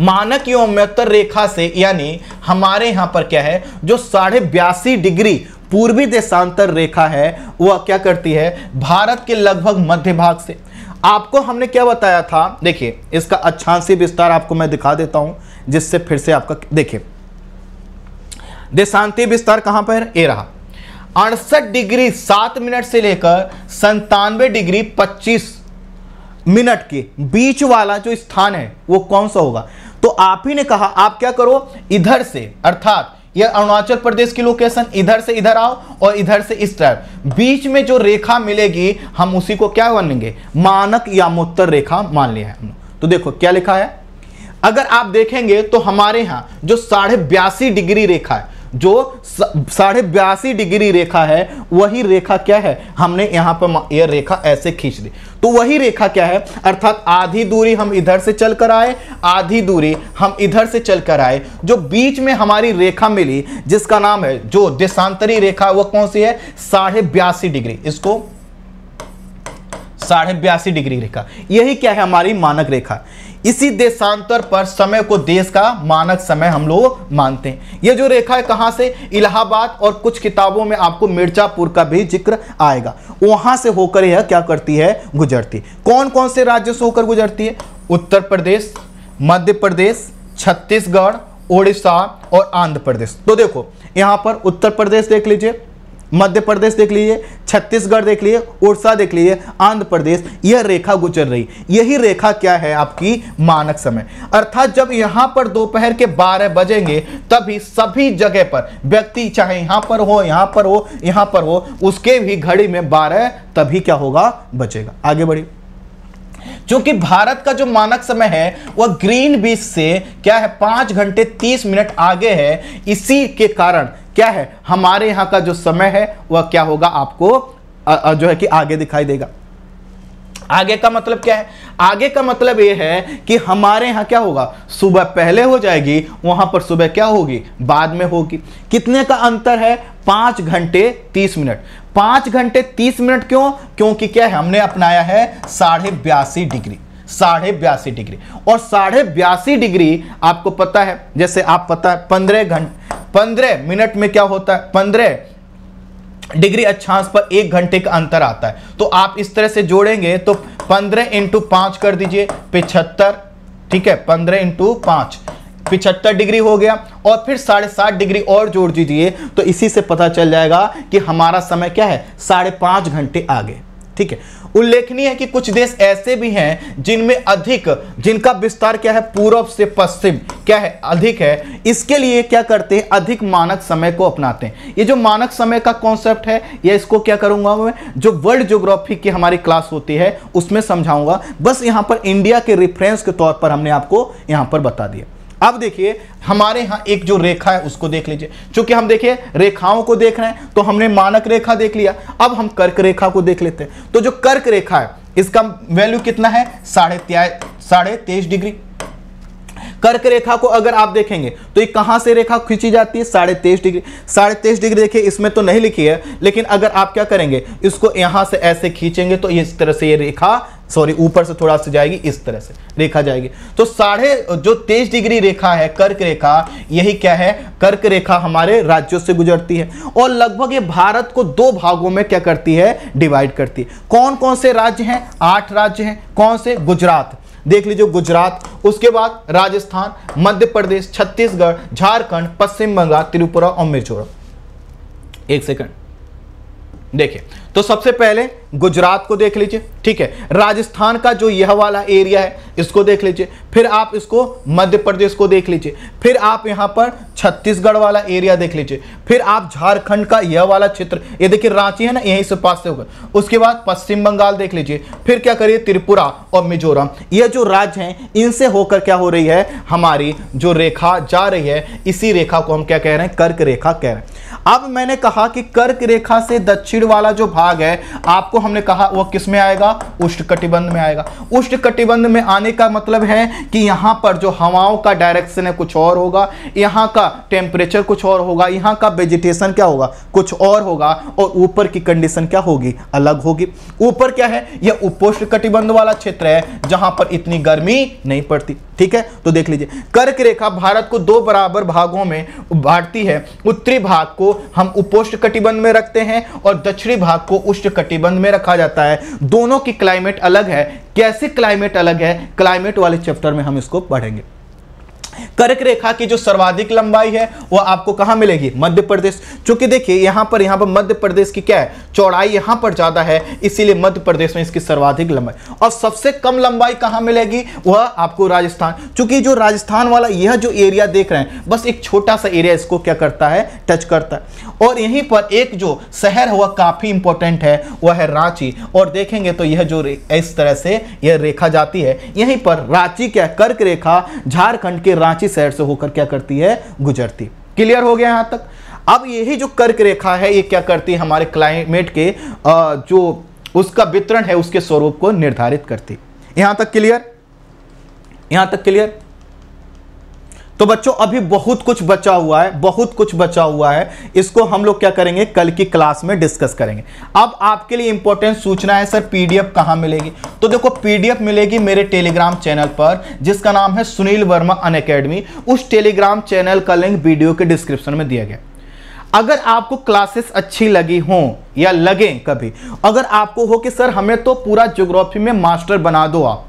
मानक योम्योत्तर रेखा से यानी हमारे यहां पर क्या है जो साढ़े बयासी डिग्री पूर्वी देशांतर रेखा है वह क्या करती है भारत के लगभग मध्य भाग से आपको हमने क्या बताया था देखिए इसका अच्छांसी विस्तार आपको मैं दिखा देता हूं जिससे फिर से आपका देखिए देशांति विस्तार कहां पर ए रहा अड़सठ डिग्री सात मिनट से लेकर संतानवे डिग्री पच्चीस मिनट के बीच वाला जो स्थान है वो कौन सा होगा तो आप ही ने कहा आप क्या करो इधर से अर्थात यह अरुणाचल प्रदेश की लोकेशन इधर से इधर आओ और इधर से इस तरफ बीच में जो रेखा मिलेगी हम उसी को क्या मानेंगे मानक या मोत्तर रेखा मान लिया है तो देखो क्या लिखा है अगर आप देखेंगे तो हमारे यहाँ जो साढ़े बयासी डिग्री रेखा है जो साढ़े बयासी डिग्री रेखा है वही रेखा क्या है हमने यहाँ पर यह रेखा ऐसे खींच दी तो वही रेखा क्या है अर्थात आधी दूरी हम इधर से चलकर आए आधी दूरी हम इधर से चलकर आए जो बीच में हमारी रेखा मिली जिसका नाम है जो देशांतरी रेखा वह कौन सी है साढ़े बयासी डिग्री इसको साढ़े बयासी डिग्री रेखा यही क्या है हमारी मानक रेखा इसी देशांतर पर समय को देश का मानक समय हम लोग मानते हैं ये जो रेखा है कहां से इलाहाबाद और कुछ किताबों में आपको मिर्जापुर का भी जिक्र आएगा वहां से होकर यह क्या करती है गुजरती है कौन कौन से राज्य से होकर गुजरती है उत्तर प्रदेश मध्य प्रदेश छत्तीसगढ़ ओडिशा और आंध्र प्रदेश तो देखो यहां पर उत्तर प्रदेश देख लीजिए मध्य प्रदेश देख लीजिए छत्तीसगढ़ देख लीजिए उड़ीसा देख लीजिए आंध्र प्रदेश यह रेखा गुजर रही यही रेखा क्या है आपकी मानक समय अर्थात जब यहां पर दोपहर के 12 बजेंगे तभी सभी जगह पर व्यक्ति चाहे यहां पर हो यहां पर हो यहां पर हो उसके भी घड़ी में 12 तभी क्या होगा बचेगा आगे बढ़िए क्योंकि भारत का जो मानक समय है वह ग्रीन बीच से क्या है पांच घंटे तीस मिनट आगे है इसी के कारण क्या है हमारे यहां का जो समय है वह क्या होगा आपको जो है कि आगे दिखाई देगा आगे का मतलब क्या है आगे का मतलब यह है कि हमारे यहां क्या होगा सुबह पहले हो जाएगी वहां पर सुबह क्या होगी बाद में होगी कितने का अंतर है पांच घंटे तीस मिनट पांच घंटे तीस मिनट क्यों क्योंकि क्या है हमने अपनाया है साढ़े बयासी डिग्री साढ़े बयासी डिग्री और साढ़े बयासी डिग्री आपको पता है जैसे आप पता है पंद्रह घंटे पंद्रह मिनट में क्या होता है पंद्रह डिग्री अक्षांश पर एक घंटे का अंतर आता है तो आप इस तरह से जोड़ेंगे तो पंद्रह इंटू पांच कर दीजिए पिछहत्तर ठीक है पंद्रह इंटू पांच पिछहत्तर डिग्री हो गया और फिर साढ़े सात डिग्री और जोड़ दीजिए तो इसी से पता चल जाएगा कि हमारा समय क्या है साढ़े पांच घंटे आगे ठीक है उल्लेखनीय है कि कुछ देश ऐसे भी हैं जिनमें अधिक जिनका विस्तार क्या है पूर्व से पश्चिम क्या है अधिक है इसके लिए क्या करते हैं अधिक मानक समय को अपनाते हैं ये जो मानक समय का कॉन्सेप्ट है या इसको क्या करूंगा मैं जो वर्ल्ड ज्योग्राफी की हमारी क्लास होती है उसमें समझाऊंगा बस यहाँ पर इंडिया के रेफरेंस के तौर पर हमने आपको यहाँ पर बता दिया अब देखिए हमारे यहां एक जो रेखा है उसको देख लीजिए चूंकि हम देखिए रेखाओं को देख रहे हैं तो हमने मानक रेखा देख लिया अब हम कर्क रेखा को देख लेते हैं तो जो कर्क रेखा है इसका वैल्यू कितना है साढ़े साढ़े तेईस डिग्री कर्क रेखा को अगर आप देखेंगे तो ये कहाँ से रेखा खींची जाती है साढ़े तेईस डिग्री साढ़े तेईस डिग्री देखिए इसमें तो नहीं लिखी है लेकिन अगर आप क्या करेंगे इसको यहाँ से ऐसे खींचेंगे तो इस तरह से ये रेखा सॉरी ऊपर से थोड़ा सा जाएगी इस तरह से रेखा जाएगी तो साढ़े जो तेईस डिग्री रेखा है कर्क रेखा यही क्या है कर्क रेखा हमारे राज्यों से गुजरती है और लगभग ये भारत को दो भागों में क्या करती है डिवाइड करती है कौन कौन से राज्य हैं आठ राज्य हैं कौन से गुजरात देख लीजिए गुजरात उसके बाद राजस्थान मध्य प्रदेश छत्तीसगढ़ झारखंड पश्चिम बंगाल त्रिपुरा और मिजोरम एक सेकंड देखिए तो सबसे पहले गुजरात को देख लीजिए ठीक है राजस्थान का जो यह वाला एरिया है इसको देख लीजिए फिर आप इसको मध्य प्रदेश को देख लीजिए फिर आप यहाँ पर छत्तीसगढ़ वाला एरिया देख लीजिए फिर आप झारखंड का यह वाला क्षेत्र ये देखिए रांची है ना यहीं से पास से होगा उसके बाद पश्चिम बंगाल देख लीजिए फिर क्या करिए त्रिपुरा और मिजोरम यह जो राज्य हैं इनसे होकर क्या हो रही है हमारी जो रेखा जा रही है इसी रेखा को हम क्या कह रहे हैं कर्क रेखा कह रहे हैं अब मैंने कहा कि कर्क रेखा से दक्षिण वाला जो भाग है आपको हमने कहा वह किस में आएगा उष्ण कटिबंध में आएगा उष्ण कटिबंध में आने का मतलब है कि यहां पर जो हवाओं का डायरेक्शन है कुछ और होगा यहां का टेम्परेचर कुछ और होगा यहां का वेजिटेशन क्या होगा कुछ और होगा और ऊपर की कंडीशन क्या होगी अलग होगी ऊपर क्या है यह उपोष्ण कटिबंध वाला क्षेत्र है जहां पर इतनी गर्मी नहीं पड़ती ठीक है तो देख लीजिए कर्क रेखा भारत को दो बराबर भागों में बांटती है उत्तरी भाग को हम उपोष्ट कटिबंध में रखते हैं और दक्षिणी भाग को उष्ण कटिबंध में रखा जाता है दोनों की क्लाइमेट अलग है कैसे क्लाइमेट अलग है क्लाइमेट वाले चैप्टर में हम इसको पढ़ेंगे कर्क रेखा की जो सर्वाधिक लंबाई है वो आपको कहां मिलेगी मध्य प्रदेश चूंकि देखिए यहां पर यहां पर मध्य प्रदेश की क्या है चौड़ाई यहां पर ज़्यादा है इसीलिए मध्य प्रदेश में इसकी सर्वाधिक लंबाई और सबसे कम लंबाई कहां मिलेगी वह आपको राजस्थान चूंकि जो राजस्थान वाला यह जो एरिया देख रहे हैं बस एक छोटा सा एरिया इसको क्या करता है टच करता है और यहीं पर एक जो शहर हुआ काफ़ी इंपॉर्टेंट है वह है रांची और देखेंगे तो यह जो इस तरह से यह रेखा जाती है यहीं पर रांची क्या कर्क रेखा झारखंड के रांची शहर से होकर क्या करती है गुजरती क्लियर हो गया यहां तक अब यही जो कर्क रेखा है ये क्या करती है हमारे क्लाइमेट के जो उसका वितरण है उसके स्वरूप को निर्धारित करती यहां तक क्लियर यहां तक क्लियर तो बच्चों अभी बहुत कुछ बचा हुआ है बहुत कुछ बचा हुआ है इसको हम लोग क्या करेंगे कल की क्लास में डिस्कस करेंगे अब आपके लिए इंपॉर्टेंट सूचना है सर पीडीएफ कहां मिलेगी तो देखो पीडीएफ मिलेगी मेरे टेलीग्राम चैनल पर जिसका नाम है सुनील वर्मा अन उस टेलीग्राम चैनल का लिंक वीडियो के डिस्क्रिप्शन में दिया गया अगर आपको क्लासेस अच्छी लगी हो या लगे कभी अगर आपको हो कि सर हमें तो पूरा ज्योग्राफी में मास्टर बना दो आप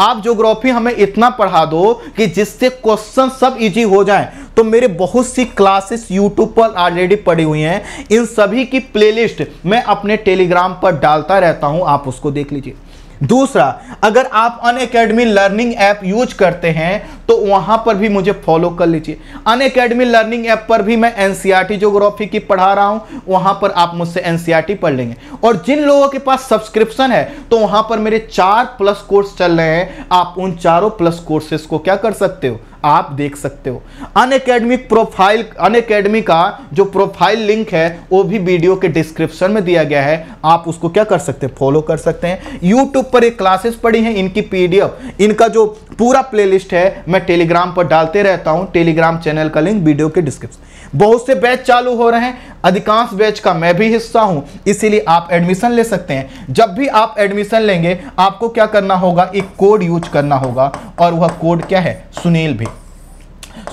आप ज्योग्राफी हमें इतना पढ़ा दो कि जिससे क्वेश्चन सब इजी हो जाए तो मेरे बहुत सी क्लासेस यूट्यूब पर ऑलरेडी पड़ी हुई हैं इन सभी की प्लेलिस्ट मैं अपने टेलीग्राम पर डालता रहता हूं आप उसको देख लीजिए दूसरा अगर आप Unacademy learning app use करते हैं तो वहां पर भी मुझे फॉलो कर लीजिए अन अकेडमी लर्निंग ऐप पर भी मैं एनसीईआरटी ज्योग्राफी e की पढ़ा रहा हूं वहां पर आप मुझसे एनसीईआरटी e पढ़ लेंगे और जिन लोगों के पास सब्सक्रिप्शन है तो वहां पर मेरे चार प्लस कोर्स चल रहे हैं आप उन चारों प्लस कोर्सेस को क्या कर सकते हो आप देख सकते हो Unacademy profile Unacademy का जो प्रोफाइल लिंक है वो भी वीडियो के डिस्क्रिप्शन में दिया गया है आप उसको क्या कर सकते हैं फॉलो कर सकते हैं यूट्यूब पर एक क्लासेस पड़ी हैं इनकी पीडीएफ इनका जो पूरा प्लेलिस्ट है मैं टेलीग्राम पर डालते रहता हूं टेलीग्राम चैनल का लिंक वीडियो के डिस्क्रिप्शन बहुत से बैच चालू हो रहे हैं अधिकांश बैच का मैं भी हिस्सा हूं इसीलिए आप एडमिशन ले सकते हैं जब भी आप एडमिशन लेंगे आपको क्या करना होगा एक कोड यूज करना होगा और वह कोड क्या है सुनील भी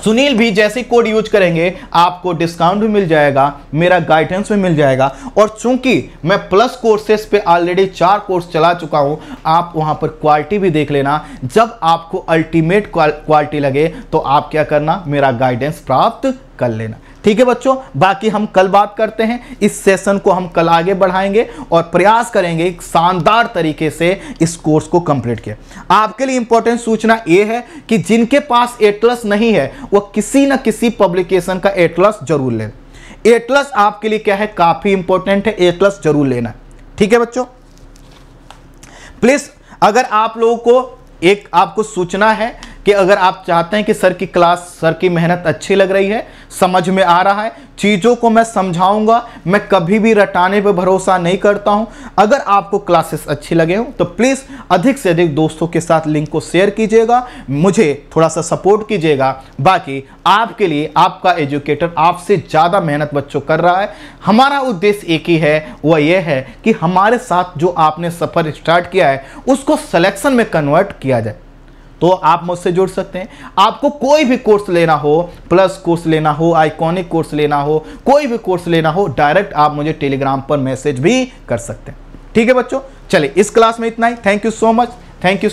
सुनील भी जैसे कोड यूज करेंगे आपको डिस्काउंट भी मिल जाएगा मेरा गाइडेंस भी मिल जाएगा और चूंकि मैं प्लस कोर्सेज पे ऑलरेडी चार कोर्स चला चुका हूँ आप वहाँ पर क्वालिटी भी देख लेना जब आपको अल्टीमेट क्वालिटी लगे तो आप क्या करना मेरा गाइडेंस प्राप्त कर लेना ठीक है बच्चों बाकी हम कल बात करते हैं इस सेशन को हम कल आगे बढ़ाएंगे और प्रयास करेंगे एक शानदार तरीके से इस कोर्स को कंप्लीट किया आपके लिए इंपॉर्टेंट सूचना ये है कि जिनके पास एटलस नहीं है वो किसी न किसी पब्लिकेशन का एटलस जरूर ले एटलस आपके लिए क्या है काफ़ी इंपॉर्टेंट है एटलस जरूर लेना ठीक है बच्चों प्लीज़ अगर आप लोगों को एक आपको सूचना है कि अगर आप चाहते हैं कि सर की क्लास सर की मेहनत अच्छी लग रही है समझ में आ रहा है चीज़ों को मैं समझाऊंगा मैं कभी भी रटाने पर भरोसा नहीं करता हूं अगर आपको क्लासेस अच्छी लगे हों तो प्लीज़ अधिक से अधिक दोस्तों के साथ लिंक को शेयर कीजिएगा मुझे थोड़ा सा सपोर्ट कीजिएगा बाकी आपके लिए आपका एजुकेटर आपसे ज़्यादा मेहनत बच्चों कर रहा है हमारा उद्देश्य एक ही है वह यह है कि हमारे साथ जो आपने सफ़र स्टार्ट किया है उसको सलेक्शन में कन्वर्ट किया जाए तो आप मुझसे जुड़ सकते हैं आपको कोई भी कोर्स लेना हो प्लस कोर्स लेना हो आइकॉनिक कोर्स लेना हो कोई भी कोर्स लेना हो डायरेक्ट आप मुझे टेलीग्राम पर मैसेज भी कर सकते हैं ठीक है बच्चों चलिए इस क्लास में इतना ही thank you so much thank you